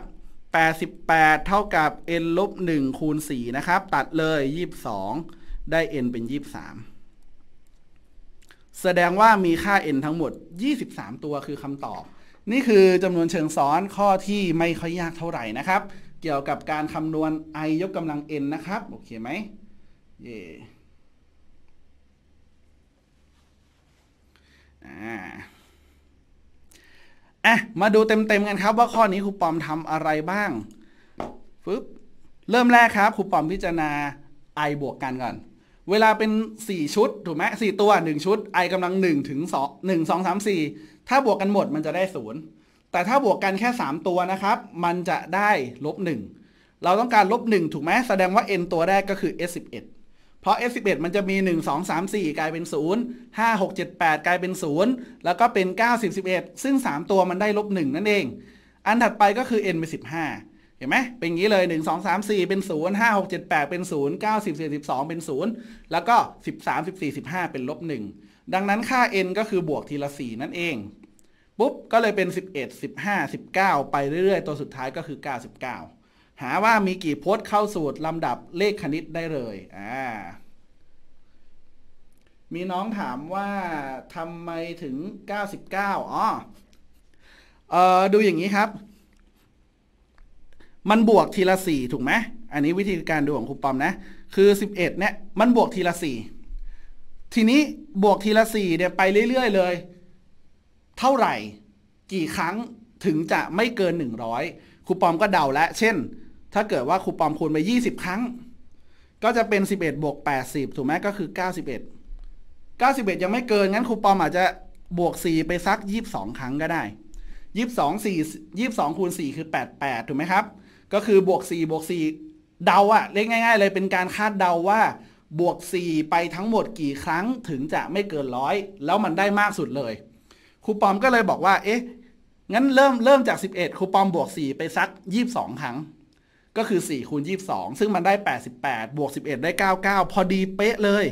88เท่ากับ n ลบ1คูณ4นะครับ ตัดเลย 22 ได้ n เป็น 23 แสดงว่ามีค่า n ทั้งหมด 23 ตัวคือคำตอบ นี่คือจำนวนเชิงซ้อนข้อที่ไม่ค่อยยากเท่าไหร่นะครับ เกี่ยวกับการคำนวณ i ยกกำลัง n นะครับ โอเคไหมเย่อ่าอะมาดูเต็มๆกันครับ ว่าข้อนี้ครูปอมทำอะไรบ้างฟึบเริ่มแรกครับครูปอมพิจารณา i บวกกันก่อน เวลาเป็น 4 ชุด ถูกไหมสี่ตัว 1 ชุด i กำลัง 1 ถึง2 1 2 3 4 ถ้าบวกกันหมดมันจะได้ 0 แต่ถ้าบวกกันแค่ 3 ตัวนะครับ มันจะได้ลบ1เราต้องการลบ1ถูกไหมแสดงว่า n ตัวแรกก็คือ s 1 1พราะ F11 มันจะมี 1 2 3 4 กลายเป็น 0 5 6 7 8 กลายเป็น 0 แล้วก็เป็น 9 10 11 ซึ่ง 3 ตัวมันได้ลบ 1 นั่นเอง อันถัดไปก็คือ n เป็น 15 เห็นไหม เป็นอย่างนี้เลย 1 2 3 4 เป็น 0 5 6 7 8 เป็น 0 9 10 11 12เป็น 0 แล้วก็ 13 14 15 เป็นลบ 1 ดังนั้นค่า n ก็คือบวกทีละ 4 นั่นเอง ปุ๊บ ก็เลยเป็น 11 15 19 ไปเรื่อยๆ ตัวสุดท้ายก็คือ 99หาว่ามีกี่โพส์เข้าสูตร ลำดับเลขคณิตได้เลย อ่า มีน้องถามว่าทำไมถึง 99อ๋อเออ ดูอย่างนี้ครับ มันบวกทีละ 4 ถูกไหม อันนี้วิธีการดูของครูปอมนะ คือ 11 เนี่ย มันบวกทีละ 4 ทีนี้บวกทีละ4เนี่ยไปเรื่อย ๆ เลย เท่าไหร่ กี่ครั้งถึงจะไม่เกิน 100 ครูปอมก็เดาแล้ว เช่นถ้าเกิดว่าคูปองคูณไป20 ครั้ง ก็จะเป็น 11บวก80 ถูกไหมก็คือ 91 91 ยังไม่เกิน งั้นคูปองอาจจะบวก 4 ไปซัก 22 ครั้งก็ได้ 22 4 22คูณ 4 คือ 88ถูกไหมครับ ก็คือบวก 4 บวก4เดาอะเรียกง่าย ๆ เลยเป็นการคาดเดาว่าบวก 4 ไปทั้งหมดกี่ครั้งถึงจะไม่เกินร้อยแล้วมันได้มากสุดเลยครูปอมก็เลยบอกว่า เอ๊ะงั้นเริ่มเริ่มจาก 11ครูปอมบวก4ไปสัก22 ครั้งก็คือ 4 คูณ 22 ซึ่งมันได้ 88บวก11ได้99พอดีเป๊ะเลย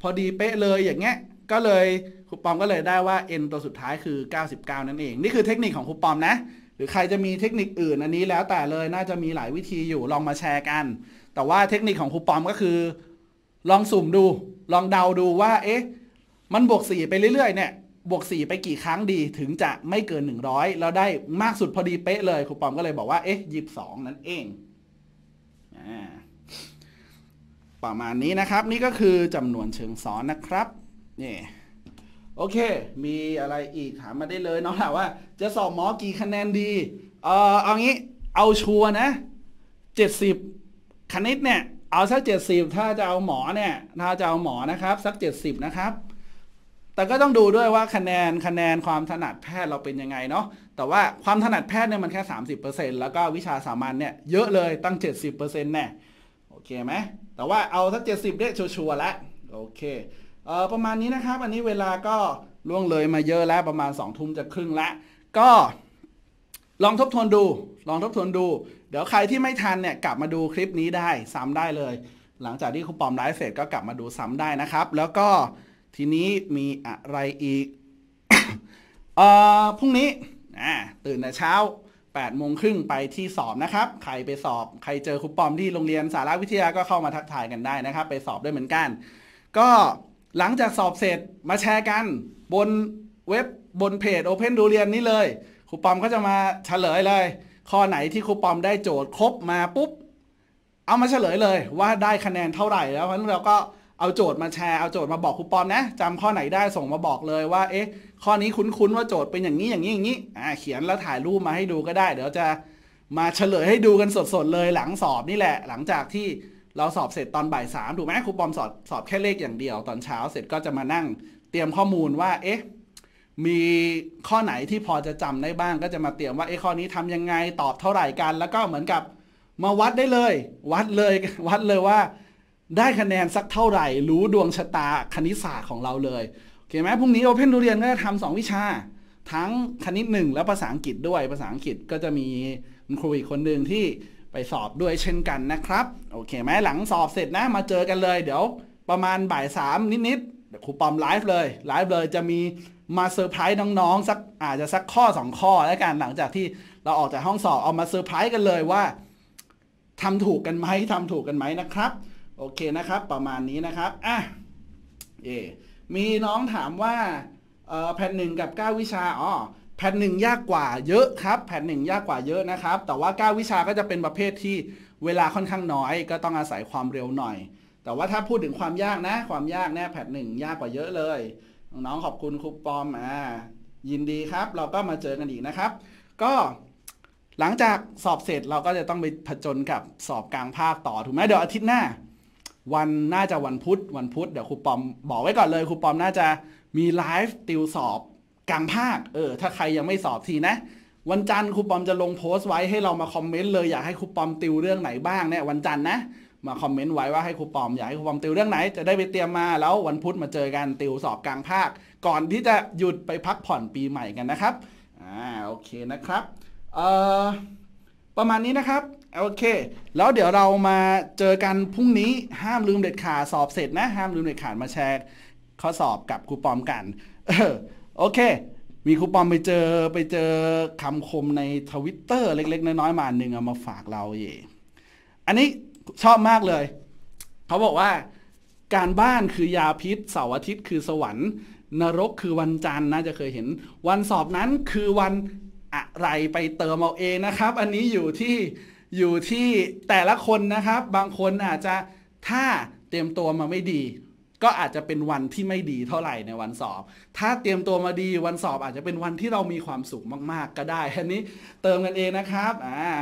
พอดีเป๊ะเลยอย่างเงี้ยก็เลยครูปอมก็เลยได้ว่า n ตัวสุดท้ายคือ 99นั่นเองนี่คือเทคนิคของครูปอมนะหรือใครจะมีเทคนิคอื่นอันนี้ แล้วแต่เลยน่าจะมีหลายวิธีอยู่ลองมาแชร์กัน แต่ว่าเทคนิคของครูปอมก็คือ ลองสุ่มดูลองเดาดูว่าเอ๊ะมันบวก4ไปเรื่อยๆเนี่ยบวก 4 ไปกี่ครั้งดีถึงจะไม่เกิน 100แล้วได้มากสุดพอดีเป๊ะเลยครูปอมก็เลยบอกว่า เอ๊ะยีบสองนั่นเอง ประมาณนี้นะครับ นี่ก็คือจำนวนเชิงซ้อนนะครับนี่โอเค มีอะไรอีก ถามมาได้เลยน้องถาะว่าจะสอบหมอกี่คะแนนดี เออเอางี้เอาชัวนะเจ็ดสิบคณิตเนี่ย เอาสักเจ็ดสิบถ้าจะเอาหมอเนี่ยถ้าจะเอาหมอนะครับ สักเจ็ดสิบนะครับแต่ก็ต้องดูด้วยว่าคะแนนคะแนนความถนัดแพทย์เราเป็นยังไงเนาะแต่ว่าความถนัดแพทย์เนี่ยมันแค่ 30%แล้วก็วิชาสามัญเนี่ยเยอะเลยตั้ง 70%แน่โอเคไหมแต่ว่าเอาสัก70เนี่ยชัวร์ละโอเคเออประมาณนี้นะครับ อันนี้เวลาก็ ล่วงเลยมาเยอะแล้วประมาณ 2 ทุ่มจะครึ่งละก็ ลองทบทวนดู ลองทบทวนดู เดี๋ยวใครที่ไม่ทันเนี่ยกลับมาดูคลิปนี้ได้ซ้ำได้เลย หลังจากที่ครูปอมไลฟ์เสร็จก็กลับมาดูซ้ำได้นะครับ แล้วก็ทีนี้มีอะไรอีก เอ่อพรุ่งนี้ตื่นแต่เช้า 8 โมงครึ่งไปที่สอบนะครับ ใครไปสอบ ใครเจอครูปอมที่โรงเรียนสารวิทยาก็เข้ามาทักทายกันได้นะครับ ไปสอบด้วยเหมือนกัน ก็หลังจากสอบเสร็จมาแชร์กันบนเว็บบนเพจ Open ดูเรียนนี้เลย ครูปอมก็จะมาเฉลยเลย ข้อไหนที่ครูปอมได้โจทย์ครบมาปุ๊บ เอามาเฉลยเลย ว่าได้คะแนนเท่าไหร่แล้วเพราะนั้นเราก็เอา โจทย์มา แชร์ เอาโจทย์มาบอกครูปอมนะ จำข้อไหนได้ส่งมาบอกเลยว่า เอ๊ะ ข้อนี้คุ้นๆว่าโจทย์เป็นอย่างนี้อย่างนี้อย่างนี้ อ่า เขียนแล้วถ่ายรูปมาให้ดูก็ได้ เดี๋ยวจะมาเฉลยให้ดูกันสดๆเลยหลังสอบนี่แหละ หลังจากที่เราสอบเสร็จตอนบ่ายสามถูกไหมครูปอมสอบสอบแค่เลขอย่างเดียวตอนเช้าเสร็จก็จะมานั่ง เตรียมข้อมูลว่า เอ๊ะ มีข้อไหนที่พอจะจำได้บ้างก็จะมาเตรียมว่า เอ๊ะข้อนี้ทำยังไงตอบเท่าไหร่กัน แล้วก็เหมือนกับมาวัดได้เลย วัดเลยวัดเลยว่าได้คะแนนสักเท่าไหร่ รู้ดวงชะตาคณิตศาสตร์ของเราเลย โอเคไหม พรุ่งนี้โอเพนดูเรียนก็จะทำสองวิชา ทั้งคณิตหนึ่งและภาษาอังกฤษด้วย ภาษาอังกฤษก็จะมีครูอีกคนหนึ่งที่ไปสอบด้วยเช่นกันนะครับ โอเคไหม หลังสอบเสร็จนะ มาเจอกันเลย เดี๋ยวประมาณบ่ายสามนิดๆครูปอมไลฟ์เลย ไลฟ์เลย จะมีมาเซอร์ไพรส์น้องๆสักอาจจะสักข้อ 2 ข้อแล้วกัน หลังจากที่เราออกจากห้องสอบ เอามาเซอร์ไพรส์กันเลยว่าทำถูกกันไหมทำถูกกันไหมนะครับโอเคนะครับประมาณนี้นะครับอ่ะเอมีน้องถามว่าแผ่นหนึ่งกับ9 วิชาอ๋อแผ่นหนึ่งยากกว่าเยอะครับแผ่นหนึ่งยากกว่าเยอะนะครับแต่ว่า 9 วิชาก็จะเป็นประเภทที่เวลาค่อนข้างน้อยก็ต้องอาศัยความเร็วหน่อย แต่ว่าถ้าพูดถึงความยากนะความยากแน่แผ่นหนึ่งยากกว่าเยอะเลย น้องขอบคุณครูปอมอ่า ยินดีครับเราก็มาเจอกันอีกนะครับ ก็หลังจากสอบเสร็จเราก็จะต้องไปผจญกับสอบกลางภาคต่อถูกไหมเดี๋ยวอาทิตย์หน้าวันน่าจะวันพุธวันพุธเดี๋ยวครูปอมบอกไว้ก่อนเลยครูปอมน่าจะมีไลฟ์ติวสอบ กลางภาคเออถ้าใครยังไม่สอบทีนะ วันจันทร์ครูปอมจะลงโพสต์ไว้ให้เรามาคอมเมนต์เลยอยากให้ครูปอมติวเรื่องไหนบ้างเนี่ยวันจันทร์นะมาคอมเมนต์ไว้ว่าให้ครูปอมอยากให้ครูปอมติวเรื่องไหน จะได้ไปเตรียมมาแล้ววันพุธมาเจอกัน ติวสอบกลางภาค ก่อนที่จะหยุดไปพักผ่อนปีใหม่กันนะครับอ่าโอเคนะครับเอ่อประมาณนี้นะครับโอเค แล้วเดี๋ยวเรามาเจอกันพรุ่งนี้ ห้ามลืมเด็ดขาด สอบเสร็จนะ ห้ามลืมเด็ดขาดมาแชร์ข้อสอบกับครูปอมกัน โอเค มีครูปอมไปเจอไปเจอคำคมในทวิตเตอร์เล็กๆ น้อยๆมาหนึ่งเอามาฝากเราเยอันนี้ชอบมากเลย เขาบอกว่า การบ้านคือยาพิษ เสาร์อาทิตย์คือสวรรค์ นรกคือวันจันทร์นะจะเคยเห็น วันสอบนั้นคือวันอะไรไปเติมเอาเองนะครับ อันนี้อยู่ที่อยู่ที่แต่ละคนนะครับบางคนอาจจะถ้าเตรียมตัวมาไม่ดี ก็อาจจะเป็นวันที่ไม่ดีเท่าไหร่ในวันสอบ ถ้าเตรียมตัวมาดีวันสอบอาจจะเป็นวันที่เรามีความสุขมากๆก็ได้อันนี้เติมกันเองนะครับ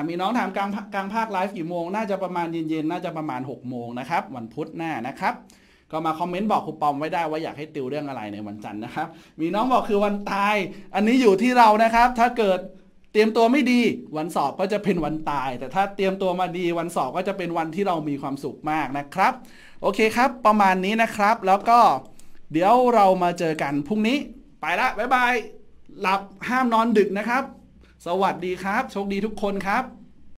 มีน้องถามกลางกลางภาคไลฟ์กี่โมงน่าจะประมาณเย็นๆน่าจะประมาณ6โมงนะครับวันพุธหน้านะครับ ก็มาคอมเมนต์บอกครูปอมไว้ได้ว่าอยากให้ติวเรื่องอะไรในวันจันทร์นะครับ มีน้องบอกคือวันตาย อันนี้อยู่ที่เรานะครับถ้าเกิดเตรียมตัวไม่ดีวันสอบก็จะเป็นวันตาย แต่ถ้าเตรียมตัวมาดีวันสอบก็จะเป็นวันที่เรามีความสุขมากนะครับ โอเคครับ ประมาณนี้นะครับแล้วก็เดี๋ยวเรามาเจอกันพรุ่งนี้ไปละบ๊ายบาย หลับห้ามนอนดึกนะครับ สวัสดีครับโชคดีทุกคนครับ